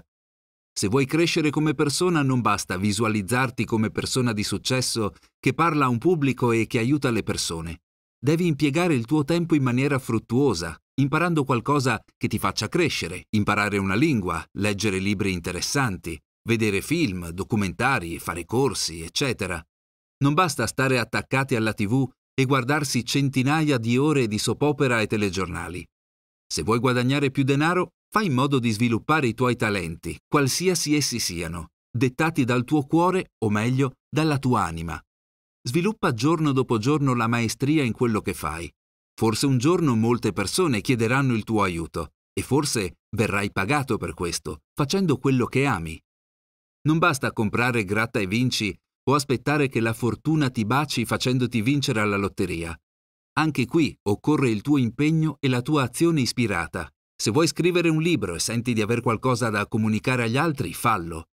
Se vuoi crescere come persona non basta visualizzarti come persona di successo che parla a un pubblico e che aiuta le persone. Devi impiegare il tuo tempo in maniera fruttuosa, imparando qualcosa che ti faccia crescere, imparare una lingua, leggere libri interessanti, vedere film, documentari, fare corsi, eccetera. Non basta stare attaccati alla tv e guardarsi centinaia di ore di soppopera e telegiornali. Se vuoi guadagnare più denaro, fai in modo di sviluppare i tuoi talenti, qualsiasi essi siano, dettati dal tuo cuore o meglio dalla tua anima. Sviluppa giorno dopo giorno la maestria in quello che fai. Forse un giorno molte persone chiederanno il tuo aiuto e forse verrai pagato per questo, facendo quello che ami. Non basta comprare gratta e vinci o aspettare che la fortuna ti baci facendoti vincere alla lotteria. Anche qui occorre il tuo impegno e la tua azione ispirata. Se vuoi scrivere un libro e senti di aver qualcosa da comunicare agli altri, fallo.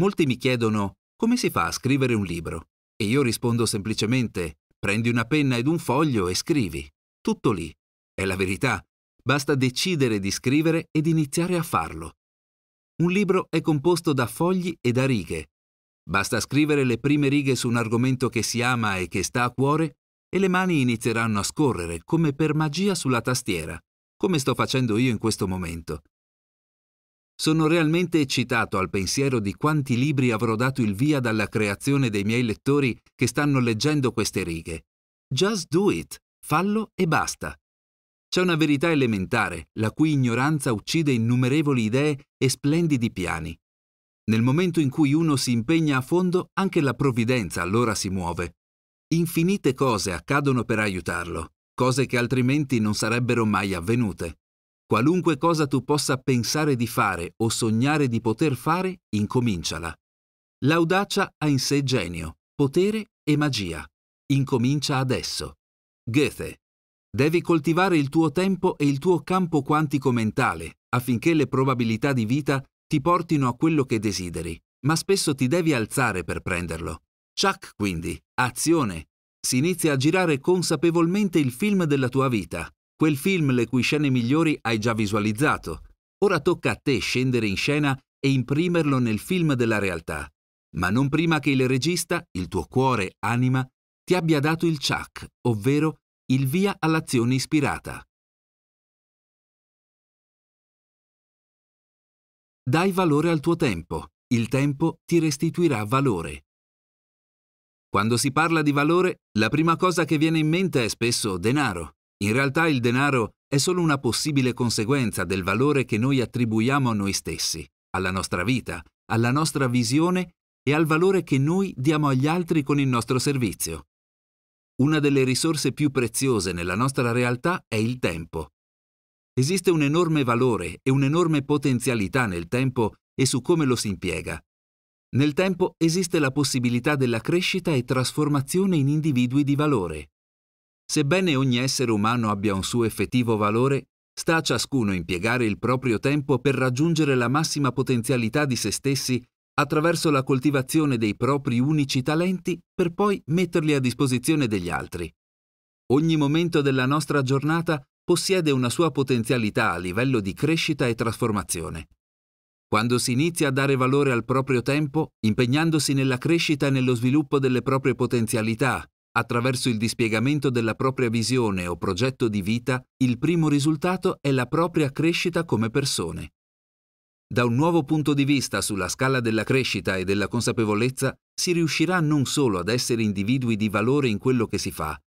Molti mi chiedono come si fa a scrivere un libro e io rispondo semplicemente prendi una penna ed un foglio e scrivi. Tutto lì. È la verità. Basta decidere di scrivere ed iniziare a farlo. Un libro è composto da fogli e da righe. Basta scrivere le prime righe su un argomento che si ama e che sta a cuore e le mani inizieranno a scorrere come per magia sulla tastiera, come sto facendo io in questo momento. Sono realmente eccitato al pensiero di quanti libri avrò dato il via dalla creazione dei miei lettori che stanno leggendo queste righe. Just do it, fallo e basta. C'è una verità elementare, la cui ignoranza uccide innumerevoli idee e splendidi piani. Nel momento in cui uno si impegna a fondo, anche la provvidenza allora si muove, Infinite cose accadono per aiutarlo, cose che altrimenti non sarebbero mai avvenute. Qualunque cosa tu possa pensare di fare o sognare di poter fare, incominciala. L'audacia ha in sé genio, potere e magia. Incomincia adesso. Goethe. Devi coltivare il tuo tempo e il tuo campo quantico mentale affinché le probabilità di vita ti portino a quello che desideri, ma spesso ti devi alzare per prenderlo. Chuck, quindi, azione! Si inizia a girare consapevolmente il film della tua vita, quel film le cui scene migliori hai già visualizzato. Ora tocca a te scendere in scena e imprimerlo nel film della realtà, ma non prima che il regista, il tuo cuore, anima, ti abbia dato il chuck, ovvero il via all'azione ispirata. Dai valore al tuo tempo, il tempo ti restituirà valore. Quando si parla di valore, la prima cosa che viene in mente è spesso denaro. In realtà il denaro è solo una possibile conseguenza del valore che noi attribuiamo a noi stessi, alla nostra vita, alla nostra visione e al valore che noi diamo agli altri con il nostro servizio. Una delle risorse più preziose nella nostra realtà è il tempo. Esiste un enorme valore e un'enorme potenzialità nel tempo e su come lo si impiega, nel tempo esiste la possibilità della crescita e trasformazione in individui di valore. Sebbene ogni essere umano abbia un suo effettivo valore, sta a ciascuno impiegare il proprio tempo per raggiungere la massima potenzialità di se stessi attraverso la coltivazione dei propri unici talenti per poi metterli a disposizione degli altri. Ogni momento della nostra giornata possiede una sua potenzialità a livello di crescita e trasformazione. Quando si inizia a dare valore al proprio tempo, impegnandosi nella crescita e nello sviluppo delle proprie potenzialità, attraverso il dispiegamento della propria visione o progetto di vita, il primo risultato è la propria crescita come persone. Da un nuovo punto di vista sulla scala della crescita e della consapevolezza, si riuscirà non solo ad essere individui di valore in quello che si fa,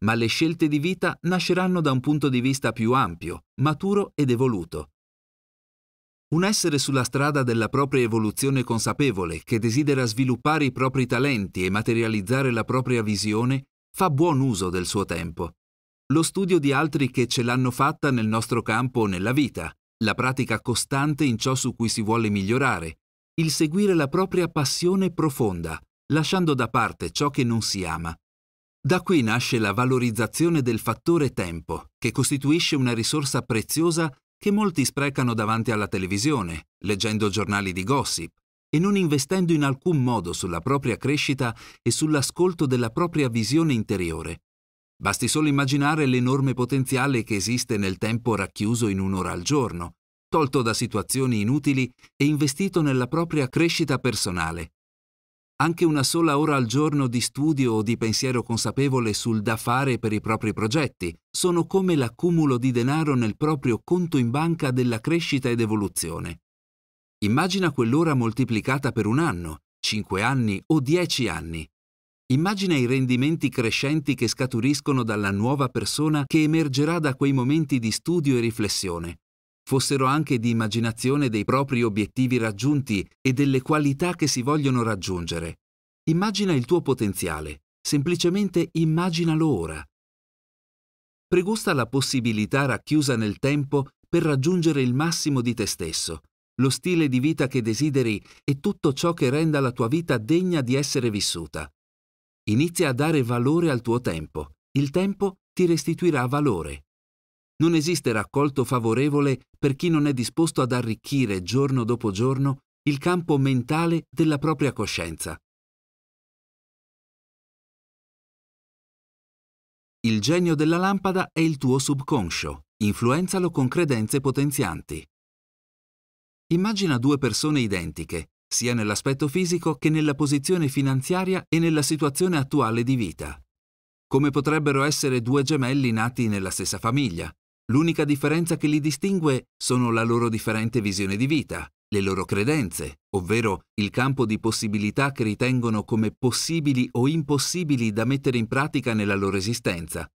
ma le scelte di vita nasceranno da un punto di vista più ampio, maturo ed evoluto, un essere sulla strada della propria evoluzione consapevole, che desidera sviluppare i propri talenti e materializzare la propria visione, fa buon uso del suo tempo. Lo studio di altri che ce l'hanno fatta nel nostro campo o nella vita, la pratica costante in ciò su cui si vuole migliorare, il seguire la propria passione profonda, lasciando da parte ciò che non si ama. Da qui nasce la valorizzazione del fattore tempo, che costituisce una risorsa preziosa che molti sprecano davanti alla televisione, leggendo giornali di gossip e non investendo in alcun modo sulla propria crescita e sull'ascolto della propria visione interiore. Basti solo immaginare l'enorme potenziale che esiste nel tempo racchiuso in un'ora al giorno, tolto da situazioni inutili e investito nella propria crescita personale, anche una sola ora al giorno di studio o di pensiero consapevole sul da fare per i propri progetti sono come l'accumulo di denaro nel proprio conto in banca della crescita ed evoluzione. Immagina quell'ora moltiplicata per un anno, 5 anni o 10 anni. Immagina i rendimenti crescenti che scaturiscono dalla nuova persona che emergerà da quei momenti di studio e riflessione fossero anche di immaginazione dei propri obiettivi raggiunti e delle qualità che si vogliono raggiungere. Immagina il tuo potenziale, semplicemente immaginalo ora. Pregusta la possibilità racchiusa nel tempo per raggiungere il massimo di te stesso, lo stile di vita che desideri e tutto ciò che renda la tua vita degna di essere vissuta. Inizia a dare valore al tuo tempo. Il tempo ti restituirà valore. Non esiste raccolto favorevole per chi non è disposto ad arricchire giorno dopo giorno il campo mentale della propria coscienza. Il genio della lampada è il tuo subconscio, influenzalo con credenze potenzianti. Immagina due persone identiche, sia nell'aspetto fisico che nella posizione finanziaria e nella situazione attuale di vita. Come potrebbero essere due gemelli nati nella stessa famiglia, L'unica differenza che li distingue sono la loro differente visione di vita, le loro credenze, ovvero il campo di possibilità che ritengono come possibili o impossibili da mettere in pratica nella loro esistenza.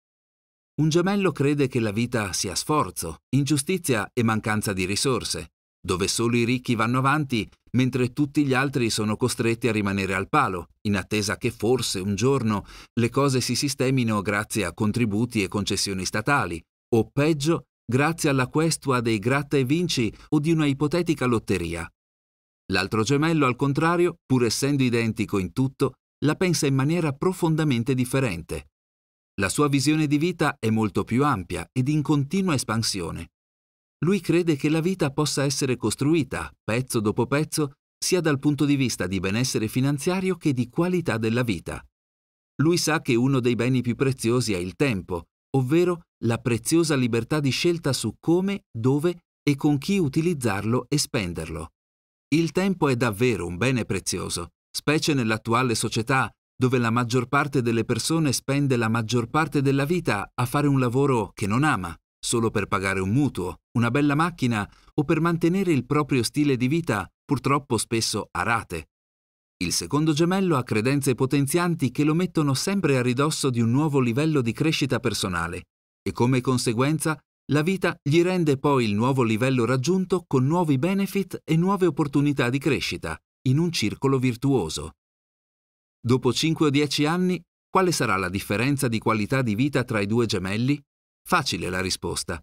Un gemello crede che la vita sia sforzo, ingiustizia e mancanza di risorse, dove solo i ricchi vanno avanti mentre tutti gli altri sono costretti a rimanere al palo, in attesa che forse un giorno le cose si sistemino grazie a contributi e concessioni statali, o peggio grazie alla questua dei gratta e vinci o di una ipotetica lotteria. L'altro gemello, al contrario, pur essendo identico in tutto, la pensa in maniera profondamente differente. La sua visione di vita è molto più ampia ed in continua espansione. Lui crede che la vita possa essere costruita, pezzo dopo pezzo, sia dal punto di vista di benessere finanziario che di qualità della vita. Lui sa che uno dei beni più preziosi è il tempo ovvero la preziosa libertà di scelta su come, dove e con chi utilizzarlo e spenderlo. Il tempo è davvero un bene prezioso, specie nell'attuale società dove la maggior parte delle persone spende la maggior parte della vita a fare un lavoro che non ama, solo per pagare un mutuo, una bella macchina o per mantenere il proprio stile di vita purtroppo spesso a rate, il secondo gemello ha credenze potenzianti che lo mettono sempre a ridosso di un nuovo livello di crescita personale e come conseguenza la vita gli rende poi il nuovo livello raggiunto con nuovi benefit e nuove opportunità di crescita, in un circolo virtuoso. Dopo 5 o 10 anni, quale sarà la differenza di qualità di vita tra i due gemelli? Facile la risposta.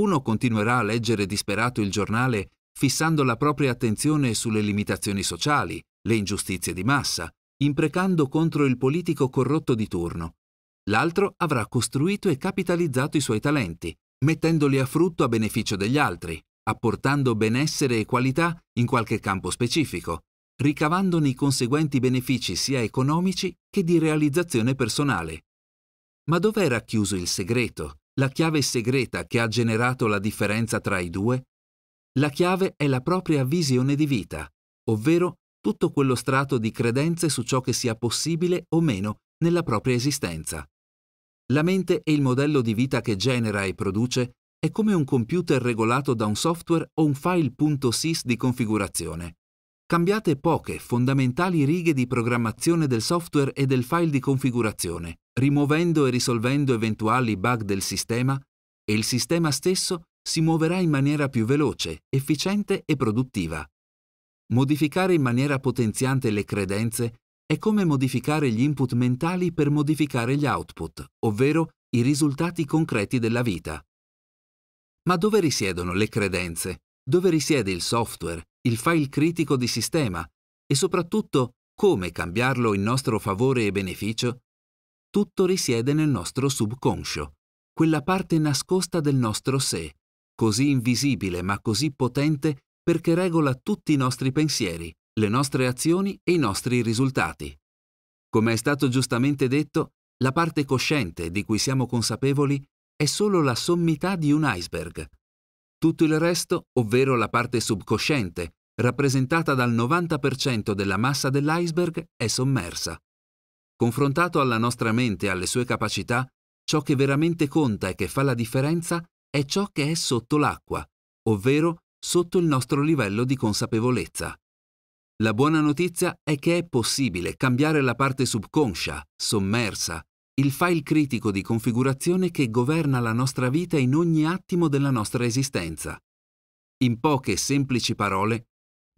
Uno continuerà a leggere disperato il giornale fissando la propria attenzione sulle limitazioni sociali, le ingiustizie di massa, imprecando contro il politico corrotto di turno. L'altro avrà costruito e capitalizzato i suoi talenti, mettendoli a frutto a beneficio degli altri, apportando benessere e qualità in qualche campo specifico, ricavandone i conseguenti benefici sia economici che di realizzazione personale. Ma dov'è racchiuso il segreto, la chiave segreta che ha generato la differenza tra i due? La chiave è la propria visione di vita, ovvero tutto quello strato di credenze su ciò che sia possibile o meno nella propria esistenza. La mente e il modello di vita che genera e produce è come un computer regolato da un software o un file.sys di configurazione. Cambiate poche, fondamentali righe di programmazione del software e del file di configurazione, rimuovendo e risolvendo eventuali bug del sistema, e il sistema stesso si muoverà in maniera più veloce, efficiente e produttiva. Modificare in maniera potenziante le credenze è come modificare gli input mentali per modificare gli output, ovvero i risultati concreti della vita. Ma dove risiedono le credenze? Dove risiede il software, il file critico di sistema e soprattutto come cambiarlo in nostro favore e beneficio? Tutto risiede nel nostro subconscio, quella parte nascosta del nostro sé, così invisibile ma così potente perché regola tutti i nostri pensieri, le nostre azioni e i nostri risultati. Come è stato giustamente detto, la parte cosciente di cui siamo consapevoli è solo la sommità di un iceberg. Tutto il resto, ovvero la parte subcosciente, rappresentata dal 90% della massa dell'iceberg, è sommersa. Confrontato alla nostra mente e alle sue capacità, ciò che veramente conta e che fa la differenza è ciò che è sotto l'acqua, ovvero sotto il nostro livello di consapevolezza. La buona notizia è che è possibile cambiare la parte subconscia, sommersa, il file critico di configurazione che governa la nostra vita in ogni attimo della nostra esistenza. In poche semplici parole,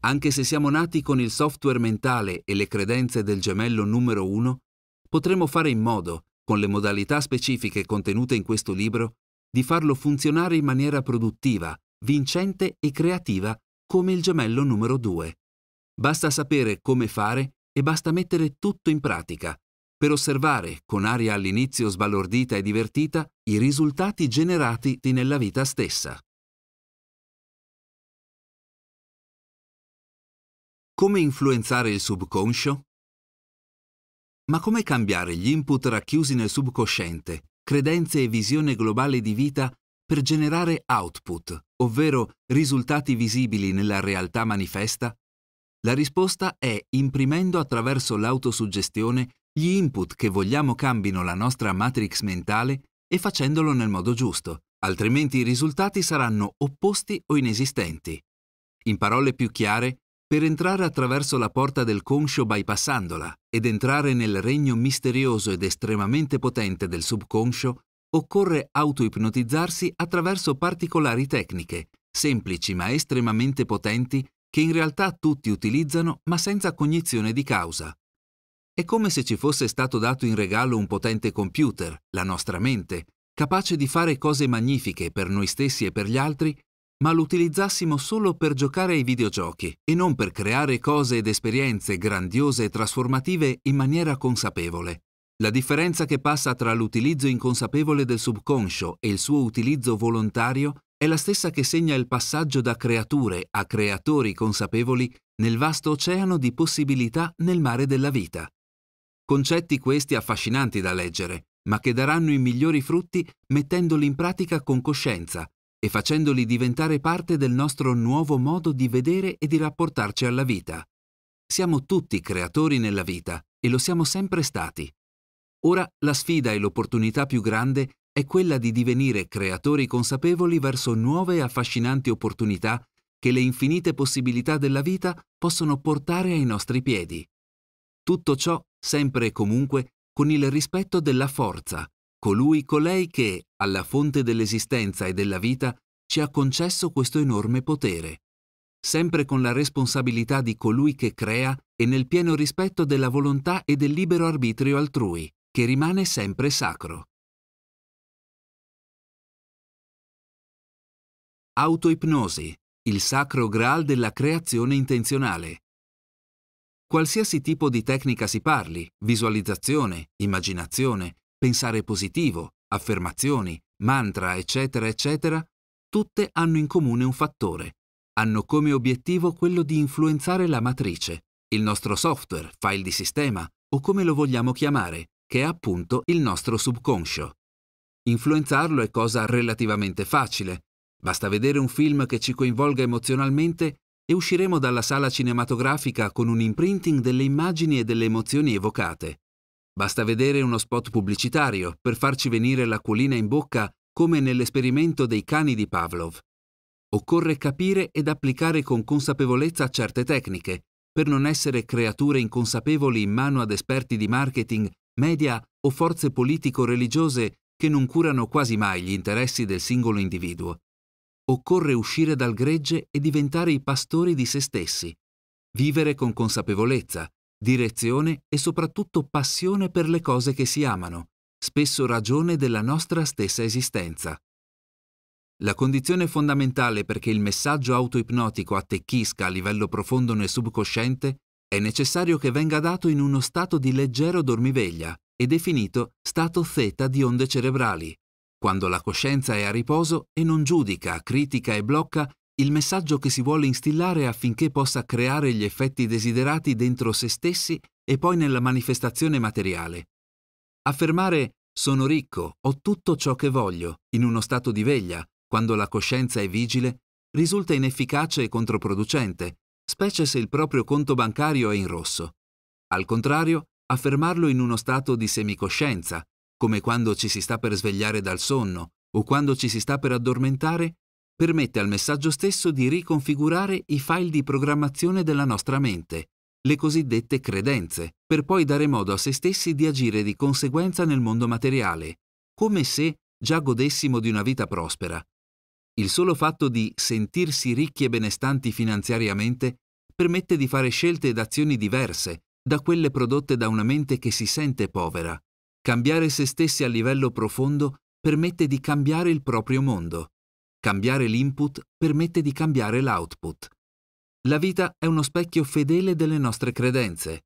anche se siamo nati con il software mentale e le credenze del gemello numero uno, potremo fare in modo, con le modalità specifiche contenute in questo libro, di farlo funzionare in maniera produttiva, vincente e creativa come il gemello numero 2. Basta sapere come fare e basta mettere tutto in pratica per osservare, con aria all'inizio sbalordita e divertita, i risultati generati nella vita stessa. Come influenzare il subconscio? Ma come cambiare gli input racchiusi nel subconsciente, credenze e visione globale di vita per generare output, ovvero risultati visibili nella realtà manifesta? La risposta è imprimendo attraverso l'autosuggestione gli input che vogliamo cambino la nostra matrix mentale e facendolo nel modo giusto, altrimenti i risultati saranno opposti o inesistenti. In parole più chiare, per entrare attraverso la porta del conscio bypassandola ed entrare nel regno misterioso ed estremamente potente del subconscio, occorre autoipnotizzarsi attraverso particolari tecniche, semplici ma estremamente potenti, che in realtà tutti utilizzano ma senza cognizione di causa. È come se ci fosse stato dato in regalo un potente computer, la nostra mente, capace di fare cose magnifiche per noi stessi e per gli altri, ma lo utilizzassimo solo per giocare ai videogiochi e non per creare cose ed esperienze grandiose e trasformative in maniera consapevole. La differenza che passa tra l'utilizzo inconsapevole del subconscio e il suo utilizzo volontario è la stessa che segna il passaggio da creature a creatori consapevoli nel vasto oceano di possibilità nel mare della vita. Concetti questi affascinanti da leggere, ma che daranno i migliori frutti mettendoli in pratica con coscienza e facendoli diventare parte del nostro nuovo modo di vedere e di rapportarci alla vita. Siamo tutti creatori nella vita e lo siamo sempre stati. Ora la sfida e l'opportunità più grande è quella di divenire creatori consapevoli verso nuove e affascinanti opportunità che le infinite possibilità della vita possono portare ai nostri piedi. Tutto ciò sempre e comunque con il rispetto della forza, colui colei che, alla fonte dell'esistenza e della vita, ci ha concesso questo enorme potere. Sempre con la responsabilità di colui che crea e nel pieno rispetto della volontà e del libero arbitrio altrui che rimane sempre sacro. Autoipnosi, il sacro graal della creazione intenzionale. Qualsiasi tipo di tecnica si parli, visualizzazione, immaginazione, pensare positivo, affermazioni, mantra, eccetera, eccetera, tutte hanno in comune un fattore. Hanno come obiettivo quello di influenzare la matrice, il nostro software, file di sistema o come lo vogliamo chiamare, che è appunto il nostro subconscio. Influenzarlo è cosa relativamente facile. Basta vedere un film che ci coinvolga emozionalmente e usciremo dalla sala cinematografica con un imprinting delle immagini e delle emozioni evocate. Basta vedere uno spot pubblicitario per farci venire l'acquolina in bocca come nell'esperimento dei cani di Pavlov. Occorre capire ed applicare con consapevolezza certe tecniche per non essere creature inconsapevoli in mano ad esperti di marketing media o forze politico-religiose che non curano quasi mai gli interessi del singolo individuo. Occorre uscire dal gregge e diventare i pastori di se stessi, vivere con consapevolezza, direzione e soprattutto passione per le cose che si amano, spesso ragione della nostra stessa esistenza. La condizione fondamentale perché il messaggio autoipnotico attecchisca a livello profondo nel subconsciente è necessario che venga dato in uno stato di leggero dormiveglia e definito stato zeta di onde cerebrali, quando la coscienza è a riposo e non giudica, critica e blocca il messaggio che si vuole instillare affinché possa creare gli effetti desiderati dentro se stessi e poi nella manifestazione materiale. Affermare sono ricco, ho tutto ciò che voglio, in uno stato di veglia, quando la coscienza è vigile, risulta inefficace e controproducente, specie se il proprio conto bancario è in rosso. Al contrario, affermarlo in uno stato di semicoscienza, come quando ci si sta per svegliare dal sonno o quando ci si sta per addormentare, permette al messaggio stesso di riconfigurare i file di programmazione della nostra mente, le cosiddette credenze, per poi dare modo a se stessi di agire di conseguenza nel mondo materiale, come se già godessimo di una vita prospera. Il solo fatto di sentirsi ricchi e benestanti finanziariamente permette di fare scelte ed azioni diverse da quelle prodotte da una mente che si sente povera. Cambiare se stessi a livello profondo permette di cambiare il proprio mondo. Cambiare l'input permette di cambiare l'output. La vita è uno specchio fedele delle nostre credenze.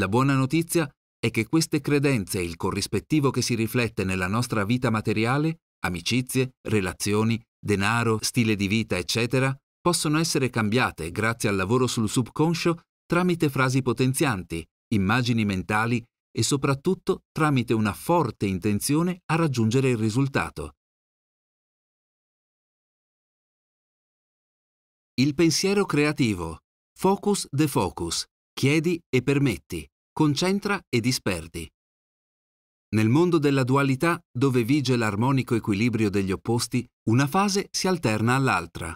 La buona notizia è che queste credenze e il corrispettivo che si riflette nella nostra vita materiale, amicizie, relazioni, denaro, stile di vita, eccetera, possono essere cambiate grazie al lavoro sul subconscio tramite frasi potenzianti, immagini mentali e soprattutto tramite una forte intenzione a raggiungere il risultato. Il pensiero creativo. Focus the focus. Chiedi e permetti. Concentra e disperdi. Nel mondo della dualità, dove vige l'armonico equilibrio degli opposti, una fase si alterna all'altra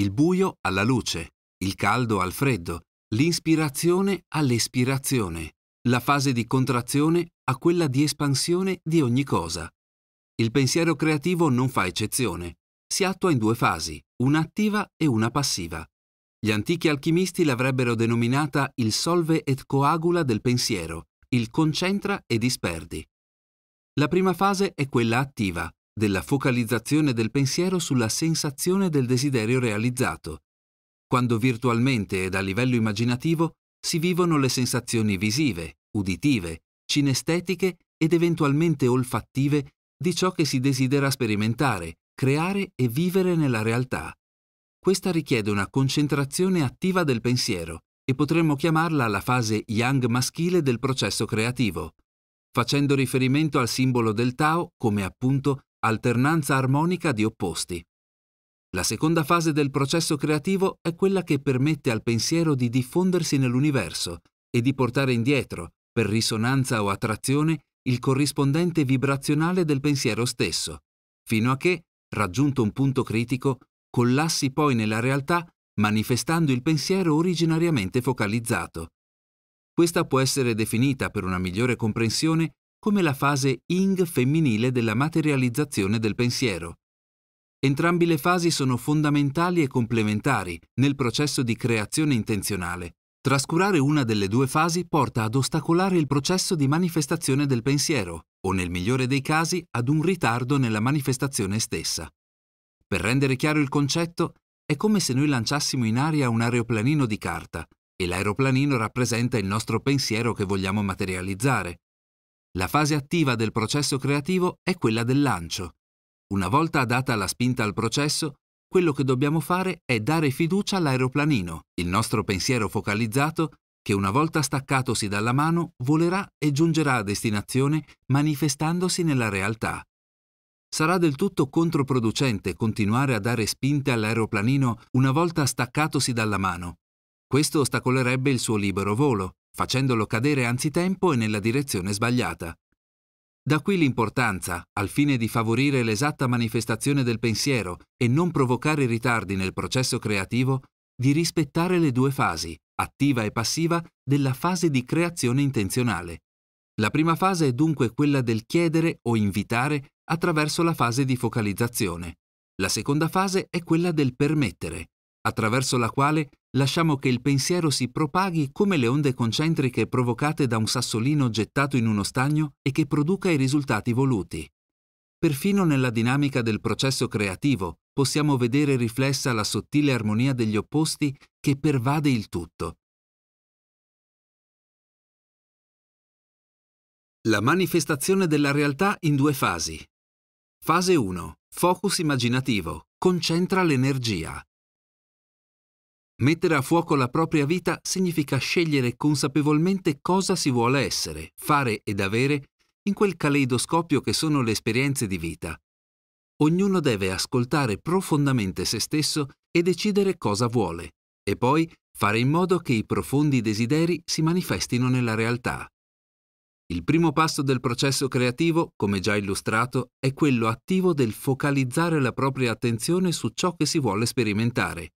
il buio alla luce, il caldo al freddo, l'inspirazione all'espirazione, la fase di contrazione a quella di espansione di ogni cosa. Il pensiero creativo non fa eccezione, si attua in due fasi, una attiva e una passiva. Gli antichi alchimisti l'avrebbero denominata il solve et coagula del pensiero, il concentra e disperdi. La prima fase è quella attiva, della focalizzazione del pensiero sulla sensazione del desiderio realizzato, quando virtualmente ed a livello immaginativo si vivono le sensazioni visive, uditive, cinestetiche ed eventualmente olfattive di ciò che si desidera sperimentare, creare e vivere nella realtà. Questa richiede una concentrazione attiva del pensiero e potremmo chiamarla la fase yang maschile del processo creativo, facendo riferimento al simbolo del Tao come appunto alternanza armonica di opposti. La seconda fase del processo creativo è quella che permette al pensiero di diffondersi nell'universo e di portare indietro, per risonanza o attrazione, il corrispondente vibrazionale del pensiero stesso, fino a che, raggiunto un punto critico, collassi poi nella realtà manifestando il pensiero originariamente focalizzato. Questa può essere definita, per una migliore comprensione, come la fase ing femminile della materializzazione del pensiero. Entrambi le fasi sono fondamentali e complementari nel processo di creazione intenzionale. Trascurare una delle due fasi porta ad ostacolare il processo di manifestazione del pensiero, o nel migliore dei casi ad un ritardo nella manifestazione stessa. Per rendere chiaro il concetto, è come se noi lanciassimo in aria un aeroplanino di carta e l'aeroplanino rappresenta il nostro pensiero che vogliamo materializzare. La fase attiva del processo creativo è quella del lancio. Una volta data la spinta al processo, quello che dobbiamo fare è dare fiducia all'aeroplanino, il nostro pensiero focalizzato, che una volta staccatosi dalla mano volerà e giungerà a destinazione manifestandosi nella realtà. Sarà del tutto controproducente continuare a dare spinte all'aeroplanino una volta staccatosi dalla mano. Questo ostacolerebbe il suo libero volo, facendolo cadere anzitempo e nella direzione sbagliata. Da qui l'importanza, al fine di favorire l'esatta manifestazione del pensiero e non provocare ritardi nel processo creativo, di rispettare le due fasi, attiva e passiva, della fase di creazione intenzionale. La prima fase è dunque quella del chiedere o invitare attraverso la fase di focalizzazione. La seconda fase è quella del permettere, attraverso la quale lasciamo che il pensiero si propaghi come le onde concentriche provocate da un sassolino gettato in uno stagno e che produca i risultati voluti. Perfino nella dinamica del processo creativo possiamo vedere riflessa la sottile armonia degli opposti che pervade il tutto. La manifestazione della realtà in due fasi. Fase 1. Focus immaginativo. Concentra l'energia. Mettere a fuoco la propria vita significa scegliere consapevolmente cosa si vuole essere, fare ed avere in quel caleidoscopio che sono le esperienze di vita. Ognuno deve ascoltare profondamente se stesso e decidere cosa vuole, e poi fare in modo che i profondi desideri si manifestino nella realtà. Il primo passo del processo creativo, come già illustrato, è quello attivo del focalizzare la propria attenzione su ciò che si vuole sperimentare,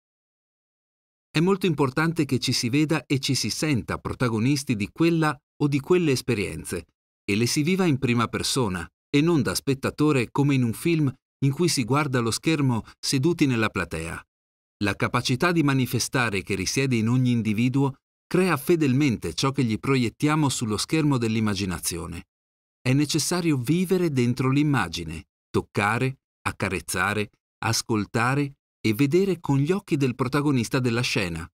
è molto importante che ci si veda e ci si senta protagonisti di quella o di quelle esperienze e le si viva in prima persona e non da spettatore come in un film in cui si guarda lo schermo seduti nella platea. La capacità di manifestare che risiede in ogni individuo crea fedelmente ciò che gli proiettiamo sullo schermo dell'immaginazione. È necessario vivere dentro l'immagine, toccare, accarezzare, ascoltare e vedere con gli occhi del protagonista della scena.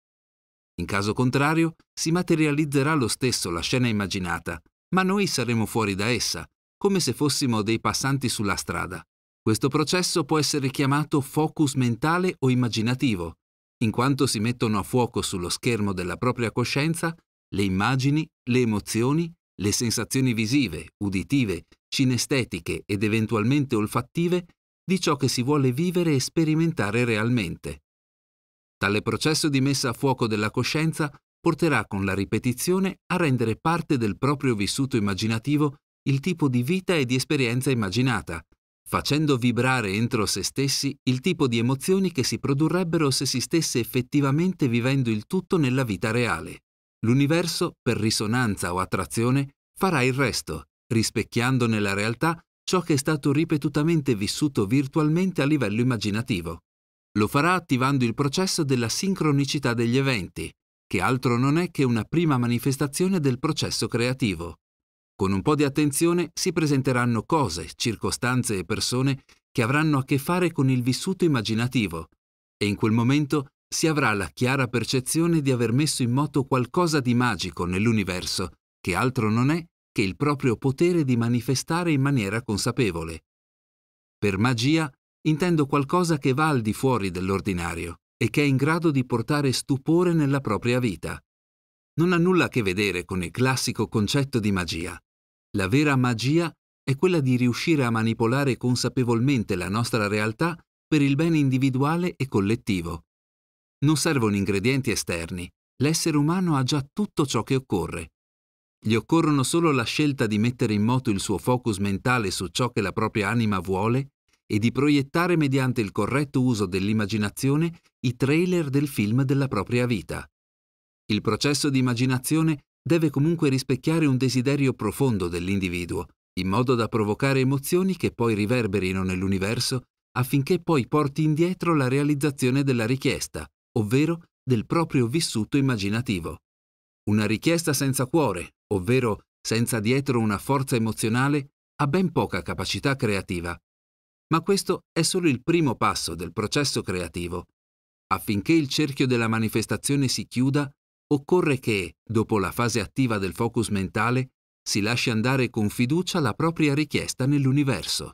In caso contrario, si materializzerà lo stesso la scena immaginata, ma noi saremo fuori da essa, come se fossimo dei passanti sulla strada. Questo processo può essere chiamato focus mentale o immaginativo, in quanto si mettono a fuoco sullo schermo della propria coscienza le immagini, le emozioni, le sensazioni visive, uditive, cinestetiche ed eventualmente olfattive di ciò che si vuole vivere e sperimentare realmente. Tale processo di messa a fuoco della coscienza porterà con la ripetizione a rendere parte del proprio vissuto immaginativo il tipo di vita e di esperienza immaginata, facendo vibrare entro se stessi il tipo di emozioni che si produrrebbero se si stesse effettivamente vivendo il tutto nella vita reale. L'universo, per risonanza o attrazione, farà il resto, rispecchiando nella realtà ciò che è stato ripetutamente vissuto virtualmente a livello immaginativo. Lo farà attivando il processo della sincronicità degli eventi, che altro non è che una prima manifestazione del processo creativo. Con un po' di attenzione si presenteranno cose, circostanze e persone che avranno a che fare con il vissuto immaginativo e in quel momento si avrà la chiara percezione di aver messo in moto qualcosa di magico nell'universo, che altro non è che il proprio potere di manifestare in maniera consapevole. Per magia intendo qualcosa che va al di fuori dell'ordinario e che è in grado di portare stupore nella propria vita. Non ha nulla a che vedere con il classico concetto di magia. La vera magia è quella di riuscire a manipolare consapevolmente la nostra realtà per il bene individuale e collettivo. Non servono ingredienti esterni, l'essere umano ha già tutto ciò che occorre. Gli occorrono solo la scelta di mettere in moto il suo focus mentale su ciò che la propria anima vuole e di proiettare mediante il corretto uso dell'immaginazione i trailer del film della propria vita. Il processo di immaginazione deve comunque rispecchiare un desiderio profondo dell'individuo, in modo da provocare emozioni che poi riverberino nell'universo affinché poi porti indietro la realizzazione della richiesta, ovvero del proprio vissuto immaginativo. Una richiesta senza cuore, ovvero senza dietro una forza emozionale, ha ben poca capacità creativa. Ma questo è solo il primo passo del processo creativo. Affinché il cerchio della manifestazione si chiuda, occorre che, dopo la fase attiva del focus mentale, si lasci andare con fiducia la propria richiesta nell'universo.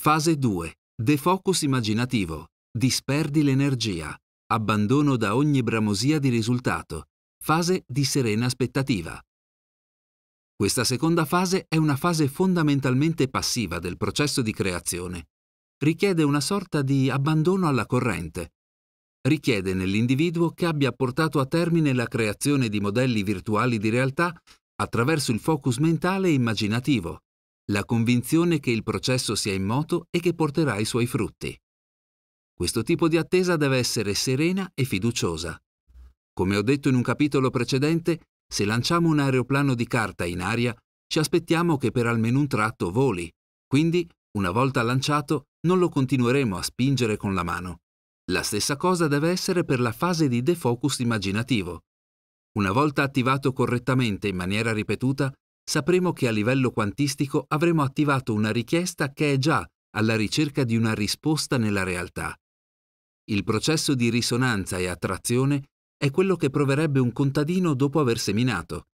Fase 2. Defocus immaginativo. Disperdi l'energia abbandono da ogni bramosia di risultato, fase di serena aspettativa. Questa seconda fase è una fase fondamentalmente passiva del processo di creazione. Richiede una sorta di abbandono alla corrente. Richiede nell'individuo che abbia portato a termine la creazione di modelli virtuali di realtà attraverso il focus mentale e immaginativo, la convinzione che il processo sia in moto e che porterà i suoi frutti. Questo tipo di attesa deve essere serena e fiduciosa. Come ho detto in un capitolo precedente, se lanciamo un aeroplano di carta in aria, ci aspettiamo che per almeno un tratto voli, quindi una volta lanciato non lo continueremo a spingere con la mano. La stessa cosa deve essere per la fase di defocus immaginativo. Una volta attivato correttamente in maniera ripetuta, sapremo che a livello quantistico avremo attivato una richiesta che è già alla ricerca di una risposta nella realtà. Il processo di risonanza e attrazione è quello che proverebbe un contadino dopo aver seminato.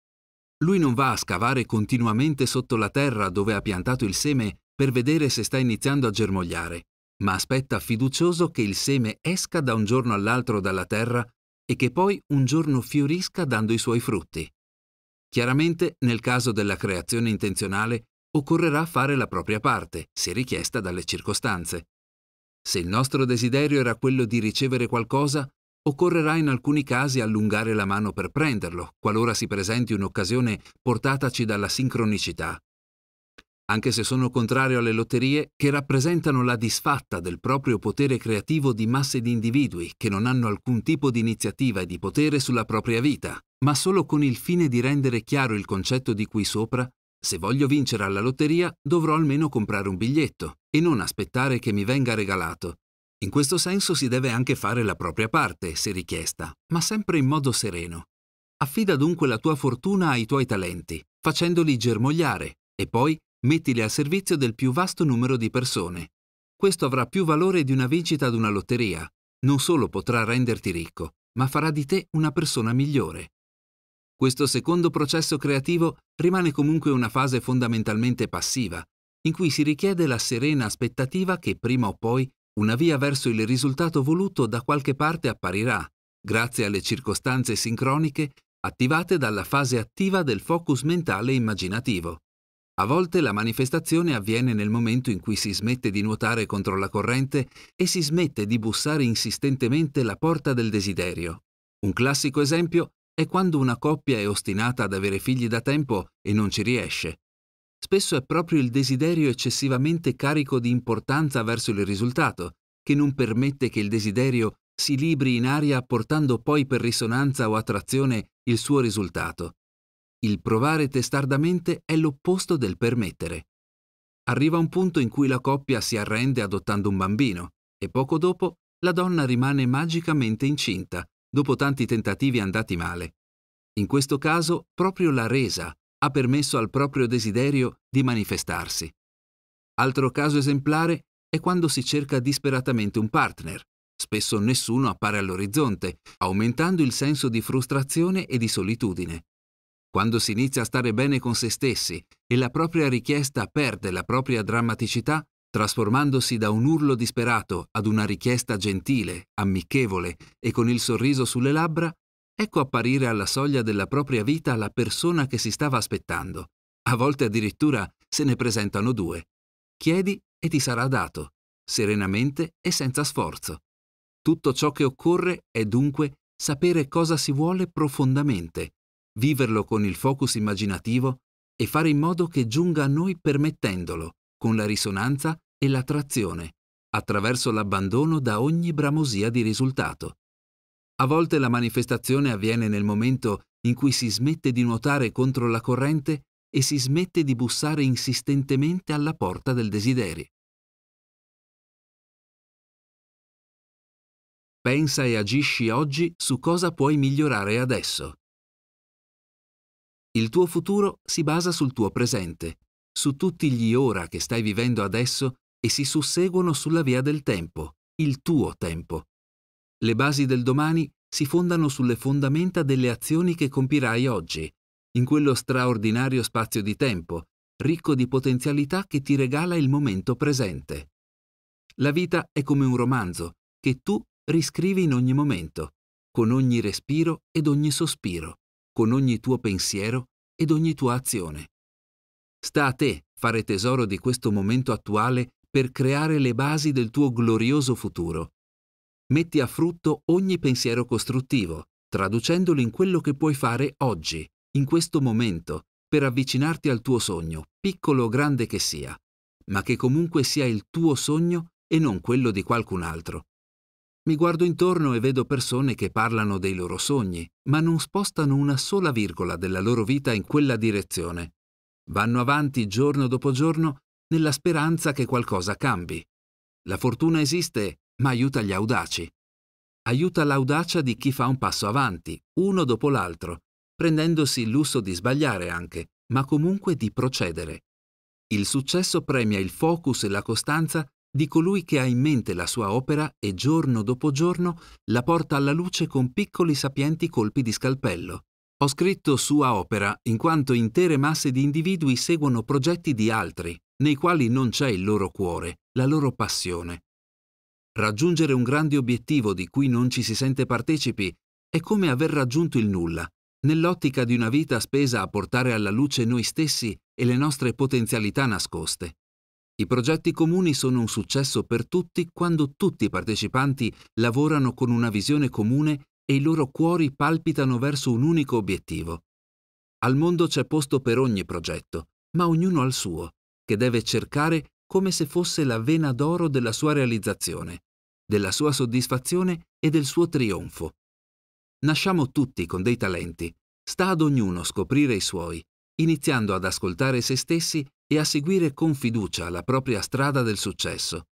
Lui non va a scavare continuamente sotto la terra dove ha piantato il seme per vedere se sta iniziando a germogliare, ma aspetta fiducioso che il seme esca da un giorno all'altro dalla terra e che poi un giorno fiorisca dando i suoi frutti. Chiaramente, nel caso della creazione intenzionale, occorrerà fare la propria parte, se richiesta dalle circostanze. Se il nostro desiderio era quello di ricevere qualcosa, occorrerà in alcuni casi allungare la mano per prenderlo, qualora si presenti un'occasione portataci dalla sincronicità. Anche se sono contrario alle lotterie, che rappresentano la disfatta del proprio potere creativo di masse di individui che non hanno alcun tipo di iniziativa e di potere sulla propria vita, ma solo con il fine di rendere chiaro il concetto di qui sopra se voglio vincere alla lotteria, dovrò almeno comprare un biglietto e non aspettare che mi venga regalato. In questo senso si deve anche fare la propria parte, se richiesta, ma sempre in modo sereno. Affida dunque la tua fortuna ai tuoi talenti, facendoli germogliare, e poi mettili al servizio del più vasto numero di persone. Questo avrà più valore di una vincita ad una lotteria. Non solo potrà renderti ricco, ma farà di te una persona migliore. Questo secondo processo creativo rimane comunque una fase fondamentalmente passiva, in cui si richiede la serena aspettativa che prima o poi una via verso il risultato voluto da qualche parte apparirà, grazie alle circostanze sincroniche attivate dalla fase attiva del focus mentale immaginativo. A volte la manifestazione avviene nel momento in cui si smette di nuotare contro la corrente e si smette di bussare insistentemente la porta del desiderio. Un classico esempio è è quando una coppia è ostinata ad avere figli da tempo e non ci riesce. Spesso è proprio il desiderio eccessivamente carico di importanza verso il risultato che non permette che il desiderio si libri in aria portando poi per risonanza o attrazione il suo risultato. Il provare testardamente è l'opposto del permettere. Arriva un punto in cui la coppia si arrende adottando un bambino e poco dopo la donna rimane magicamente incinta, dopo tanti tentativi andati male. In questo caso proprio la resa ha permesso al proprio desiderio di manifestarsi. Altro caso esemplare è quando si cerca disperatamente un partner. Spesso nessuno appare all'orizzonte, aumentando il senso di frustrazione e di solitudine. Quando si inizia a stare bene con se stessi e la propria richiesta perde la propria drammaticità, trasformandosi da un urlo disperato ad una richiesta gentile, amichevole e con il sorriso sulle labbra, ecco apparire alla soglia della propria vita la persona che si stava aspettando. A volte addirittura se ne presentano due. Chiedi e ti sarà dato, serenamente e senza sforzo. Tutto ciò che occorre è dunque sapere cosa si vuole profondamente, viverlo con il focus immaginativo e fare in modo che giunga a noi permettendolo, con la risonanza e la trazione, attraverso l'abbandono da ogni bramosia di risultato. A volte la manifestazione avviene nel momento in cui si smette di nuotare contro la corrente e si smette di bussare insistentemente alla porta del desiderio. Pensa e agisci oggi su cosa puoi migliorare adesso. Il tuo futuro si basa sul tuo presente su tutti gli ora che stai vivendo adesso e si susseguono sulla via del tempo, il tuo tempo. Le basi del domani si fondano sulle fondamenta delle azioni che compirai oggi, in quello straordinario spazio di tempo, ricco di potenzialità che ti regala il momento presente. La vita è come un romanzo che tu riscrivi in ogni momento, con ogni respiro ed ogni sospiro, con ogni tuo pensiero ed ogni tua azione. Sta a te fare tesoro di questo momento attuale per creare le basi del tuo glorioso futuro. Metti a frutto ogni pensiero costruttivo, traducendolo in quello che puoi fare oggi, in questo momento, per avvicinarti al tuo sogno, piccolo o grande che sia, ma che comunque sia il tuo sogno e non quello di qualcun altro. Mi guardo intorno e vedo persone che parlano dei loro sogni, ma non spostano una sola virgola della loro vita in quella direzione. Vanno avanti giorno dopo giorno nella speranza che qualcosa cambi. La fortuna esiste, ma aiuta gli audaci. Aiuta l'audacia di chi fa un passo avanti, uno dopo l'altro, prendendosi il lusso di sbagliare anche, ma comunque di procedere. Il successo premia il focus e la costanza di colui che ha in mente la sua opera e giorno dopo giorno la porta alla luce con piccoli sapienti colpi di scalpello. Ho scritto sua opera in quanto intere masse di individui seguono progetti di altri, nei quali non c'è il loro cuore, la loro passione. Raggiungere un grande obiettivo di cui non ci si sente partecipi è come aver raggiunto il nulla, nell'ottica di una vita spesa a portare alla luce noi stessi e le nostre potenzialità nascoste. I progetti comuni sono un successo per tutti quando tutti i partecipanti lavorano con una visione comune e i loro cuori palpitano verso un unico obiettivo. Al mondo c'è posto per ogni progetto, ma ognuno al suo, che deve cercare come se fosse la vena d'oro della sua realizzazione, della sua soddisfazione e del suo trionfo. Nasciamo tutti con dei talenti, sta ad ognuno scoprire i suoi, iniziando ad ascoltare se stessi e a seguire con fiducia la propria strada del successo.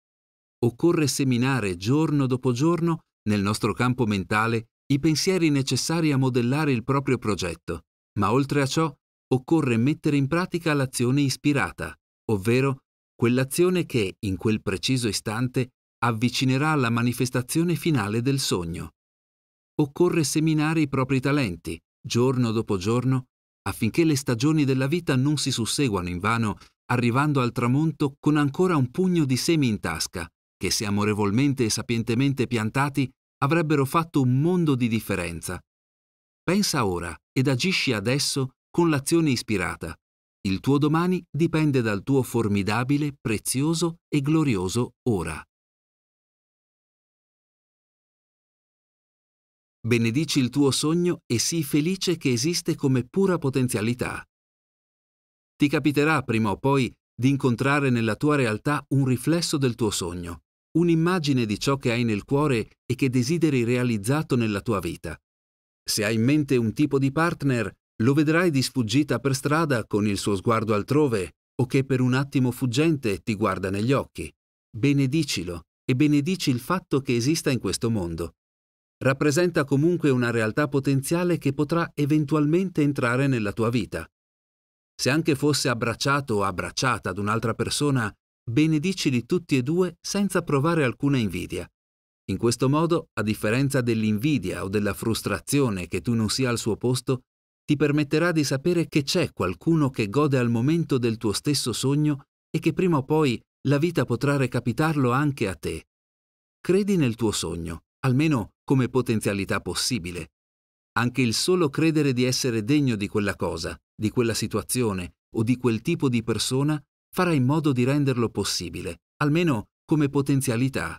Occorre seminare giorno dopo giorno nel nostro campo mentale i pensieri necessari a modellare il proprio progetto, ma oltre a ciò occorre mettere in pratica l'azione ispirata, ovvero quell'azione che, in quel preciso istante, avvicinerà alla manifestazione finale del sogno. Occorre seminare i propri talenti, giorno dopo giorno, affinché le stagioni della vita non si susseguano invano, arrivando al tramonto con ancora un pugno di semi in tasca, che se amorevolmente e sapientemente piantati avrebbero fatto un mondo di differenza. Pensa ora ed agisci adesso con l'azione ispirata. Il tuo domani dipende dal tuo formidabile, prezioso e glorioso ora. Benedici il tuo sogno e sii felice che esiste come pura potenzialità. Ti capiterà prima o poi di incontrare nella tua realtà un riflesso del tuo sogno un'immagine di ciò che hai nel cuore e che desideri realizzato nella tua vita. Se hai in mente un tipo di partner, lo vedrai di sfuggita per strada con il suo sguardo altrove o che per un attimo fuggente ti guarda negli occhi. Benedicilo e benedici il fatto che esista in questo mondo. Rappresenta comunque una realtà potenziale che potrà eventualmente entrare nella tua vita. Se anche fosse abbracciato o abbracciata ad un'altra persona, benedicili tutti e due senza provare alcuna invidia. In questo modo, a differenza dell'invidia o della frustrazione che tu non sia al suo posto, ti permetterà di sapere che c'è qualcuno che gode al momento del tuo stesso sogno e che prima o poi la vita potrà recapitarlo anche a te. Credi nel tuo sogno, almeno come potenzialità possibile. Anche il solo credere di essere degno di quella cosa, di quella situazione o di quel tipo di persona farà in modo di renderlo possibile, almeno come potenzialità.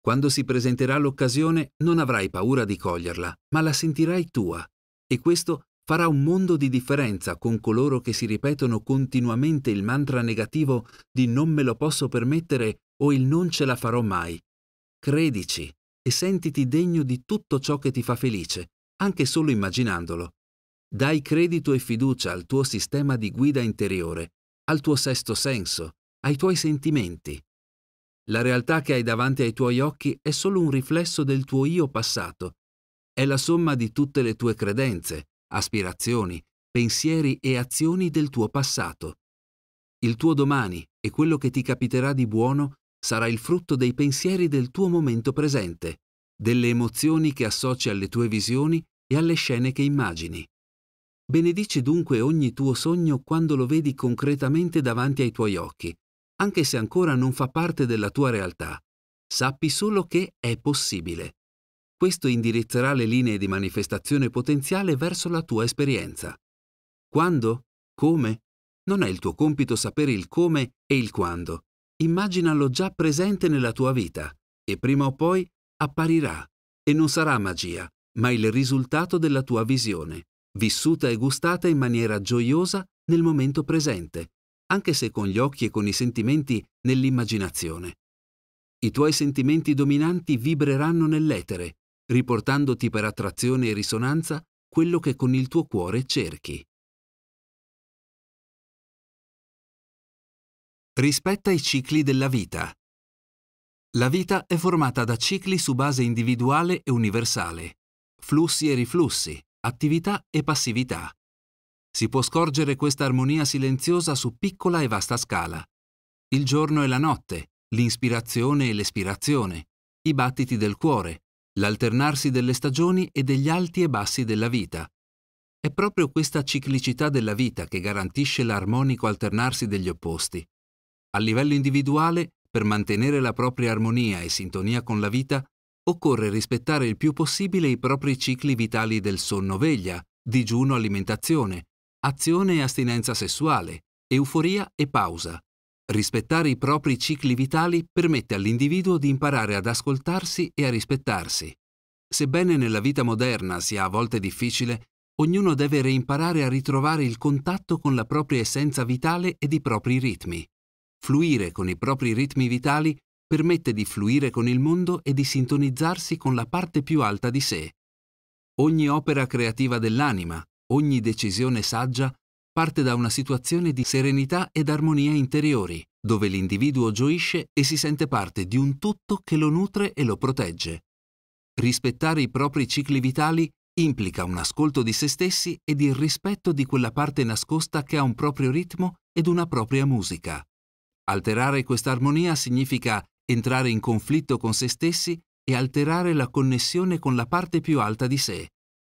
Quando si presenterà l'occasione non avrai paura di coglierla, ma la sentirai tua, e questo farà un mondo di differenza con coloro che si ripetono continuamente il mantra negativo di non me lo posso permettere o il non ce la farò mai. Credici e sentiti degno di tutto ciò che ti fa felice, anche solo immaginandolo. Dai credito e fiducia al tuo sistema di guida interiore al tuo sesto senso, ai tuoi sentimenti. La realtà che hai davanti ai tuoi occhi è solo un riflesso del tuo io passato, è la somma di tutte le tue credenze, aspirazioni, pensieri e azioni del tuo passato. Il tuo domani e quello che ti capiterà di buono sarà il frutto dei pensieri del tuo momento presente, delle emozioni che associ alle tue visioni e alle scene che immagini. Benedici dunque ogni tuo sogno quando lo vedi concretamente davanti ai tuoi occhi, anche se ancora non fa parte della tua realtà. Sappi solo che è possibile. Questo indirizzerà le linee di manifestazione potenziale verso la tua esperienza. Quando? Come? Non è il tuo compito sapere il come e il quando. Immaginalo già presente nella tua vita e prima o poi apparirà e non sarà magia, ma il risultato della tua visione vissuta e gustata in maniera gioiosa nel momento presente, anche se con gli occhi e con i sentimenti nell'immaginazione. I tuoi sentimenti dominanti vibreranno nell'etere, riportandoti per attrazione e risonanza quello che con il tuo cuore cerchi. Rispetta i cicli della vita. La vita è formata da cicli su base individuale e universale, flussi e riflussi, attività e passività. Si può scorgere questa armonia silenziosa su piccola e vasta scala. Il giorno e la notte, l'inspirazione e l'espirazione, i battiti del cuore, l'alternarsi delle stagioni e degli alti e bassi della vita. È proprio questa ciclicità della vita che garantisce l'armonico alternarsi degli opposti. A livello individuale, per mantenere la propria armonia e sintonia con la vita, occorre rispettare il più possibile i propri cicli vitali del sonno-veglia, digiuno-alimentazione, azione e astinenza sessuale, euforia e pausa. Rispettare i propri cicli vitali permette all'individuo di imparare ad ascoltarsi e a rispettarsi. Sebbene nella vita moderna sia a volte difficile, ognuno deve reimparare a ritrovare il contatto con la propria essenza vitale ed i propri ritmi. Fluire con i propri ritmi vitali permette di fluire con il mondo e di sintonizzarsi con la parte più alta di sé. Ogni opera creativa dell'anima, ogni decisione saggia, parte da una situazione di serenità ed armonia interiori, dove l'individuo gioisce e si sente parte di un tutto che lo nutre e lo protegge. Rispettare i propri cicli vitali implica un ascolto di se stessi ed il rispetto di quella parte nascosta che ha un proprio ritmo ed una propria musica. Alterare questa armonia significa entrare in conflitto con se stessi e alterare la connessione con la parte più alta di sé,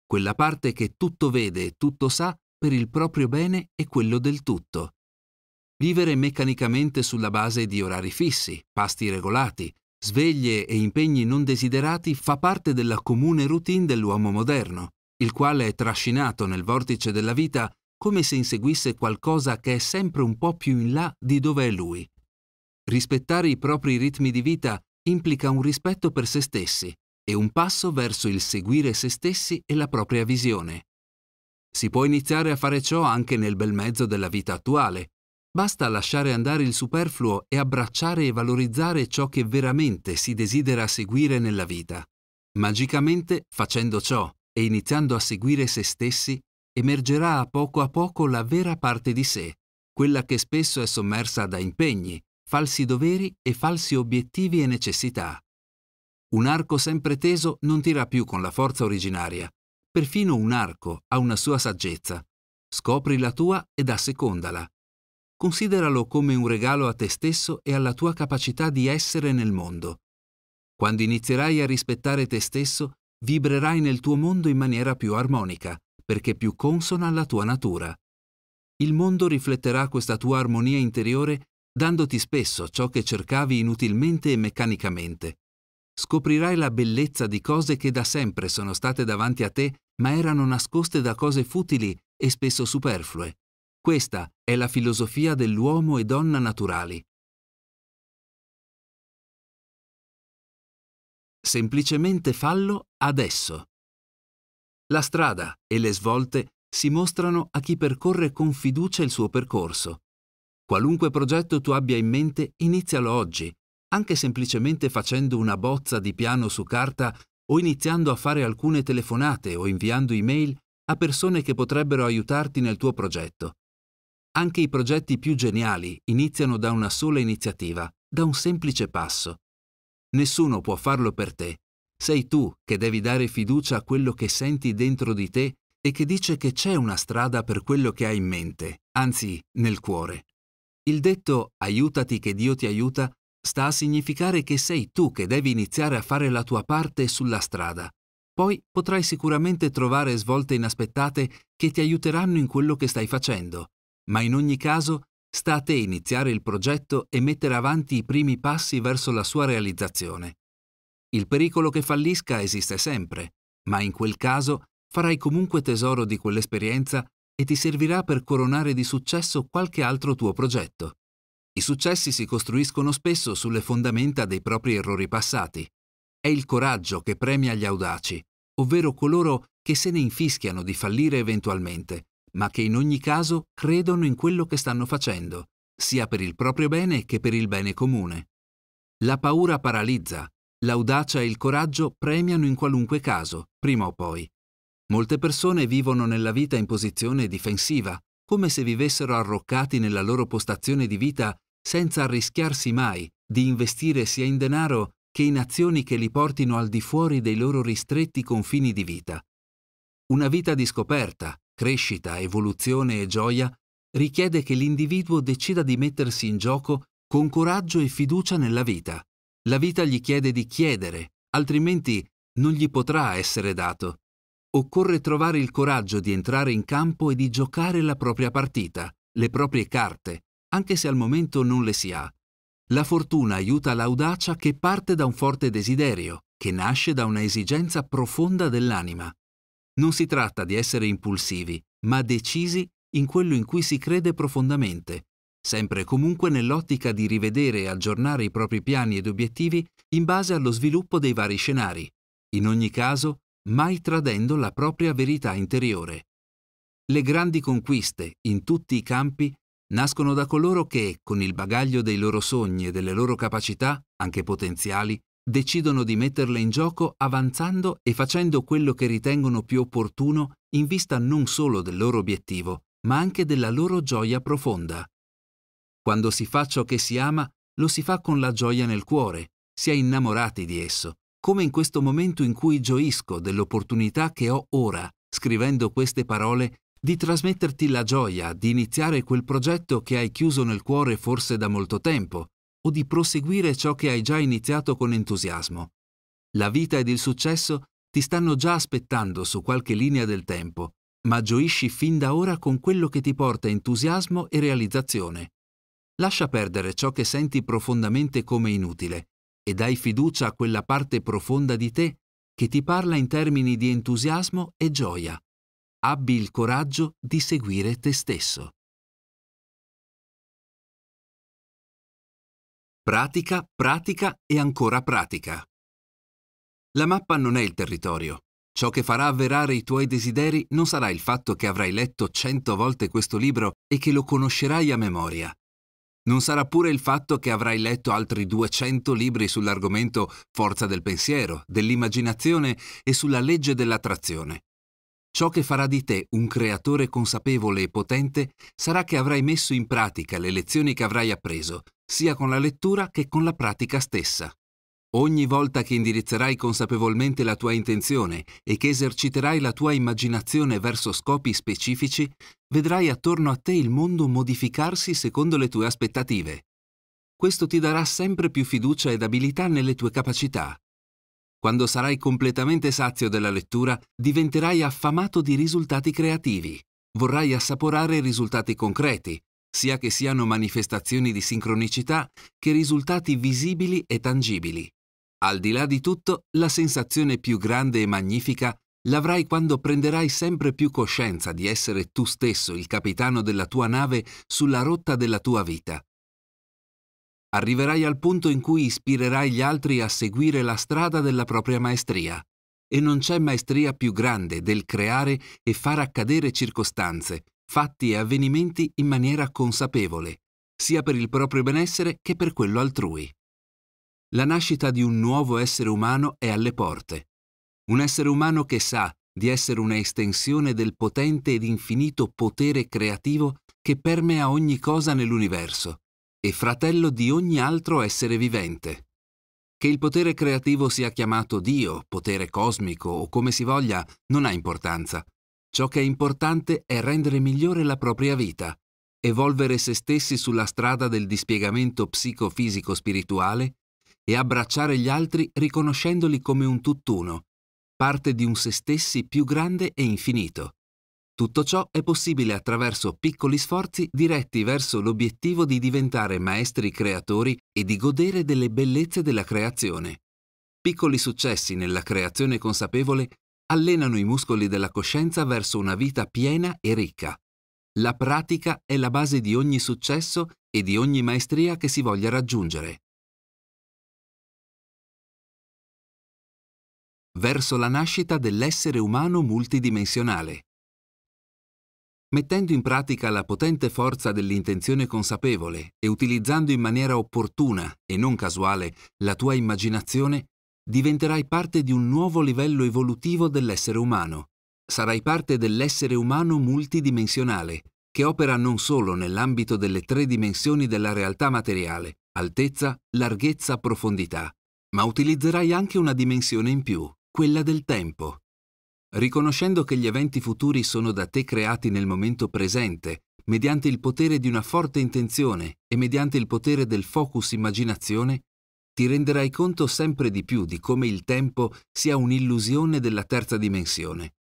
quella parte che tutto vede e tutto sa per il proprio bene e quello del tutto. Vivere meccanicamente sulla base di orari fissi, pasti regolati, sveglie e impegni non desiderati fa parte della comune routine dell'uomo moderno, il quale è trascinato nel vortice della vita come se inseguisse qualcosa che è sempre un po' più in là di dove è lui. Rispettare i propri ritmi di vita implica un rispetto per se stessi e un passo verso il seguire se stessi e la propria visione. Si può iniziare a fare ciò anche nel bel mezzo della vita attuale. Basta lasciare andare il superfluo e abbracciare e valorizzare ciò che veramente si desidera seguire nella vita. Magicamente, facendo ciò e iniziando a seguire se stessi, emergerà a poco a poco la vera parte di sé, quella che spesso è sommersa da impegni, falsi doveri e falsi obiettivi e necessità. Un arco sempre teso non tira più con la forza originaria. Perfino un arco ha una sua saggezza. Scopri la tua ed assecondala. Consideralo come un regalo a te stesso e alla tua capacità di essere nel mondo. Quando inizierai a rispettare te stesso, vibrerai nel tuo mondo in maniera più armonica, perché più consona alla tua natura. Il mondo rifletterà questa tua armonia interiore dandoti spesso ciò che cercavi inutilmente e meccanicamente. Scoprirai la bellezza di cose che da sempre sono state davanti a te, ma erano nascoste da cose futili e spesso superflue. Questa è la filosofia dell'uomo e donna naturali. Semplicemente fallo adesso. La strada e le svolte si mostrano a chi percorre con fiducia il suo percorso Qualunque progetto tu abbia in mente, inizialo oggi, anche semplicemente facendo una bozza di piano su carta o iniziando a fare alcune telefonate o inviando email a persone che potrebbero aiutarti nel tuo progetto. Anche i progetti più geniali iniziano da una sola iniziativa, da un semplice passo. Nessuno può farlo per te. Sei tu che devi dare fiducia a quello che senti dentro di te e che dice che c'è una strada per quello che hai in mente, anzi nel cuore. Il detto aiutati che Dio ti aiuta sta a significare che sei tu che devi iniziare a fare la tua parte sulla strada. Poi potrai sicuramente trovare svolte inaspettate che ti aiuteranno in quello che stai facendo, ma in ogni caso sta a te iniziare il progetto e mettere avanti i primi passi verso la sua realizzazione. Il pericolo che fallisca esiste sempre, ma in quel caso farai comunque tesoro di quell'esperienza e ti servirà per coronare di successo qualche altro tuo progetto. I successi si costruiscono spesso sulle fondamenta dei propri errori passati. È il coraggio che premia gli audaci, ovvero coloro che se ne infischiano di fallire eventualmente, ma che in ogni caso credono in quello che stanno facendo, sia per il proprio bene che per il bene comune. La paura paralizza, l'audacia e il coraggio premiano in qualunque caso, prima o poi. Molte persone vivono nella vita in posizione difensiva, come se vivessero arroccati nella loro postazione di vita senza arrischiarsi mai di investire sia in denaro che in azioni che li portino al di fuori dei loro ristretti confini di vita. Una vita di scoperta, crescita, evoluzione e gioia richiede che l'individuo decida di mettersi in gioco con coraggio e fiducia nella vita. La vita gli chiede di chiedere, altrimenti non gli potrà essere dato occorre trovare il coraggio di entrare in campo e di giocare la propria partita, le proprie carte, anche se al momento non le si ha. La fortuna aiuta l'audacia che parte da un forte desiderio, che nasce da una esigenza profonda dell'anima. Non si tratta di essere impulsivi, ma decisi in quello in cui si crede profondamente, sempre e comunque nell'ottica di rivedere e aggiornare i propri piani ed obiettivi in base allo sviluppo dei vari scenari. In ogni caso, mai tradendo la propria verità interiore. Le grandi conquiste, in tutti i campi, nascono da coloro che, con il bagaglio dei loro sogni e delle loro capacità, anche potenziali, decidono di metterle in gioco avanzando e facendo quello che ritengono più opportuno in vista non solo del loro obiettivo, ma anche della loro gioia profonda. Quando si fa ciò che si ama, lo si fa con la gioia nel cuore, si è innamorati di esso, come in questo momento in cui gioisco dell'opportunità che ho ora, scrivendo queste parole, di trasmetterti la gioia di iniziare quel progetto che hai chiuso nel cuore forse da molto tempo, o di proseguire ciò che hai già iniziato con entusiasmo. La vita ed il successo ti stanno già aspettando su qualche linea del tempo, ma gioisci fin da ora con quello che ti porta entusiasmo e realizzazione. Lascia perdere ciò che senti profondamente come inutile e dai fiducia a quella parte profonda di te che ti parla in termini di entusiasmo e gioia. Abbi il coraggio di seguire te stesso. Pratica, pratica e ancora pratica. La mappa non è il territorio. Ciò che farà avverare i tuoi desideri non sarà il fatto che avrai letto cento volte questo libro e che lo conoscerai a memoria. Non sarà pure il fatto che avrai letto altri 200 libri sull'argomento forza del pensiero, dell'immaginazione e sulla legge dell'attrazione. Ciò che farà di te un creatore consapevole e potente sarà che avrai messo in pratica le lezioni che avrai appreso, sia con la lettura che con la pratica stessa. Ogni volta che indirizzerai consapevolmente la tua intenzione e che eserciterai la tua immaginazione verso scopi specifici, vedrai attorno a te il mondo modificarsi secondo le tue aspettative. Questo ti darà sempre più fiducia ed abilità nelle tue capacità. Quando sarai completamente sazio della lettura, diventerai affamato di risultati creativi. Vorrai assaporare risultati concreti, sia che siano manifestazioni di sincronicità che risultati visibili e tangibili. Al di là di tutto, la sensazione più grande e magnifica l'avrai quando prenderai sempre più coscienza di essere tu stesso il capitano della tua nave sulla rotta della tua vita. Arriverai al punto in cui ispirerai gli altri a seguire la strada della propria maestria. E non c'è maestria più grande del creare e far accadere circostanze, fatti e avvenimenti in maniera consapevole, sia per il proprio benessere che per quello altrui. La nascita di un nuovo essere umano è alle porte. Un essere umano che sa di essere una estensione del potente ed infinito potere creativo che permea ogni cosa nell'universo e fratello di ogni altro essere vivente. Che il potere creativo sia chiamato Dio, potere cosmico o come si voglia, non ha importanza. Ciò che è importante è rendere migliore la propria vita, evolvere se stessi sulla strada del dispiegamento psicofisico-spirituale e abbracciare gli altri riconoscendoli come un tutt'uno, parte di un se stessi più grande e infinito. Tutto ciò è possibile attraverso piccoli sforzi diretti verso l'obiettivo di diventare maestri creatori e di godere delle bellezze della creazione. Piccoli successi nella creazione consapevole allenano i muscoli della coscienza verso una vita piena e ricca. La pratica è la base di ogni successo e di ogni maestria che si voglia raggiungere. verso la nascita dell'essere umano multidimensionale. Mettendo in pratica la potente forza dell'intenzione consapevole e utilizzando in maniera opportuna e non casuale la tua immaginazione, diventerai parte di un nuovo livello evolutivo dell'essere umano. Sarai parte dell'essere umano multidimensionale, che opera non solo nell'ambito delle tre dimensioni della realtà materiale, altezza, larghezza, profondità, ma utilizzerai anche una dimensione in più, quella del tempo. Riconoscendo che gli eventi futuri sono da te creati nel momento presente, mediante il potere di una forte intenzione e mediante il potere del focus immaginazione, ti renderai conto sempre di più di come il tempo sia un'illusione della terza dimensione.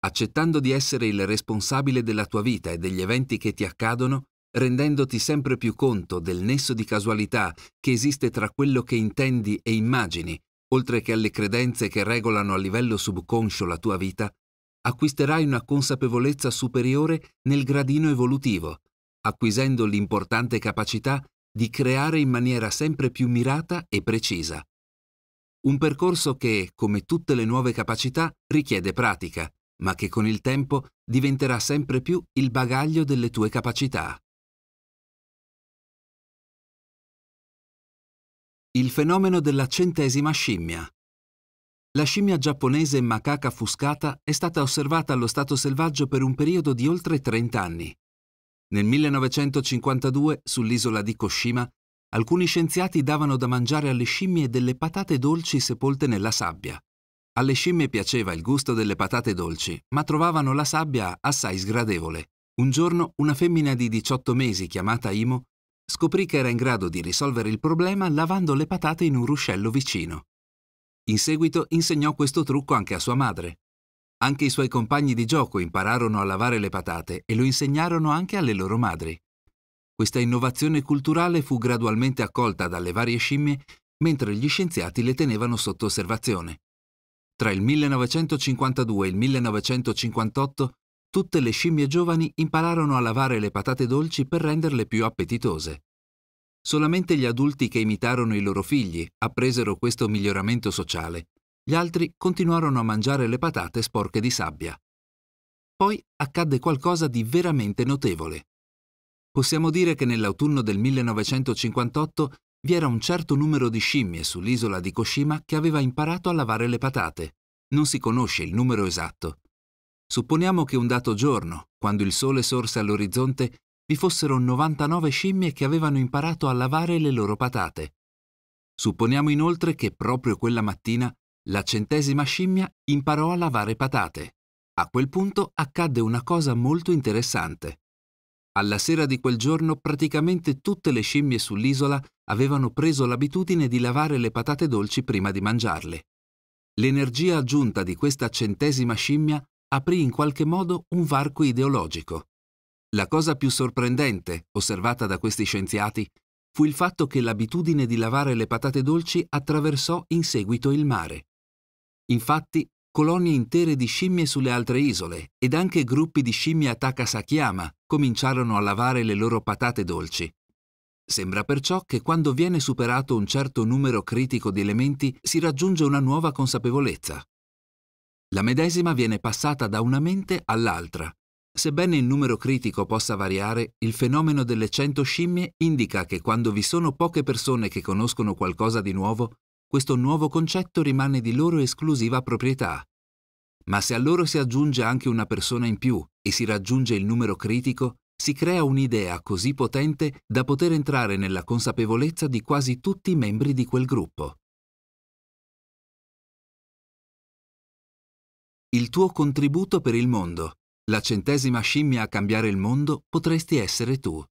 Accettando di essere il responsabile della tua vita e degli eventi che ti accadono, rendendoti sempre più conto del nesso di casualità che esiste tra quello che intendi e immagini oltre che alle credenze che regolano a livello subconscio la tua vita, acquisterai una consapevolezza superiore nel gradino evolutivo, acquisendo l'importante capacità di creare in maniera sempre più mirata e precisa. Un percorso che, come tutte le nuove capacità, richiede pratica, ma che con il tempo diventerà sempre più il bagaglio delle tue capacità. Il fenomeno della centesima scimmia. La scimmia giapponese macaca fuscata è stata osservata allo stato selvaggio per un periodo di oltre 30 anni. Nel 1952, sull'isola di Koshima, alcuni scienziati davano da mangiare alle scimmie delle patate dolci sepolte nella sabbia. Alle scimmie piaceva il gusto delle patate dolci, ma trovavano la sabbia assai sgradevole. Un giorno una femmina di 18 mesi chiamata Imo scoprì che era in grado di risolvere il problema lavando le patate in un ruscello vicino. In seguito insegnò questo trucco anche a sua madre. Anche i suoi compagni di gioco impararono a lavare le patate e lo insegnarono anche alle loro madri. Questa innovazione culturale fu gradualmente accolta dalle varie scimmie mentre gli scienziati le tenevano sotto osservazione. Tra il 1952 e il 1958 tutte le scimmie giovani impararono a lavare le patate dolci per renderle più appetitose. Solamente gli adulti che imitarono i loro figli appresero questo miglioramento sociale. Gli altri continuarono a mangiare le patate sporche di sabbia. Poi accadde qualcosa di veramente notevole. Possiamo dire che nell'autunno del 1958 vi era un certo numero di scimmie sull'isola di Koshima che aveva imparato a lavare le patate. Non si conosce il numero esatto, Supponiamo che un dato giorno, quando il sole sorse all'orizzonte, vi fossero 99 scimmie che avevano imparato a lavare le loro patate. Supponiamo inoltre che proprio quella mattina la centesima scimmia imparò a lavare patate. A quel punto accadde una cosa molto interessante. Alla sera di quel giorno praticamente tutte le scimmie sull'isola avevano preso l'abitudine di lavare le patate dolci prima di mangiarle. L'energia aggiunta di questa centesima scimmia aprì in qualche modo un varco ideologico. La cosa più sorprendente, osservata da questi scienziati, fu il fatto che l'abitudine di lavare le patate dolci attraversò in seguito il mare. Infatti, colonie intere di scimmie sulle altre isole ed anche gruppi di scimmie a Takasakiama cominciarono a lavare le loro patate dolci. Sembra perciò che quando viene superato un certo numero critico di elementi si raggiunge una nuova consapevolezza, la medesima viene passata da una mente all'altra. Sebbene il numero critico possa variare, il fenomeno delle cento scimmie indica che quando vi sono poche persone che conoscono qualcosa di nuovo, questo nuovo concetto rimane di loro esclusiva proprietà. Ma se a loro si aggiunge anche una persona in più e si raggiunge il numero critico, si crea un'idea così potente da poter entrare nella consapevolezza di quasi tutti i membri di quel gruppo. il tuo contributo per il mondo. La centesima scimmia a cambiare il mondo potresti essere tu.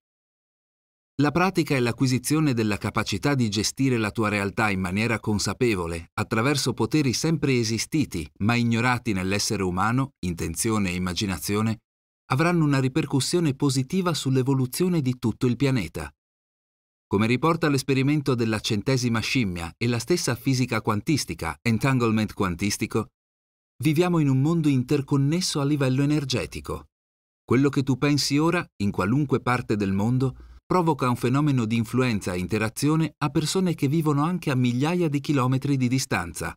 La pratica è l'acquisizione della capacità di gestire la tua realtà in maniera consapevole, attraverso poteri sempre esistiti, ma ignorati nell'essere umano, intenzione e immaginazione, avranno una ripercussione positiva sull'evoluzione di tutto il pianeta. Come riporta l'esperimento della centesima scimmia e la stessa fisica quantistica, entanglement quantistico, Viviamo in un mondo interconnesso a livello energetico. Quello che tu pensi ora, in qualunque parte del mondo, provoca un fenomeno di influenza e interazione a persone che vivono anche a migliaia di chilometri di distanza.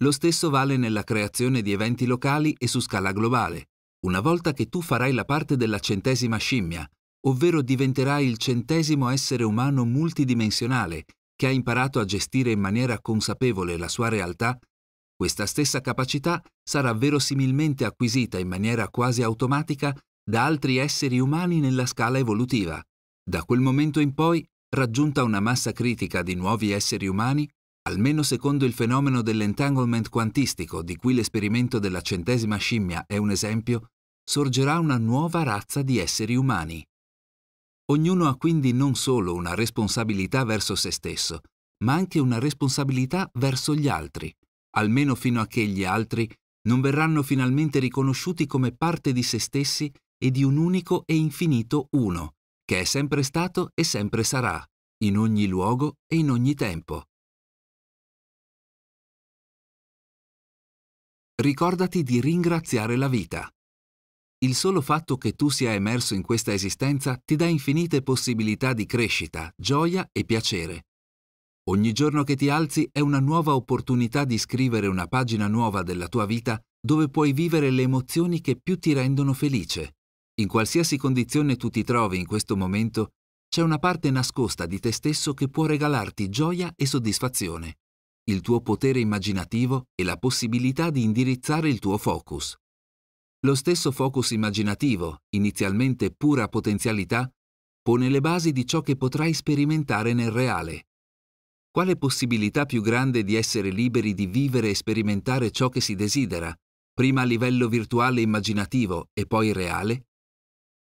Lo stesso vale nella creazione di eventi locali e su scala globale. Una volta che tu farai la parte della centesima scimmia, ovvero diventerai il centesimo essere umano multidimensionale che ha imparato a gestire in maniera consapevole la sua realtà, questa stessa capacità sarà verosimilmente acquisita in maniera quasi automatica da altri esseri umani nella scala evolutiva. Da quel momento in poi, raggiunta una massa critica di nuovi esseri umani, almeno secondo il fenomeno dell'entanglement quantistico, di cui l'esperimento della centesima scimmia è un esempio, sorgerà una nuova razza di esseri umani. Ognuno ha quindi non solo una responsabilità verso se stesso, ma anche una responsabilità verso gli altri almeno fino a che gli altri non verranno finalmente riconosciuti come parte di se stessi e di un unico e infinito uno, che è sempre stato e sempre sarà, in ogni luogo e in ogni tempo. Ricordati di ringraziare la vita. Il solo fatto che tu sia emerso in questa esistenza ti dà infinite possibilità di crescita, gioia e piacere. Ogni giorno che ti alzi è una nuova opportunità di scrivere una pagina nuova della tua vita dove puoi vivere le emozioni che più ti rendono felice. In qualsiasi condizione tu ti trovi in questo momento, c'è una parte nascosta di te stesso che può regalarti gioia e soddisfazione, il tuo potere immaginativo e la possibilità di indirizzare il tuo focus. Lo stesso focus immaginativo, inizialmente pura potenzialità, pone le basi di ciò che potrai sperimentare nel reale quale possibilità più grande di essere liberi di vivere e sperimentare ciò che si desidera, prima a livello virtuale immaginativo e poi reale?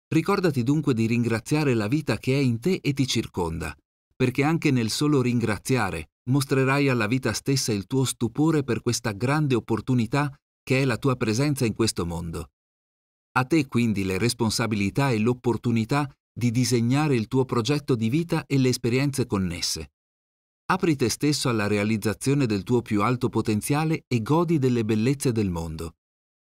Ricordati dunque di ringraziare la vita che è in te e ti circonda, perché anche nel solo ringraziare mostrerai alla vita stessa il tuo stupore per questa grande opportunità che è la tua presenza in questo mondo. A te quindi le responsabilità e l'opportunità di disegnare il tuo progetto di vita e le esperienze connesse. Apri te stesso alla realizzazione del tuo più alto potenziale e godi delle bellezze del mondo.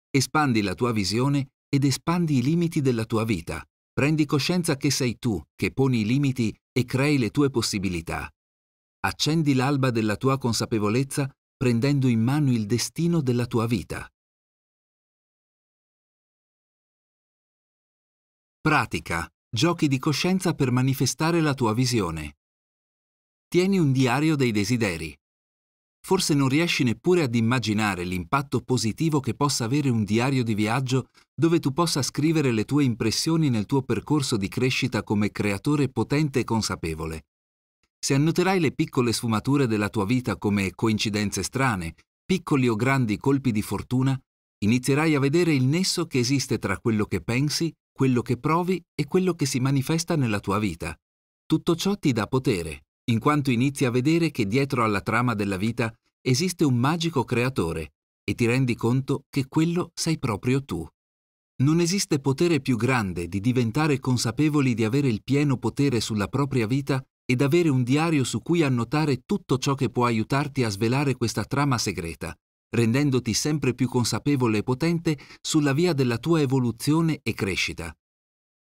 Espandi la tua visione ed espandi i limiti della tua vita. Prendi coscienza che sei tu che poni i limiti e crei le tue possibilità. Accendi l'alba della tua consapevolezza prendendo in mano il destino della tua vita. Pratica. Giochi di coscienza per manifestare la tua visione tieni un diario dei desideri. Forse non riesci neppure ad immaginare l'impatto positivo che possa avere un diario di viaggio dove tu possa scrivere le tue impressioni nel tuo percorso di crescita come creatore potente e consapevole. Se annoterai le piccole sfumature della tua vita come coincidenze strane, piccoli o grandi colpi di fortuna, inizierai a vedere il nesso che esiste tra quello che pensi, quello che provi e quello che si manifesta nella tua vita. Tutto ciò ti dà potere, in quanto inizi a vedere che dietro alla trama della vita esiste un magico creatore e ti rendi conto che quello sei proprio tu. Non esiste potere più grande di diventare consapevoli di avere il pieno potere sulla propria vita ed avere un diario su cui annotare tutto ciò che può aiutarti a svelare questa trama segreta, rendendoti sempre più consapevole e potente sulla via della tua evoluzione e crescita.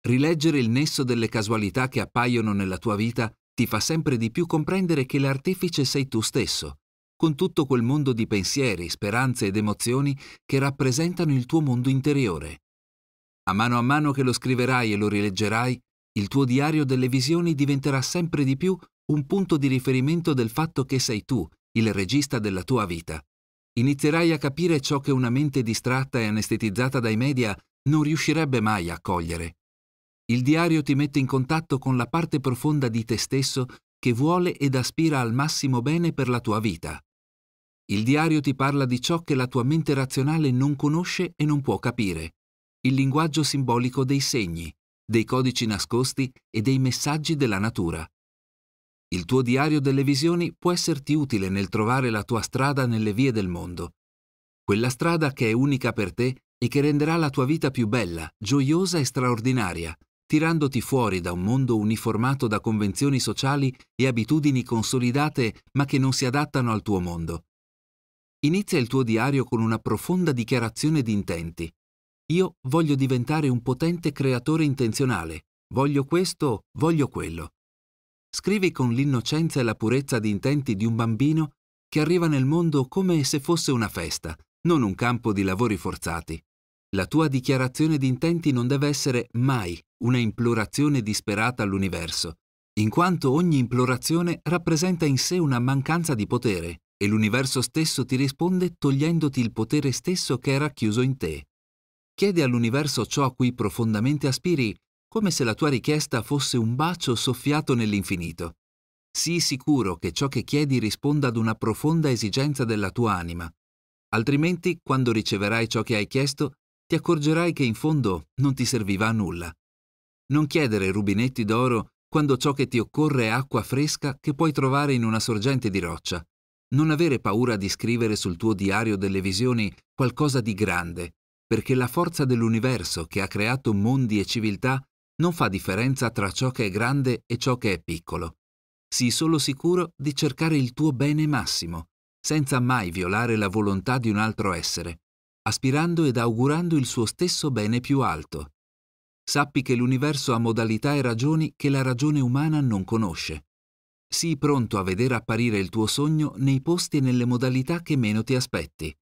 Rileggere il nesso delle casualità che appaiono nella tua vita ti fa sempre di più comprendere che l'artefice sei tu stesso, con tutto quel mondo di pensieri, speranze ed emozioni che rappresentano il tuo mondo interiore. A mano a mano che lo scriverai e lo rileggerai, il tuo diario delle visioni diventerà sempre di più un punto di riferimento del fatto che sei tu, il regista della tua vita. Inizierai a capire ciò che una mente distratta e anestetizzata dai media non riuscirebbe mai a cogliere. Il diario ti mette in contatto con la parte profonda di te stesso che vuole ed aspira al massimo bene per la tua vita. Il diario ti parla di ciò che la tua mente razionale non conosce e non può capire, il linguaggio simbolico dei segni, dei codici nascosti e dei messaggi della natura. Il tuo diario delle visioni può esserti utile nel trovare la tua strada nelle vie del mondo, quella strada che è unica per te e che renderà la tua vita più bella, gioiosa e straordinaria, tirandoti fuori da un mondo uniformato da convenzioni sociali e abitudini consolidate ma che non si adattano al tuo mondo. Inizia il tuo diario con una profonda dichiarazione di intenti. Io voglio diventare un potente creatore intenzionale, voglio questo, voglio quello. Scrivi con l'innocenza e la purezza di intenti di un bambino che arriva nel mondo come se fosse una festa, non un campo di lavori forzati. La tua dichiarazione di intenti non deve essere mai una implorazione disperata all'universo, in quanto ogni implorazione rappresenta in sé una mancanza di potere e l'universo stesso ti risponde togliendoti il potere stesso che era chiuso in te. Chiedi all'universo ciò a cui profondamente aspiri, come se la tua richiesta fosse un bacio soffiato nell'infinito. Sii sicuro che ciò che chiedi risponda ad una profonda esigenza della tua anima. Altrimenti, quando riceverai ciò che hai chiesto, ti accorgerai che in fondo non ti serviva a nulla. Non chiedere rubinetti d'oro quando ciò che ti occorre è acqua fresca che puoi trovare in una sorgente di roccia. Non avere paura di scrivere sul tuo diario delle visioni qualcosa di grande, perché la forza dell'universo che ha creato mondi e civiltà non fa differenza tra ciò che è grande e ciò che è piccolo. Sii solo sicuro di cercare il tuo bene massimo, senza mai violare la volontà di un altro essere, aspirando ed augurando il suo stesso bene più alto. Sappi che l'universo ha modalità e ragioni che la ragione umana non conosce. Sii pronto a vedere apparire il tuo sogno nei posti e nelle modalità che meno ti aspetti.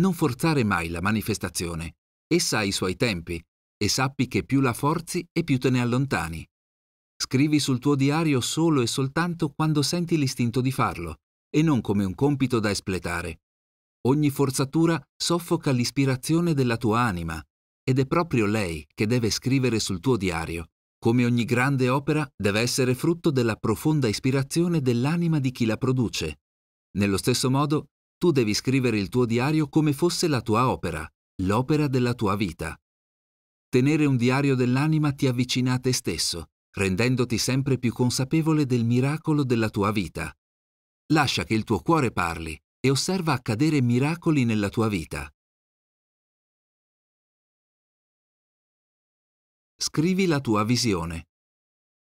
Non forzare mai la manifestazione. Essa ha i suoi tempi e sappi che più la forzi e più te ne allontani. Scrivi sul tuo diario solo e soltanto quando senti l'istinto di farlo e non come un compito da espletare, Ogni forzatura soffoca l'ispirazione della tua anima ed è proprio lei che deve scrivere sul tuo diario, come ogni grande opera deve essere frutto della profonda ispirazione dell'anima di chi la produce. Nello stesso modo, tu devi scrivere il tuo diario come fosse la tua opera, l'opera della tua vita. Tenere un diario dell'anima ti avvicina a te stesso, rendendoti sempre più consapevole del miracolo della tua vita. Lascia che il tuo cuore parli e osserva accadere miracoli nella tua vita. Scrivi la tua visione.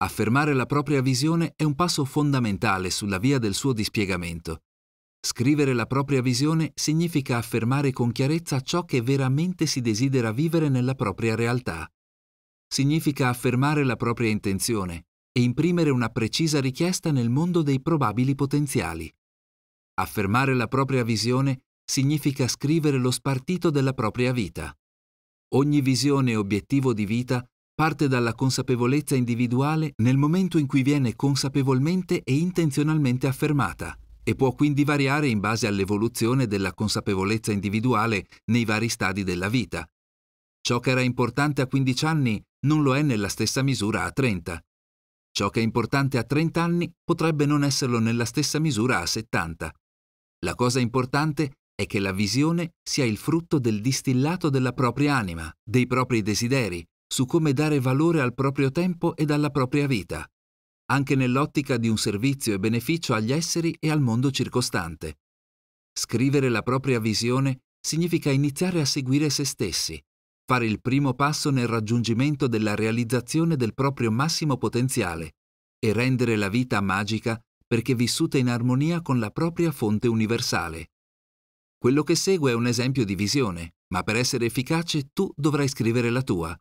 Affermare la propria visione è un passo fondamentale sulla via del suo dispiegamento. Scrivere la propria visione significa affermare con chiarezza ciò che veramente si desidera vivere nella propria realtà. Significa affermare la propria intenzione e imprimere una precisa richiesta nel mondo dei probabili potenziali. Affermare la propria visione significa scrivere lo spartito della propria vita. Ogni visione e obiettivo di vita parte dalla consapevolezza individuale nel momento in cui viene consapevolmente e intenzionalmente affermata e può quindi variare in base all'evoluzione della consapevolezza individuale nei vari stadi della vita. Ciò che era importante a 15 anni non lo è nella stessa misura a 30. Ciò che è importante a 30 anni potrebbe non esserlo nella stessa misura a 70. La cosa importante è che la visione sia il frutto del distillato della propria anima, dei propri desideri, su come dare valore al proprio tempo ed alla propria vita, anche nell'ottica di un servizio e beneficio agli esseri e al mondo circostante. Scrivere la propria visione significa iniziare a seguire se stessi, fare il primo passo nel raggiungimento della realizzazione del proprio massimo potenziale e rendere la vita magica perché vissuta in armonia con la propria fonte universale. Quello che segue è un esempio di visione, ma per essere efficace tu dovrai scrivere la tua.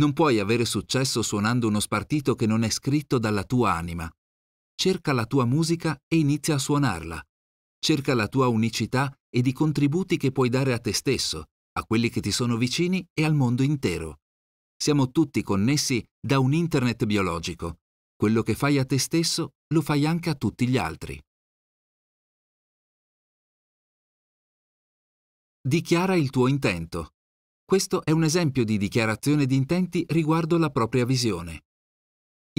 Non puoi avere successo suonando uno spartito che non è scritto dalla tua anima. Cerca la tua musica e inizia a suonarla. Cerca la tua unicità ed i contributi che puoi dare a te stesso, a quelli che ti sono vicini e al mondo intero. Siamo tutti connessi da un internet biologico quello che fai a te stesso lo fai anche a tutti gli altri. Dichiara il tuo intento. Questo è un esempio di dichiarazione di intenti riguardo la propria visione.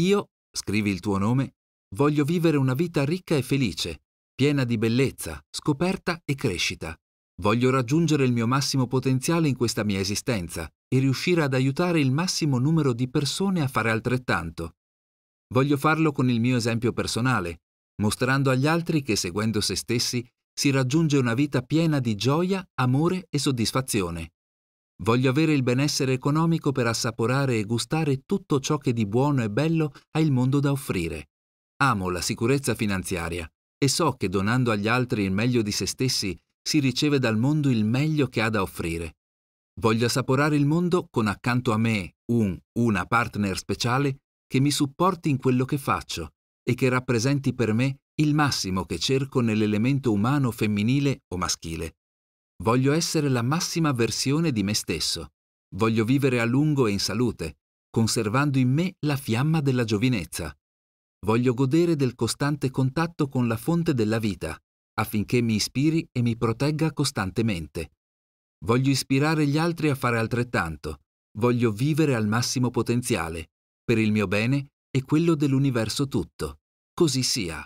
Io, scrivi il tuo nome, voglio vivere una vita ricca e felice, piena di bellezza, scoperta e crescita. Voglio raggiungere il mio massimo potenziale in questa mia esistenza e riuscire ad aiutare il massimo numero di persone a fare altrettanto. Voglio farlo con il mio esempio personale, mostrando agli altri che seguendo se stessi si raggiunge una vita piena di gioia, amore e soddisfazione. Voglio avere il benessere economico per assaporare e gustare tutto ciò che di buono e bello ha il mondo da offrire. Amo la sicurezza finanziaria e so che donando agli altri il meglio di se stessi si riceve dal mondo il meglio che ha da offrire. Voglio assaporare il mondo con accanto a me un, una partner speciale che mi supporti in quello che faccio e che rappresenti per me il massimo che cerco nell'elemento umano femminile o maschile. Voglio essere la massima versione di me stesso. Voglio vivere a lungo e in salute, conservando in me la fiamma della giovinezza. Voglio godere del costante contatto con la fonte della vita, affinché mi ispiri e mi protegga costantemente. Voglio ispirare gli altri a fare altrettanto. Voglio vivere al massimo potenziale per il mio bene e quello dell'universo tutto. Così sia.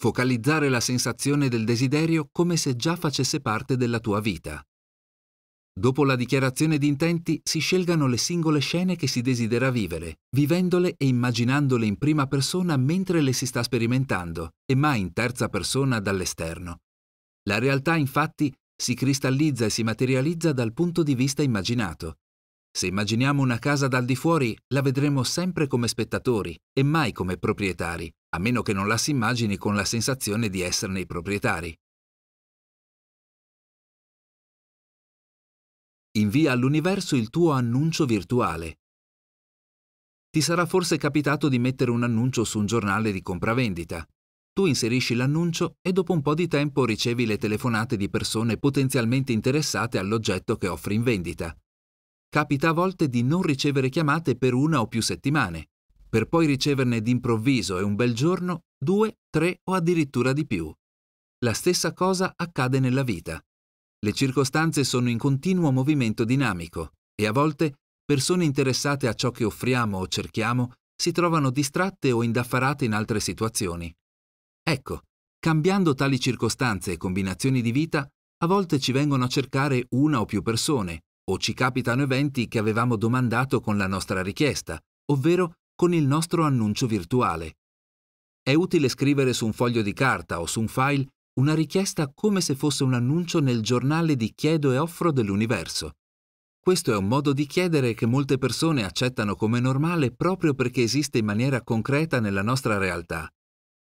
Focalizzare la sensazione del desiderio come se già facesse parte della tua vita. Dopo la dichiarazione di intenti si scelgano le singole scene che si desidera vivere, vivendole e immaginandole in prima persona mentre le si sta sperimentando e mai in terza persona dall'esterno. La realtà infatti si cristallizza e si materializza dal punto di vista immaginato. Se immaginiamo una casa dal di fuori, la vedremo sempre come spettatori e mai come proprietari, a meno che non la si immagini con la sensazione di esserne i proprietari. Invia all'universo il tuo annuncio virtuale. Ti sarà forse capitato di mettere un annuncio su un giornale di compravendita. Tu inserisci l'annuncio e dopo un po' di tempo ricevi le telefonate di persone potenzialmente interessate all'oggetto che offri in vendita. Capita a volte di non ricevere chiamate per una o più settimane, per poi riceverne d'improvviso e un bel giorno due, tre o addirittura di più. La stessa cosa accade nella vita. Le circostanze sono in continuo movimento dinamico e a volte persone interessate a ciò che offriamo o cerchiamo si trovano distratte o indaffarate in altre situazioni. Ecco, cambiando tali circostanze e combinazioni di vita, a volte ci vengono a cercare una o più persone, o ci capitano eventi che avevamo domandato con la nostra richiesta, ovvero con il nostro annuncio virtuale. È utile scrivere su un foglio di carta o su un file una richiesta come se fosse un annuncio nel giornale di chiedo e offro dell'universo. Questo è un modo di chiedere che molte persone accettano come normale proprio perché esiste in maniera concreta nella nostra realtà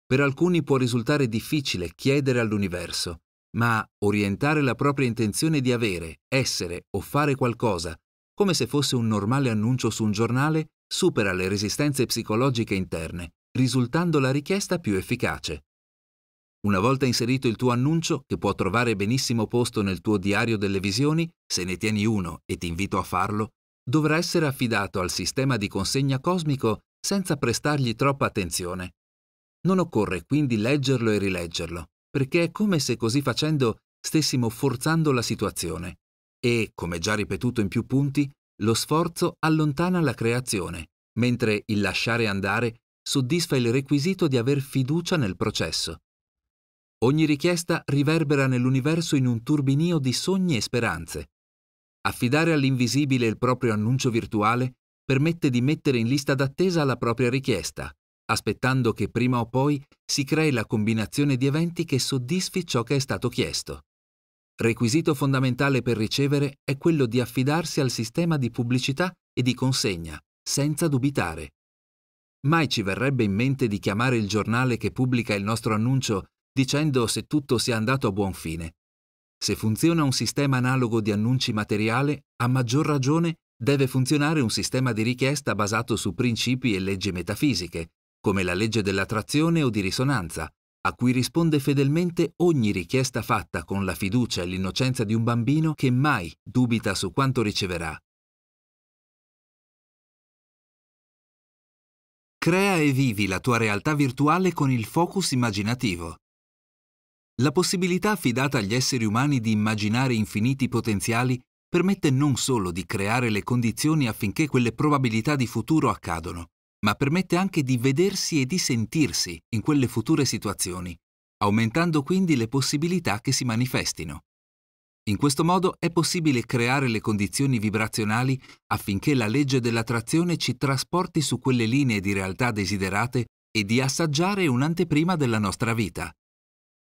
per alcuni può risultare difficile chiedere all'universo, ma orientare la propria intenzione di avere, essere o fare qualcosa, come se fosse un normale annuncio su un giornale, supera le resistenze psicologiche interne, risultando la richiesta più efficace. Una volta inserito il tuo annuncio, che può trovare benissimo posto nel tuo diario delle visioni, se ne tieni uno e ti invito a farlo, dovrà essere affidato al sistema di consegna cosmico senza prestargli troppa attenzione, non occorre quindi leggerlo e rileggerlo, perché è come se così facendo stessimo forzando la situazione e, come già ripetuto in più punti, lo sforzo allontana la creazione, mentre il lasciare andare soddisfa il requisito di aver fiducia nel processo. Ogni richiesta riverbera nell'universo in un turbinio di sogni e speranze. Affidare all'invisibile il proprio annuncio virtuale permette di mettere in lista d'attesa la propria richiesta, aspettando che prima o poi si crei la combinazione di eventi che soddisfi ciò che è stato chiesto. Requisito fondamentale per ricevere è quello di affidarsi al sistema di pubblicità e di consegna, senza dubitare. Mai ci verrebbe in mente di chiamare il giornale che pubblica il nostro annuncio dicendo se tutto sia andato a buon fine. Se funziona un sistema analogo di annunci materiale, a maggior ragione deve funzionare un sistema di richiesta basato su principi e leggi metafisiche, come la legge dell'attrazione o di risonanza, a cui risponde fedelmente ogni richiesta fatta con la fiducia e l'innocenza di un bambino che mai dubita su quanto riceverà. Crea e vivi la tua realtà virtuale con il focus immaginativo. La possibilità affidata agli esseri umani di immaginare infiniti potenziali permette non solo di creare le condizioni affinché quelle probabilità di futuro accadano, ma permette anche di vedersi e di sentirsi in quelle future situazioni, aumentando quindi le possibilità che si manifestino. In questo modo è possibile creare le condizioni vibrazionali affinché la legge dell'attrazione ci trasporti su quelle linee di realtà desiderate e di assaggiare un'anteprima della nostra vita.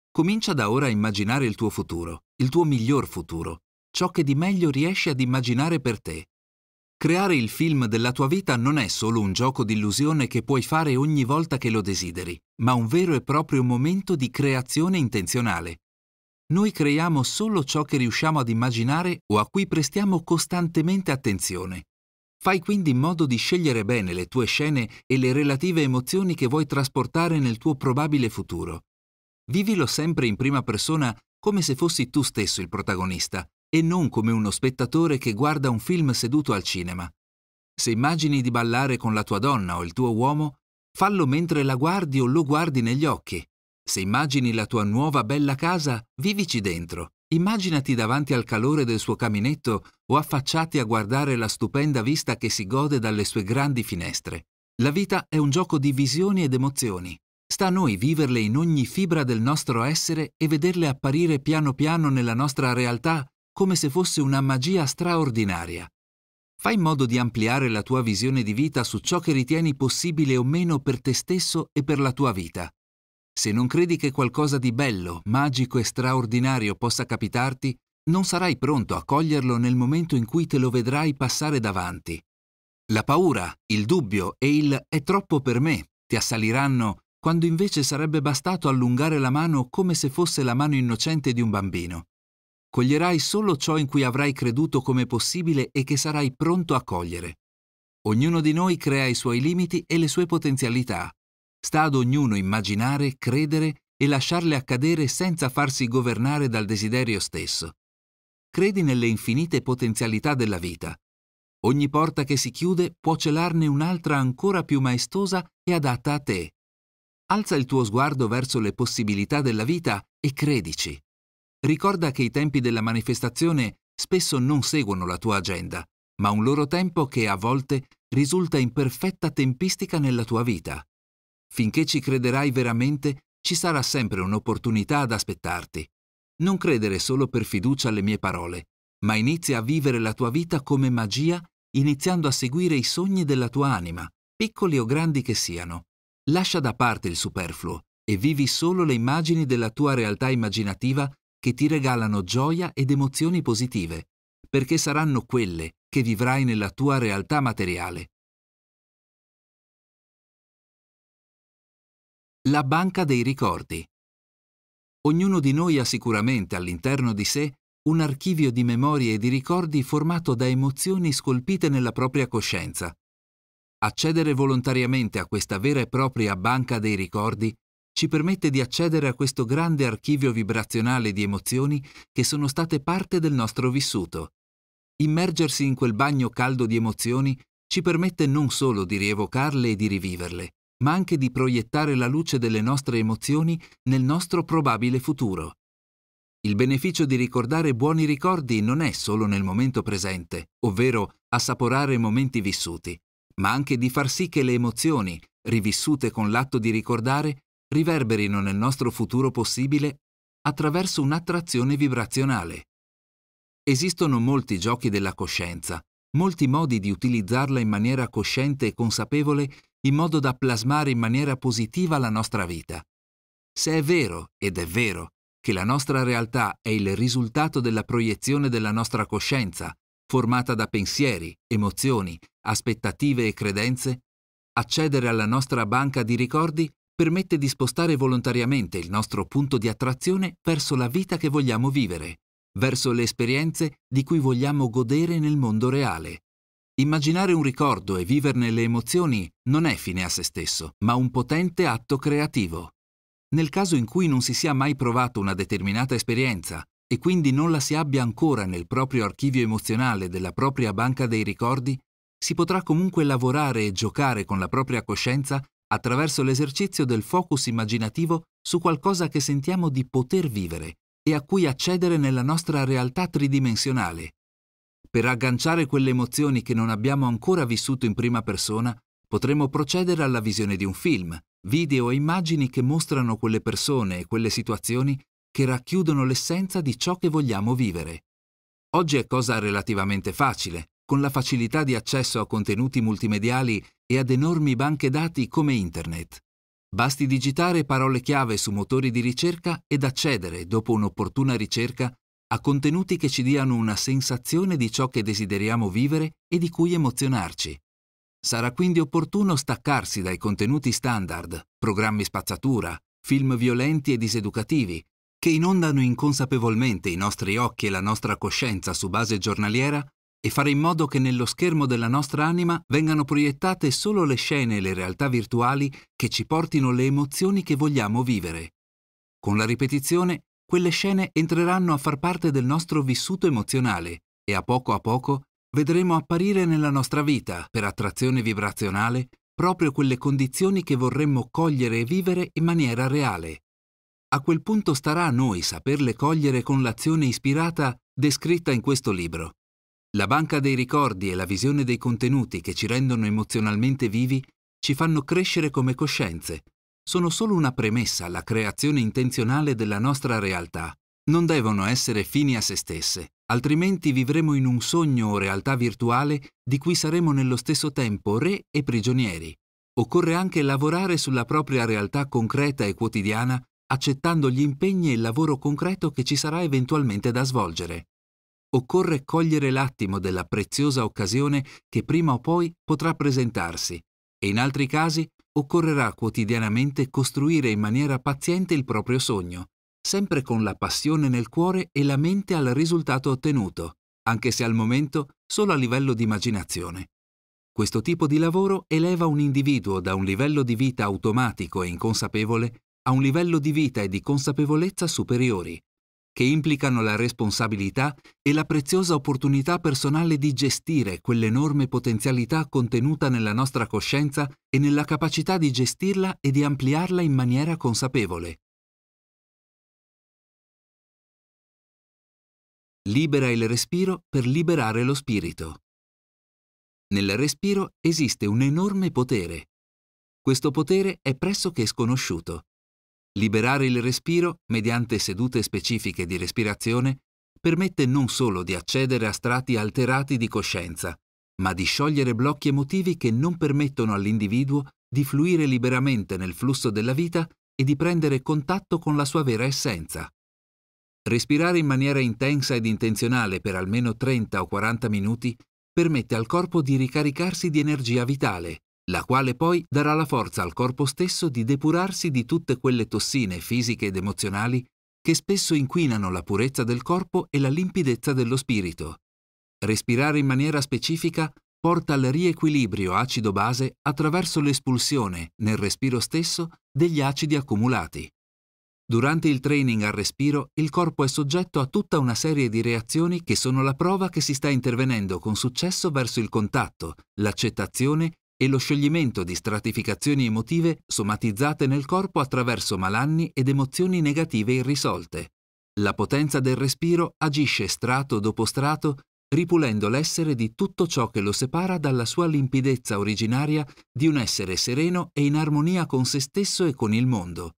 Comincia da ora a immaginare il tuo futuro, il tuo miglior futuro, ciò che di meglio riesci ad immaginare per te, Creare il film della tua vita non è solo un gioco d'illusione che puoi fare ogni volta che lo desideri, ma un vero e proprio momento di creazione intenzionale. Noi creiamo solo ciò che riusciamo ad immaginare o a cui prestiamo costantemente attenzione. Fai quindi in modo di scegliere bene le tue scene e le relative emozioni che vuoi trasportare nel tuo probabile futuro. Vivilo sempre in prima persona come se fossi tu stesso il protagonista e non come uno spettatore che guarda un film seduto al cinema. Se immagini di ballare con la tua donna o il tuo uomo, fallo mentre la guardi o lo guardi negli occhi. Se immagini la tua nuova bella casa, vivici dentro. Immaginati davanti al calore del suo caminetto o affacciati a guardare la stupenda vista che si gode dalle sue grandi finestre. La vita è un gioco di visioni ed emozioni. Sta a noi viverle in ogni fibra del nostro essere e vederle apparire piano piano nella nostra realtà come se fosse una magia straordinaria. Fai in modo di ampliare la tua visione di vita su ciò che ritieni possibile o meno per te stesso e per la tua vita. Se non credi che qualcosa di bello, magico e straordinario possa capitarti, non sarai pronto a coglierlo nel momento in cui te lo vedrai passare davanti. La paura, il dubbio e il è troppo per me ti assaliranno quando invece sarebbe bastato allungare la mano come se fosse la mano innocente di un bambino coglierai solo ciò in cui avrai creduto come possibile e che sarai pronto a cogliere. Ognuno di noi crea i suoi limiti e le sue potenzialità. Sta ad ognuno immaginare, credere e lasciarle accadere senza farsi governare dal desiderio stesso. Credi nelle infinite potenzialità della vita. Ogni porta che si chiude può celarne un'altra ancora più maestosa e adatta a te. Alza il tuo sguardo verso le possibilità della vita e credici ricorda che i tempi della manifestazione spesso non seguono la tua agenda, ma un loro tempo che a volte risulta in perfetta tempistica nella tua vita. Finché ci crederai veramente, ci sarà sempre un'opportunità ad aspettarti. Non credere solo per fiducia alle mie parole, ma inizia a vivere la tua vita come magia, iniziando a seguire i sogni della tua anima, piccoli o grandi che siano. Lascia da parte il superfluo e vivi solo le immagini della tua realtà immaginativa che ti regalano gioia ed emozioni positive, perché saranno quelle che vivrai nella tua realtà materiale. La banca dei ricordi. Ognuno di noi ha sicuramente all'interno di sé un archivio di memorie e di ricordi formato da emozioni scolpite nella propria coscienza. Accedere volontariamente a questa vera e propria banca dei ricordi ci permette di accedere a questo grande archivio vibrazionale di emozioni che sono state parte del nostro vissuto. Immergersi in quel bagno caldo di emozioni ci permette non solo di rievocarle e di riviverle, ma anche di proiettare la luce delle nostre emozioni nel nostro probabile futuro. Il beneficio di ricordare buoni ricordi non è solo nel momento presente, ovvero assaporare momenti vissuti, ma anche di far sì che le emozioni, rivissute con l'atto di ricordare, riverberino nel nostro futuro possibile attraverso un'attrazione vibrazionale. Esistono molti giochi della coscienza, molti modi di utilizzarla in maniera cosciente e consapevole in modo da plasmare in maniera positiva la nostra vita. Se è vero, ed è vero, che la nostra realtà è il risultato della proiezione della nostra coscienza, formata da pensieri, emozioni, aspettative e credenze, accedere alla nostra banca di ricordi permette di spostare volontariamente il nostro punto di attrazione verso la vita che vogliamo vivere, verso le esperienze di cui vogliamo godere nel mondo reale. Immaginare un ricordo e viverne le emozioni non è fine a se stesso, ma un potente atto creativo. Nel caso in cui non si sia mai provato una determinata esperienza e quindi non la si abbia ancora nel proprio archivio emozionale della propria banca dei ricordi, si potrà comunque lavorare e giocare con la propria coscienza attraverso l'esercizio del focus immaginativo su qualcosa che sentiamo di poter vivere e a cui accedere nella nostra realtà tridimensionale. Per agganciare quelle emozioni che non abbiamo ancora vissuto in prima persona, potremo procedere alla visione di un film, video e immagini che mostrano quelle persone e quelle situazioni che racchiudono l'essenza di ciò che vogliamo vivere. Oggi è cosa relativamente facile, con la facilità di accesso a contenuti multimediali e ad enormi banche dati come Internet. Basti digitare parole chiave su motori di ricerca ed accedere, dopo un'opportuna ricerca, a contenuti che ci diano una sensazione di ciò che desideriamo vivere e di cui emozionarci. Sarà quindi opportuno staccarsi dai contenuti standard, programmi spazzatura, film violenti e diseducativi, che inondano inconsapevolmente i nostri occhi e la nostra coscienza su base giornaliera e fare in modo che nello schermo della nostra anima vengano proiettate solo le scene e le realtà virtuali che ci portino le emozioni che vogliamo vivere. Con la ripetizione, quelle scene entreranno a far parte del nostro vissuto emozionale e a poco a poco vedremo apparire nella nostra vita, per attrazione vibrazionale, proprio quelle condizioni che vorremmo cogliere e vivere in maniera reale. A quel punto starà a noi saperle cogliere con l'azione ispirata descritta in questo libro la banca dei ricordi e la visione dei contenuti che ci rendono emozionalmente vivi ci fanno crescere come coscienze. Sono solo una premessa alla creazione intenzionale della nostra realtà. Non devono essere fini a se stesse, altrimenti vivremo in un sogno o realtà virtuale di cui saremo nello stesso tempo re e prigionieri. Occorre anche lavorare sulla propria realtà concreta e quotidiana, accettando gli impegni e il lavoro concreto che ci sarà eventualmente da svolgere occorre cogliere l'attimo della preziosa occasione che prima o poi potrà presentarsi e in altri casi occorrerà quotidianamente costruire in maniera paziente il proprio sogno, sempre con la passione nel cuore e la mente al risultato ottenuto, anche se al momento solo a livello di immaginazione. Questo tipo di lavoro eleva un individuo da un livello di vita automatico e inconsapevole a un livello di vita e di consapevolezza superiori, che implicano la responsabilità e la preziosa opportunità personale di gestire quell'enorme potenzialità contenuta nella nostra coscienza e nella capacità di gestirla e di ampliarla in maniera consapevole. Libera il respiro per liberare lo spirito. Nel respiro esiste un enorme potere. Questo potere è pressoché sconosciuto Liberare il respiro mediante sedute specifiche di respirazione permette non solo di accedere a strati alterati di coscienza, ma di sciogliere blocchi emotivi che non permettono all'individuo di fluire liberamente nel flusso della vita e di prendere contatto con la sua vera essenza. Respirare in maniera intensa ed intenzionale per almeno 30 o 40 minuti permette al corpo di ricaricarsi di energia vitale la quale poi darà la forza al corpo stesso di depurarsi di tutte quelle tossine fisiche ed emozionali che spesso inquinano la purezza del corpo e la limpidezza dello spirito. Respirare in maniera specifica porta al riequilibrio acido-base attraverso l'espulsione, nel respiro stesso, degli acidi accumulati. Durante il training al respiro il corpo è soggetto a tutta una serie di reazioni che sono la prova che si sta intervenendo con successo verso il contatto, l'accettazione e lo scioglimento di stratificazioni emotive somatizzate nel corpo attraverso malanni ed emozioni negative irrisolte. La potenza del respiro agisce strato dopo strato, ripulendo l'essere di tutto ciò che lo separa dalla sua limpidezza originaria di un essere sereno e in armonia con se stesso e con il mondo.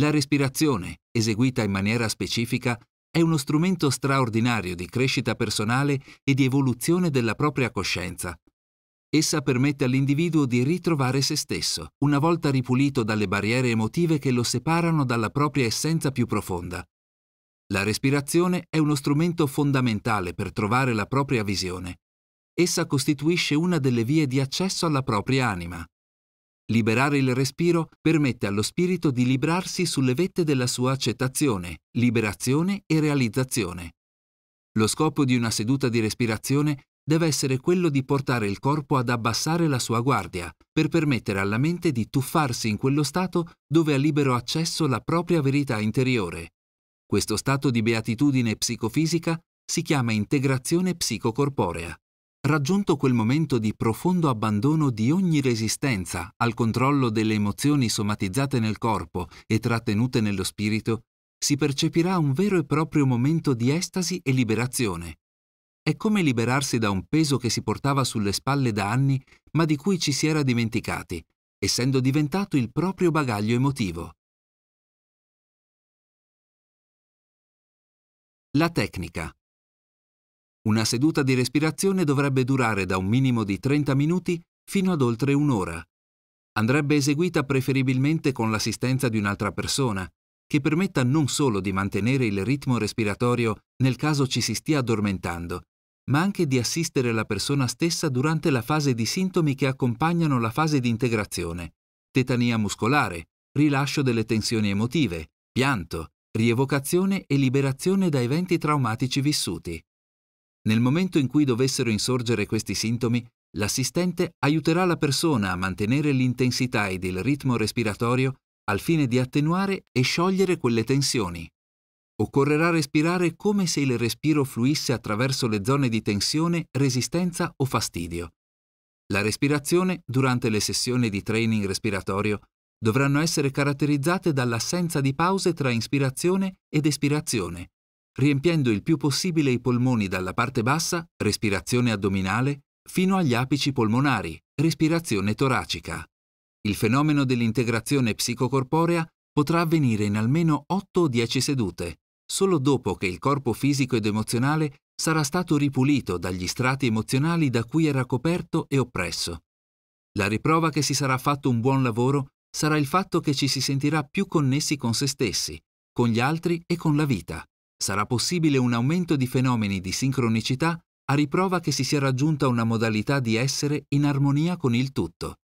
La respirazione, eseguita in maniera specifica, è uno strumento straordinario di crescita personale e di evoluzione della propria coscienza, Essa permette all'individuo di ritrovare se stesso, una volta ripulito dalle barriere emotive che lo separano dalla propria essenza più profonda. La respirazione è uno strumento fondamentale per trovare la propria visione. Essa costituisce una delle vie di accesso alla propria anima. Liberare il respiro permette allo spirito di librarsi sulle vette della sua accettazione, liberazione e realizzazione. Lo scopo di una seduta di respirazione deve essere quello di portare il corpo ad abbassare la sua guardia, per permettere alla mente di tuffarsi in quello stato dove ha libero accesso la propria verità interiore. Questo stato di beatitudine psicofisica si chiama integrazione psicocorporea. Raggiunto quel momento di profondo abbandono di ogni resistenza al controllo delle emozioni somatizzate nel corpo e trattenute nello spirito, si percepirà un vero e proprio momento di estasi e liberazione, è come liberarsi da un peso che si portava sulle spalle da anni ma di cui ci si era dimenticati, essendo diventato il proprio bagaglio emotivo. La tecnica. Una seduta di respirazione dovrebbe durare da un minimo di 30 minuti fino ad oltre un'ora. Andrebbe eseguita preferibilmente con l'assistenza di un'altra persona, che permetta non solo di mantenere il ritmo respiratorio nel caso ci si stia addormentando, ma anche di assistere la persona stessa durante la fase di sintomi che accompagnano la fase di integrazione, tetania muscolare, rilascio delle tensioni emotive, pianto, rievocazione e liberazione da eventi traumatici vissuti. Nel momento in cui dovessero insorgere questi sintomi, l'assistente aiuterà la persona a mantenere l'intensità ed il ritmo respiratorio al fine di attenuare e sciogliere quelle tensioni. Occorrerà respirare come se il respiro fluisse attraverso le zone di tensione, resistenza o fastidio. La respirazione, durante le sessioni di training respiratorio, dovranno essere caratterizzate dall'assenza di pause tra inspirazione ed espirazione, riempiendo il più possibile i polmoni dalla parte bassa, respirazione addominale, fino agli apici polmonari, respirazione toracica. Il fenomeno dell'integrazione psicocorporea potrà avvenire in almeno 8 o 10 sedute, solo dopo che il corpo fisico ed emozionale sarà stato ripulito dagli strati emozionali da cui era coperto e oppresso. La riprova che si sarà fatto un buon lavoro sarà il fatto che ci si sentirà più connessi con se stessi, con gli altri e con la vita. Sarà possibile un aumento di fenomeni di sincronicità a riprova che si sia raggiunta una modalità di essere in armonia con il tutto.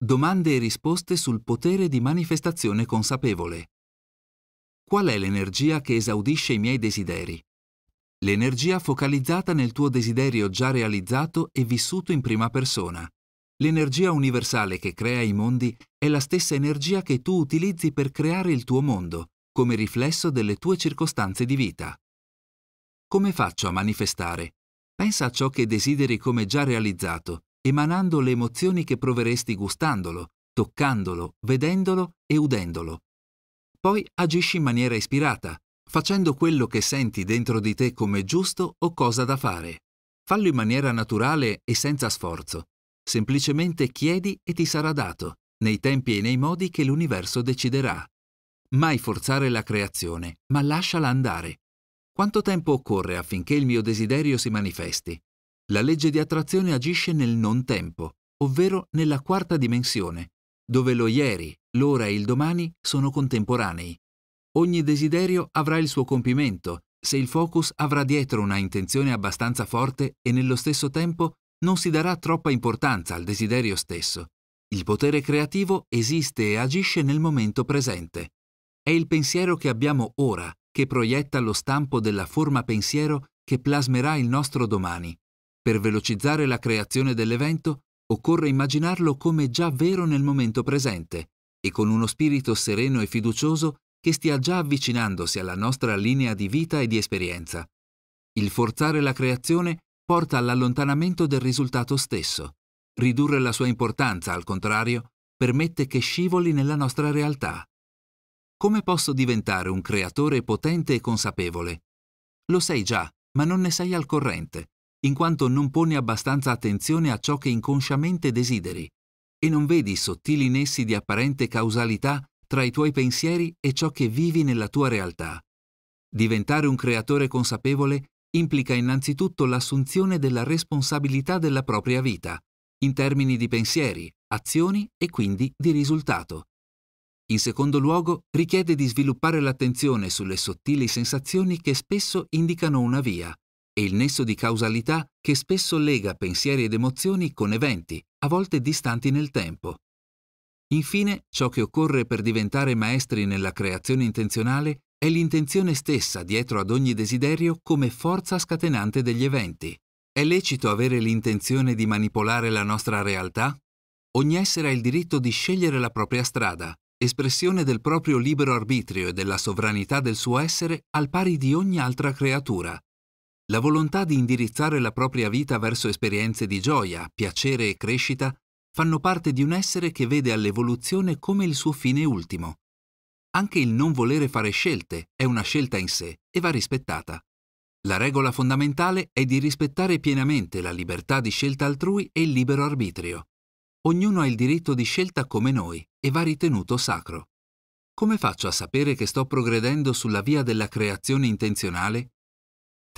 Domande e risposte sul potere di manifestazione consapevole. Qual è l'energia che esaudisce i miei desideri? L'energia focalizzata nel tuo desiderio già realizzato e vissuto in prima persona. L'energia universale che crea i mondi è la stessa energia che tu utilizzi per creare il tuo mondo, come riflesso delle tue circostanze di vita. Come faccio a manifestare? Pensa a ciò che desideri come già realizzato emanando le emozioni che proveresti gustandolo, toccandolo, vedendolo e udendolo. Poi agisci in maniera ispirata, facendo quello che senti dentro di te come giusto o cosa da fare. Fallo in maniera naturale e senza sforzo. Semplicemente chiedi e ti sarà dato, nei tempi e nei modi che l'universo deciderà. Mai forzare la creazione, ma lasciala andare. Quanto tempo occorre affinché il mio desiderio si manifesti? La legge di attrazione agisce nel non tempo, ovvero nella quarta dimensione, dove lo ieri, l'ora e il domani sono contemporanei. Ogni desiderio avrà il suo compimento, se il focus avrà dietro una intenzione abbastanza forte e nello stesso tempo non si darà troppa importanza al desiderio stesso. Il potere creativo esiste e agisce nel momento presente. È il pensiero che abbiamo ora che proietta lo stampo della forma pensiero che plasmerà il nostro domani. Per velocizzare la creazione dell'evento occorre immaginarlo come già vero nel momento presente e con uno spirito sereno e fiducioso che stia già avvicinandosi alla nostra linea di vita e di esperienza. Il forzare la creazione porta all'allontanamento del risultato stesso. Ridurre la sua importanza, al contrario, permette che scivoli nella nostra realtà. Come posso diventare un creatore potente e consapevole? Lo sei già, ma non ne sei al corrente in quanto non poni abbastanza attenzione a ciò che inconsciamente desideri e non vedi sottili nessi di apparente causalità tra i tuoi pensieri e ciò che vivi nella tua realtà. Diventare un creatore consapevole implica innanzitutto l'assunzione della responsabilità della propria vita, in termini di pensieri, azioni e quindi di risultato. In secondo luogo, richiede di sviluppare l'attenzione sulle sottili sensazioni che spesso indicano una via, e il nesso di causalità che spesso lega pensieri ed emozioni con eventi, a volte distanti nel tempo. Infine, ciò che occorre per diventare maestri nella creazione intenzionale è l'intenzione stessa dietro ad ogni desiderio come forza scatenante degli eventi. È lecito avere l'intenzione di manipolare la nostra realtà? Ogni essere ha il diritto di scegliere la propria strada, espressione del proprio libero arbitrio e della sovranità del suo essere al pari di ogni altra creatura. La volontà di indirizzare la propria vita verso esperienze di gioia, piacere e crescita fanno parte di un essere che vede all'evoluzione come il suo fine ultimo. Anche il non volere fare scelte è una scelta in sé e va rispettata. La regola fondamentale è di rispettare pienamente la libertà di scelta altrui e il libero arbitrio. Ognuno ha il diritto di scelta come noi e va ritenuto sacro. Come faccio a sapere che sto progredendo sulla via della creazione intenzionale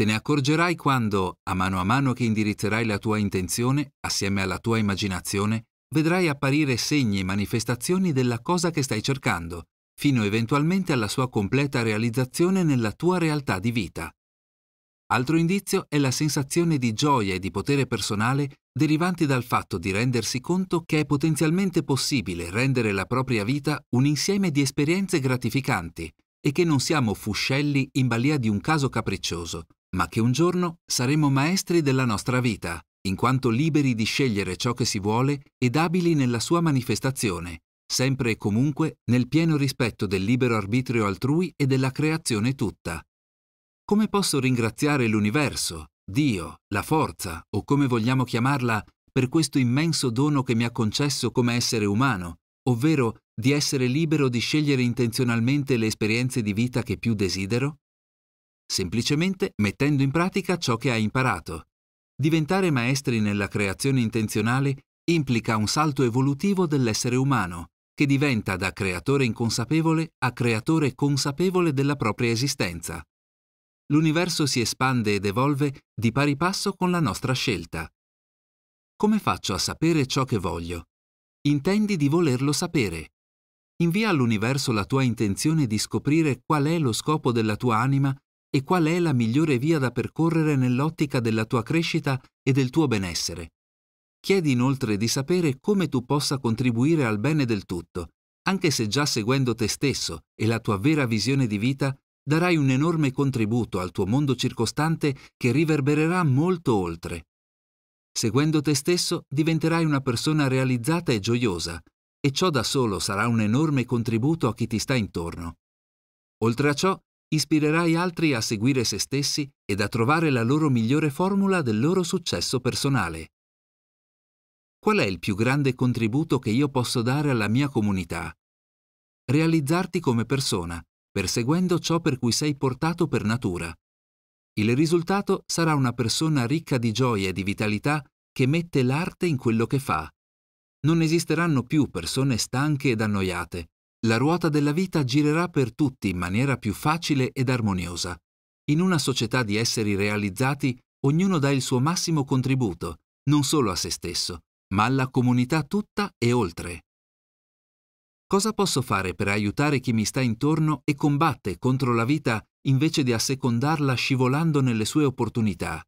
Te ne accorgerai quando, a mano a mano che indirizzerai la tua intenzione, assieme alla tua immaginazione, vedrai apparire segni e manifestazioni della cosa che stai cercando, fino eventualmente alla sua completa realizzazione nella tua realtà di vita. Altro indizio è la sensazione di gioia e di potere personale derivanti dal fatto di rendersi conto che è potenzialmente possibile rendere la propria vita un insieme di esperienze gratificanti e che non siamo fuscelli in balia di un caso capriccioso, ma che un giorno saremo maestri della nostra vita, in quanto liberi di scegliere ciò che si vuole ed abili nella sua manifestazione, sempre e comunque nel pieno rispetto del libero arbitrio altrui e della creazione tutta. Come posso ringraziare l'universo, Dio, la forza, o come vogliamo chiamarla, per questo immenso dono che mi ha concesso come essere umano, ovvero di essere libero di scegliere intenzionalmente le esperienze di vita che più desidero? semplicemente mettendo in pratica ciò che hai imparato. Diventare maestri nella creazione intenzionale implica un salto evolutivo dell'essere umano, che diventa da creatore inconsapevole a creatore consapevole della propria esistenza. L'universo si espande ed evolve di pari passo con la nostra scelta. Come faccio a sapere ciò che voglio? Intendi di volerlo sapere. Invia all'universo la tua intenzione di scoprire qual è lo scopo della tua anima e qual è la migliore via da percorrere nell'ottica della tua crescita e del tuo benessere. Chiedi inoltre di sapere come tu possa contribuire al bene del tutto, anche se già seguendo te stesso e la tua vera visione di vita darai un enorme contributo al tuo mondo circostante che riverbererà molto oltre. Seguendo te stesso diventerai una persona realizzata e gioiosa, e ciò da solo sarà un enorme contributo a chi ti sta intorno. Oltre a ciò, ispirerai altri a seguire se stessi ed a trovare la loro migliore formula del loro successo personale. Qual è il più grande contributo che io posso dare alla mia comunità? Realizzarti come persona, perseguendo ciò per cui sei portato per natura. Il risultato sarà una persona ricca di gioia e di vitalità che mette l'arte in quello che fa. Non esisteranno più persone stanche ed annoiate, la ruota della vita girerà per tutti in maniera più facile ed armoniosa. In una società di esseri realizzati, ognuno dà il suo massimo contributo, non solo a se stesso, ma alla comunità tutta e oltre. Cosa posso fare per aiutare chi mi sta intorno e combatte contro la vita invece di assecondarla scivolando nelle sue opportunità?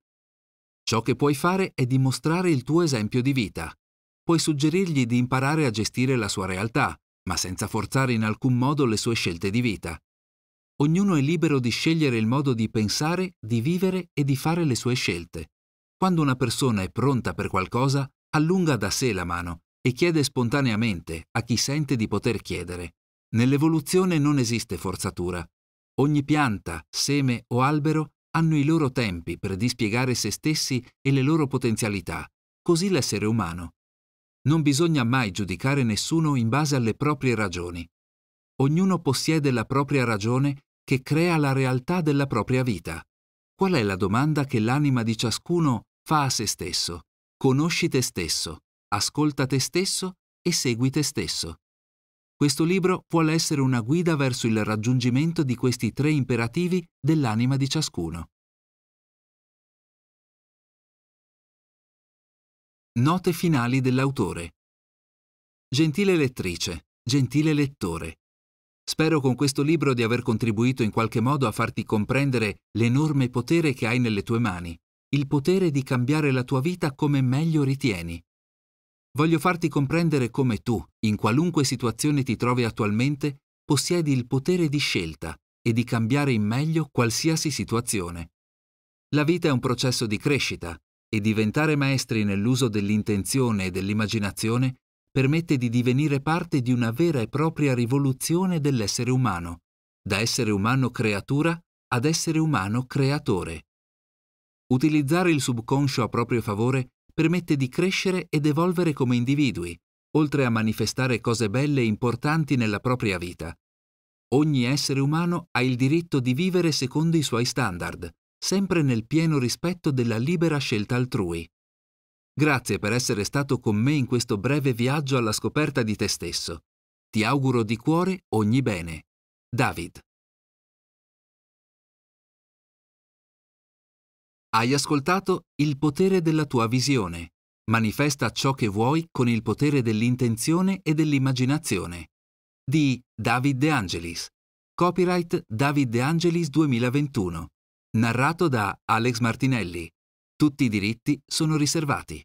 Ciò che puoi fare è dimostrare il tuo esempio di vita. Puoi suggerirgli di imparare a gestire la sua realtà, ma senza forzare in alcun modo le sue scelte di vita. Ognuno è libero di scegliere il modo di pensare, di vivere e di fare le sue scelte. Quando una persona è pronta per qualcosa, allunga da sé la mano e chiede spontaneamente a chi sente di poter chiedere. Nell'evoluzione non esiste forzatura. Ogni pianta, seme o albero hanno i loro tempi per dispiegare se stessi e le loro potenzialità. Così l'essere umano non bisogna mai giudicare nessuno in base alle proprie ragioni. Ognuno possiede la propria ragione che crea la realtà della propria vita. Qual è la domanda che l'anima di ciascuno fa a se stesso? Conosci te stesso, ascolta te stesso e segui te stesso. Questo libro vuole essere una guida verso il raggiungimento di questi tre imperativi dell'anima di ciascuno. Note finali dell'autore. Gentile lettrice, gentile lettore, spero con questo libro di aver contribuito in qualche modo a farti comprendere l'enorme potere che hai nelle tue mani, il potere di cambiare la tua vita come meglio ritieni. Voglio farti comprendere come tu, in qualunque situazione ti trovi attualmente, possiedi il potere di scelta e di cambiare in meglio qualsiasi situazione. La vita è un processo di crescita e diventare maestri nell'uso dell'intenzione e dell'immaginazione permette di divenire parte di una vera e propria rivoluzione dell'essere umano, da essere umano creatura ad essere umano creatore. Utilizzare il subconscio a proprio favore permette di crescere ed evolvere come individui, oltre a manifestare cose belle e importanti nella propria vita. Ogni essere umano ha il diritto di vivere secondo i suoi standard, sempre nel pieno rispetto della libera scelta altrui. Grazie per essere stato con me in questo breve viaggio alla scoperta di te stesso. Ti auguro di cuore ogni bene. David. Hai ascoltato Il potere della tua visione. Manifesta ciò che vuoi con il potere dell'intenzione e dell'immaginazione. Di David De Angelis. Copyright David De Angelis 2021. Narrato da Alex Martinelli. Tutti i diritti sono riservati.